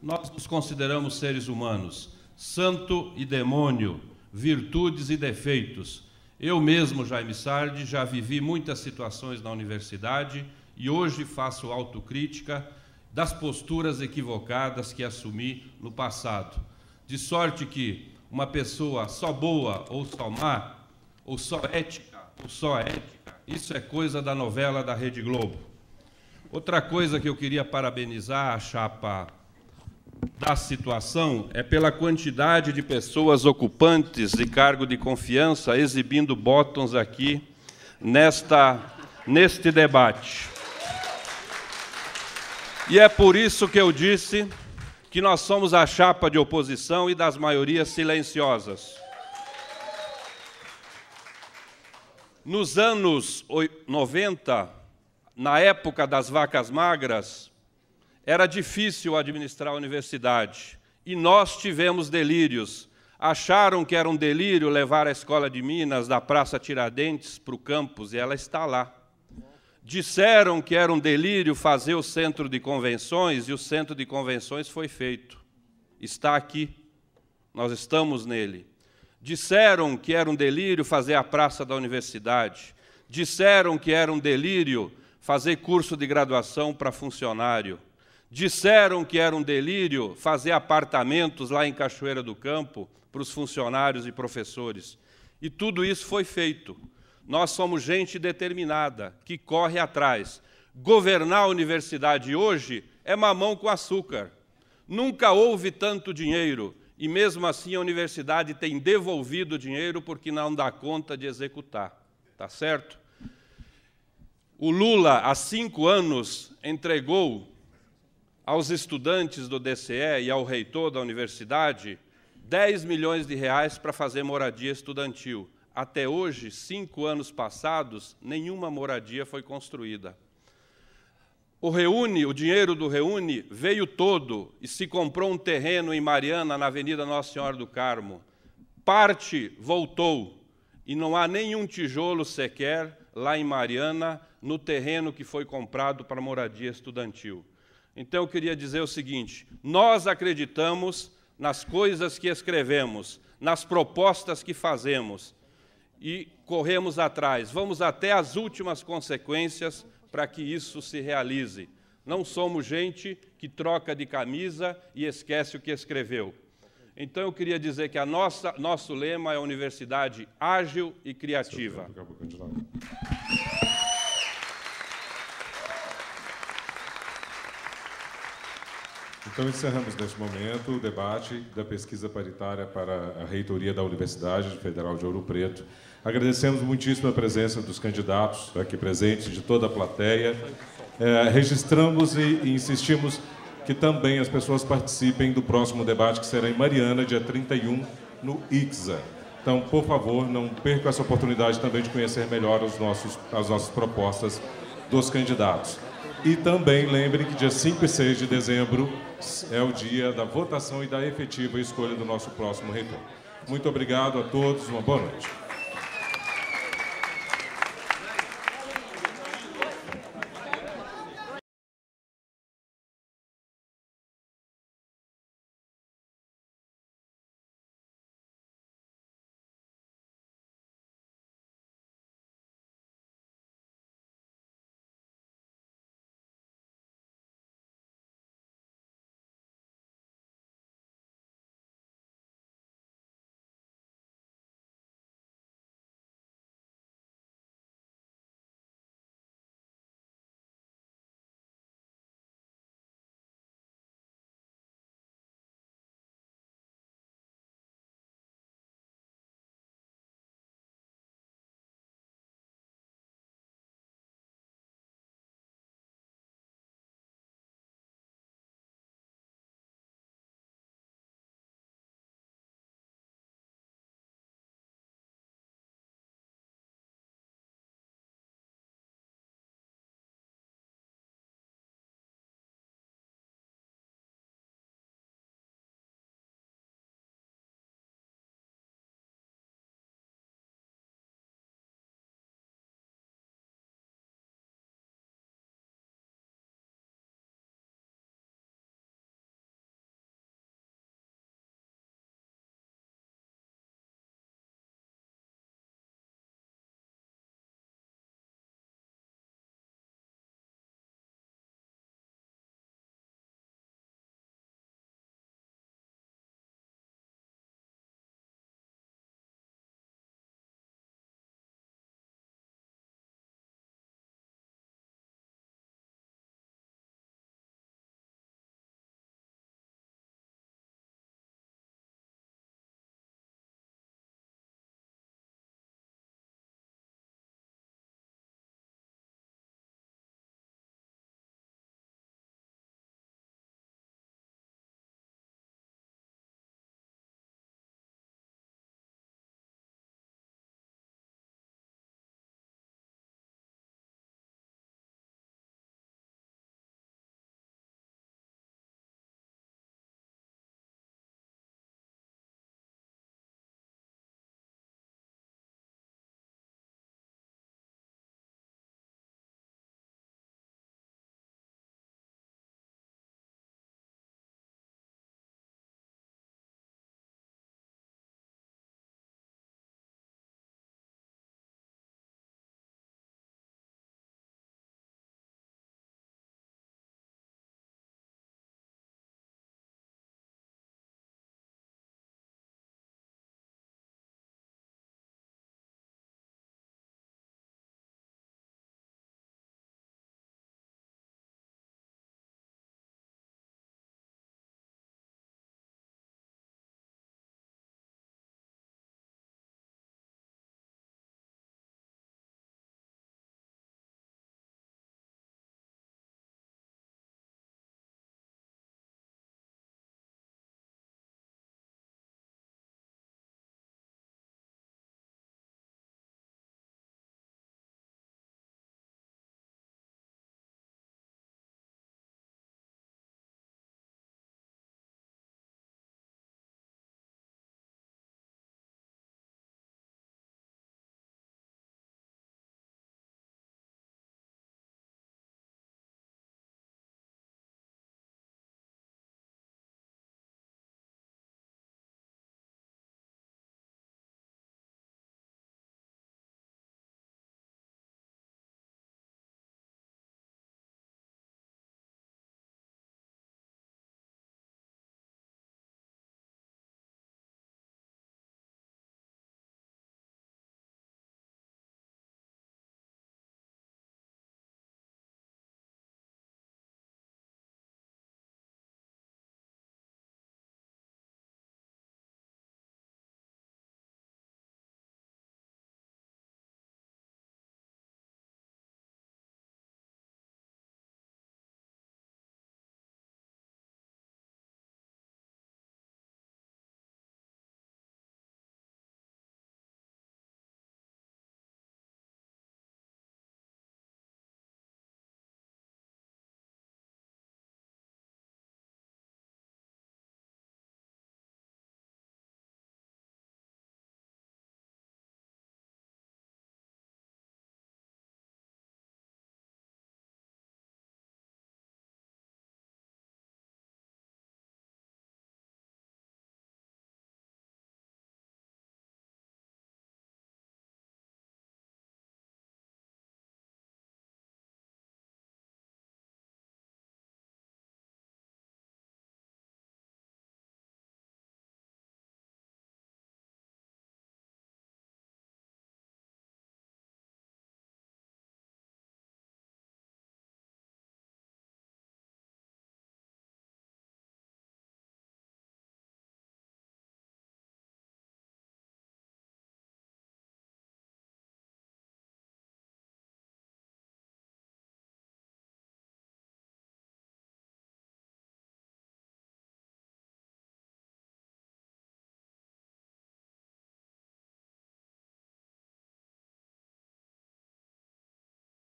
Nós nos consideramos seres humanos, santo e demônio, virtudes e defeitos eu mesmo, Jaime Sardi, já vivi muitas situações na universidade e hoje faço autocrítica das posturas equivocadas que assumi no passado. De sorte que uma pessoa só boa ou só má, ou só ética ou só ética, isso é coisa da novela da Rede Globo. Outra coisa que eu queria parabenizar a chapa da situação é pela quantidade de pessoas ocupantes de cargo de confiança exibindo botões aqui nesta neste debate. E é por isso que eu disse que nós somos a chapa de oposição e das maiorias silenciosas. Nos anos 90, na época das vacas magras, era difícil administrar a universidade e nós tivemos delírios. Acharam que era um delírio levar a escola de Minas da Praça Tiradentes para o campus e ela está lá. Disseram que era um delírio fazer o centro de convenções e o centro de convenções foi feito. Está aqui. Nós estamos nele. Disseram que era um delírio fazer a praça da universidade. Disseram que era um delírio fazer curso de graduação para funcionário. Disseram que era um delírio fazer apartamentos lá em Cachoeira do Campo para os funcionários e professores. E tudo isso foi feito. Nós somos gente determinada, que corre atrás. Governar a universidade hoje é mamão com açúcar. Nunca houve tanto dinheiro e, mesmo assim, a universidade tem devolvido dinheiro porque não dá conta de executar. está certo? O Lula, há cinco anos, entregou aos estudantes do DCE e ao reitor da universidade 10 milhões de reais para fazer moradia estudantil. Até hoje, cinco anos passados, nenhuma moradia foi construída. O Reúne, o dinheiro do Reúne veio todo e se comprou um terreno em Mariana, na Avenida Nossa Senhora do Carmo. Parte voltou e não há nenhum tijolo sequer lá em Mariana, no terreno que foi comprado para moradia estudantil. Então eu queria dizer o seguinte: nós acreditamos nas coisas que escrevemos, nas propostas que fazemos e corremos atrás, vamos até as últimas consequências para que isso se realize. Não somos gente que troca de camisa e esquece o que escreveu. Então eu queria dizer que a nossa nosso lema é a universidade ágil e criativa. Então, encerramos neste momento o debate da pesquisa paritária para a reitoria da Universidade Federal de Ouro Preto. Agradecemos muitíssimo a presença dos candidatos aqui presentes, de toda a plateia. É, registramos e, e insistimos que também as pessoas participem do próximo debate, que será em Mariana, dia 31, no IXA. Então, por favor, não percam essa oportunidade também de conhecer melhor os nossos, as nossas propostas dos candidatos. E também lembrem que dia 5 e 6 de dezembro é o dia da votação e da efetiva escolha do nosso próximo reitor. Muito obrigado a todos, uma boa noite.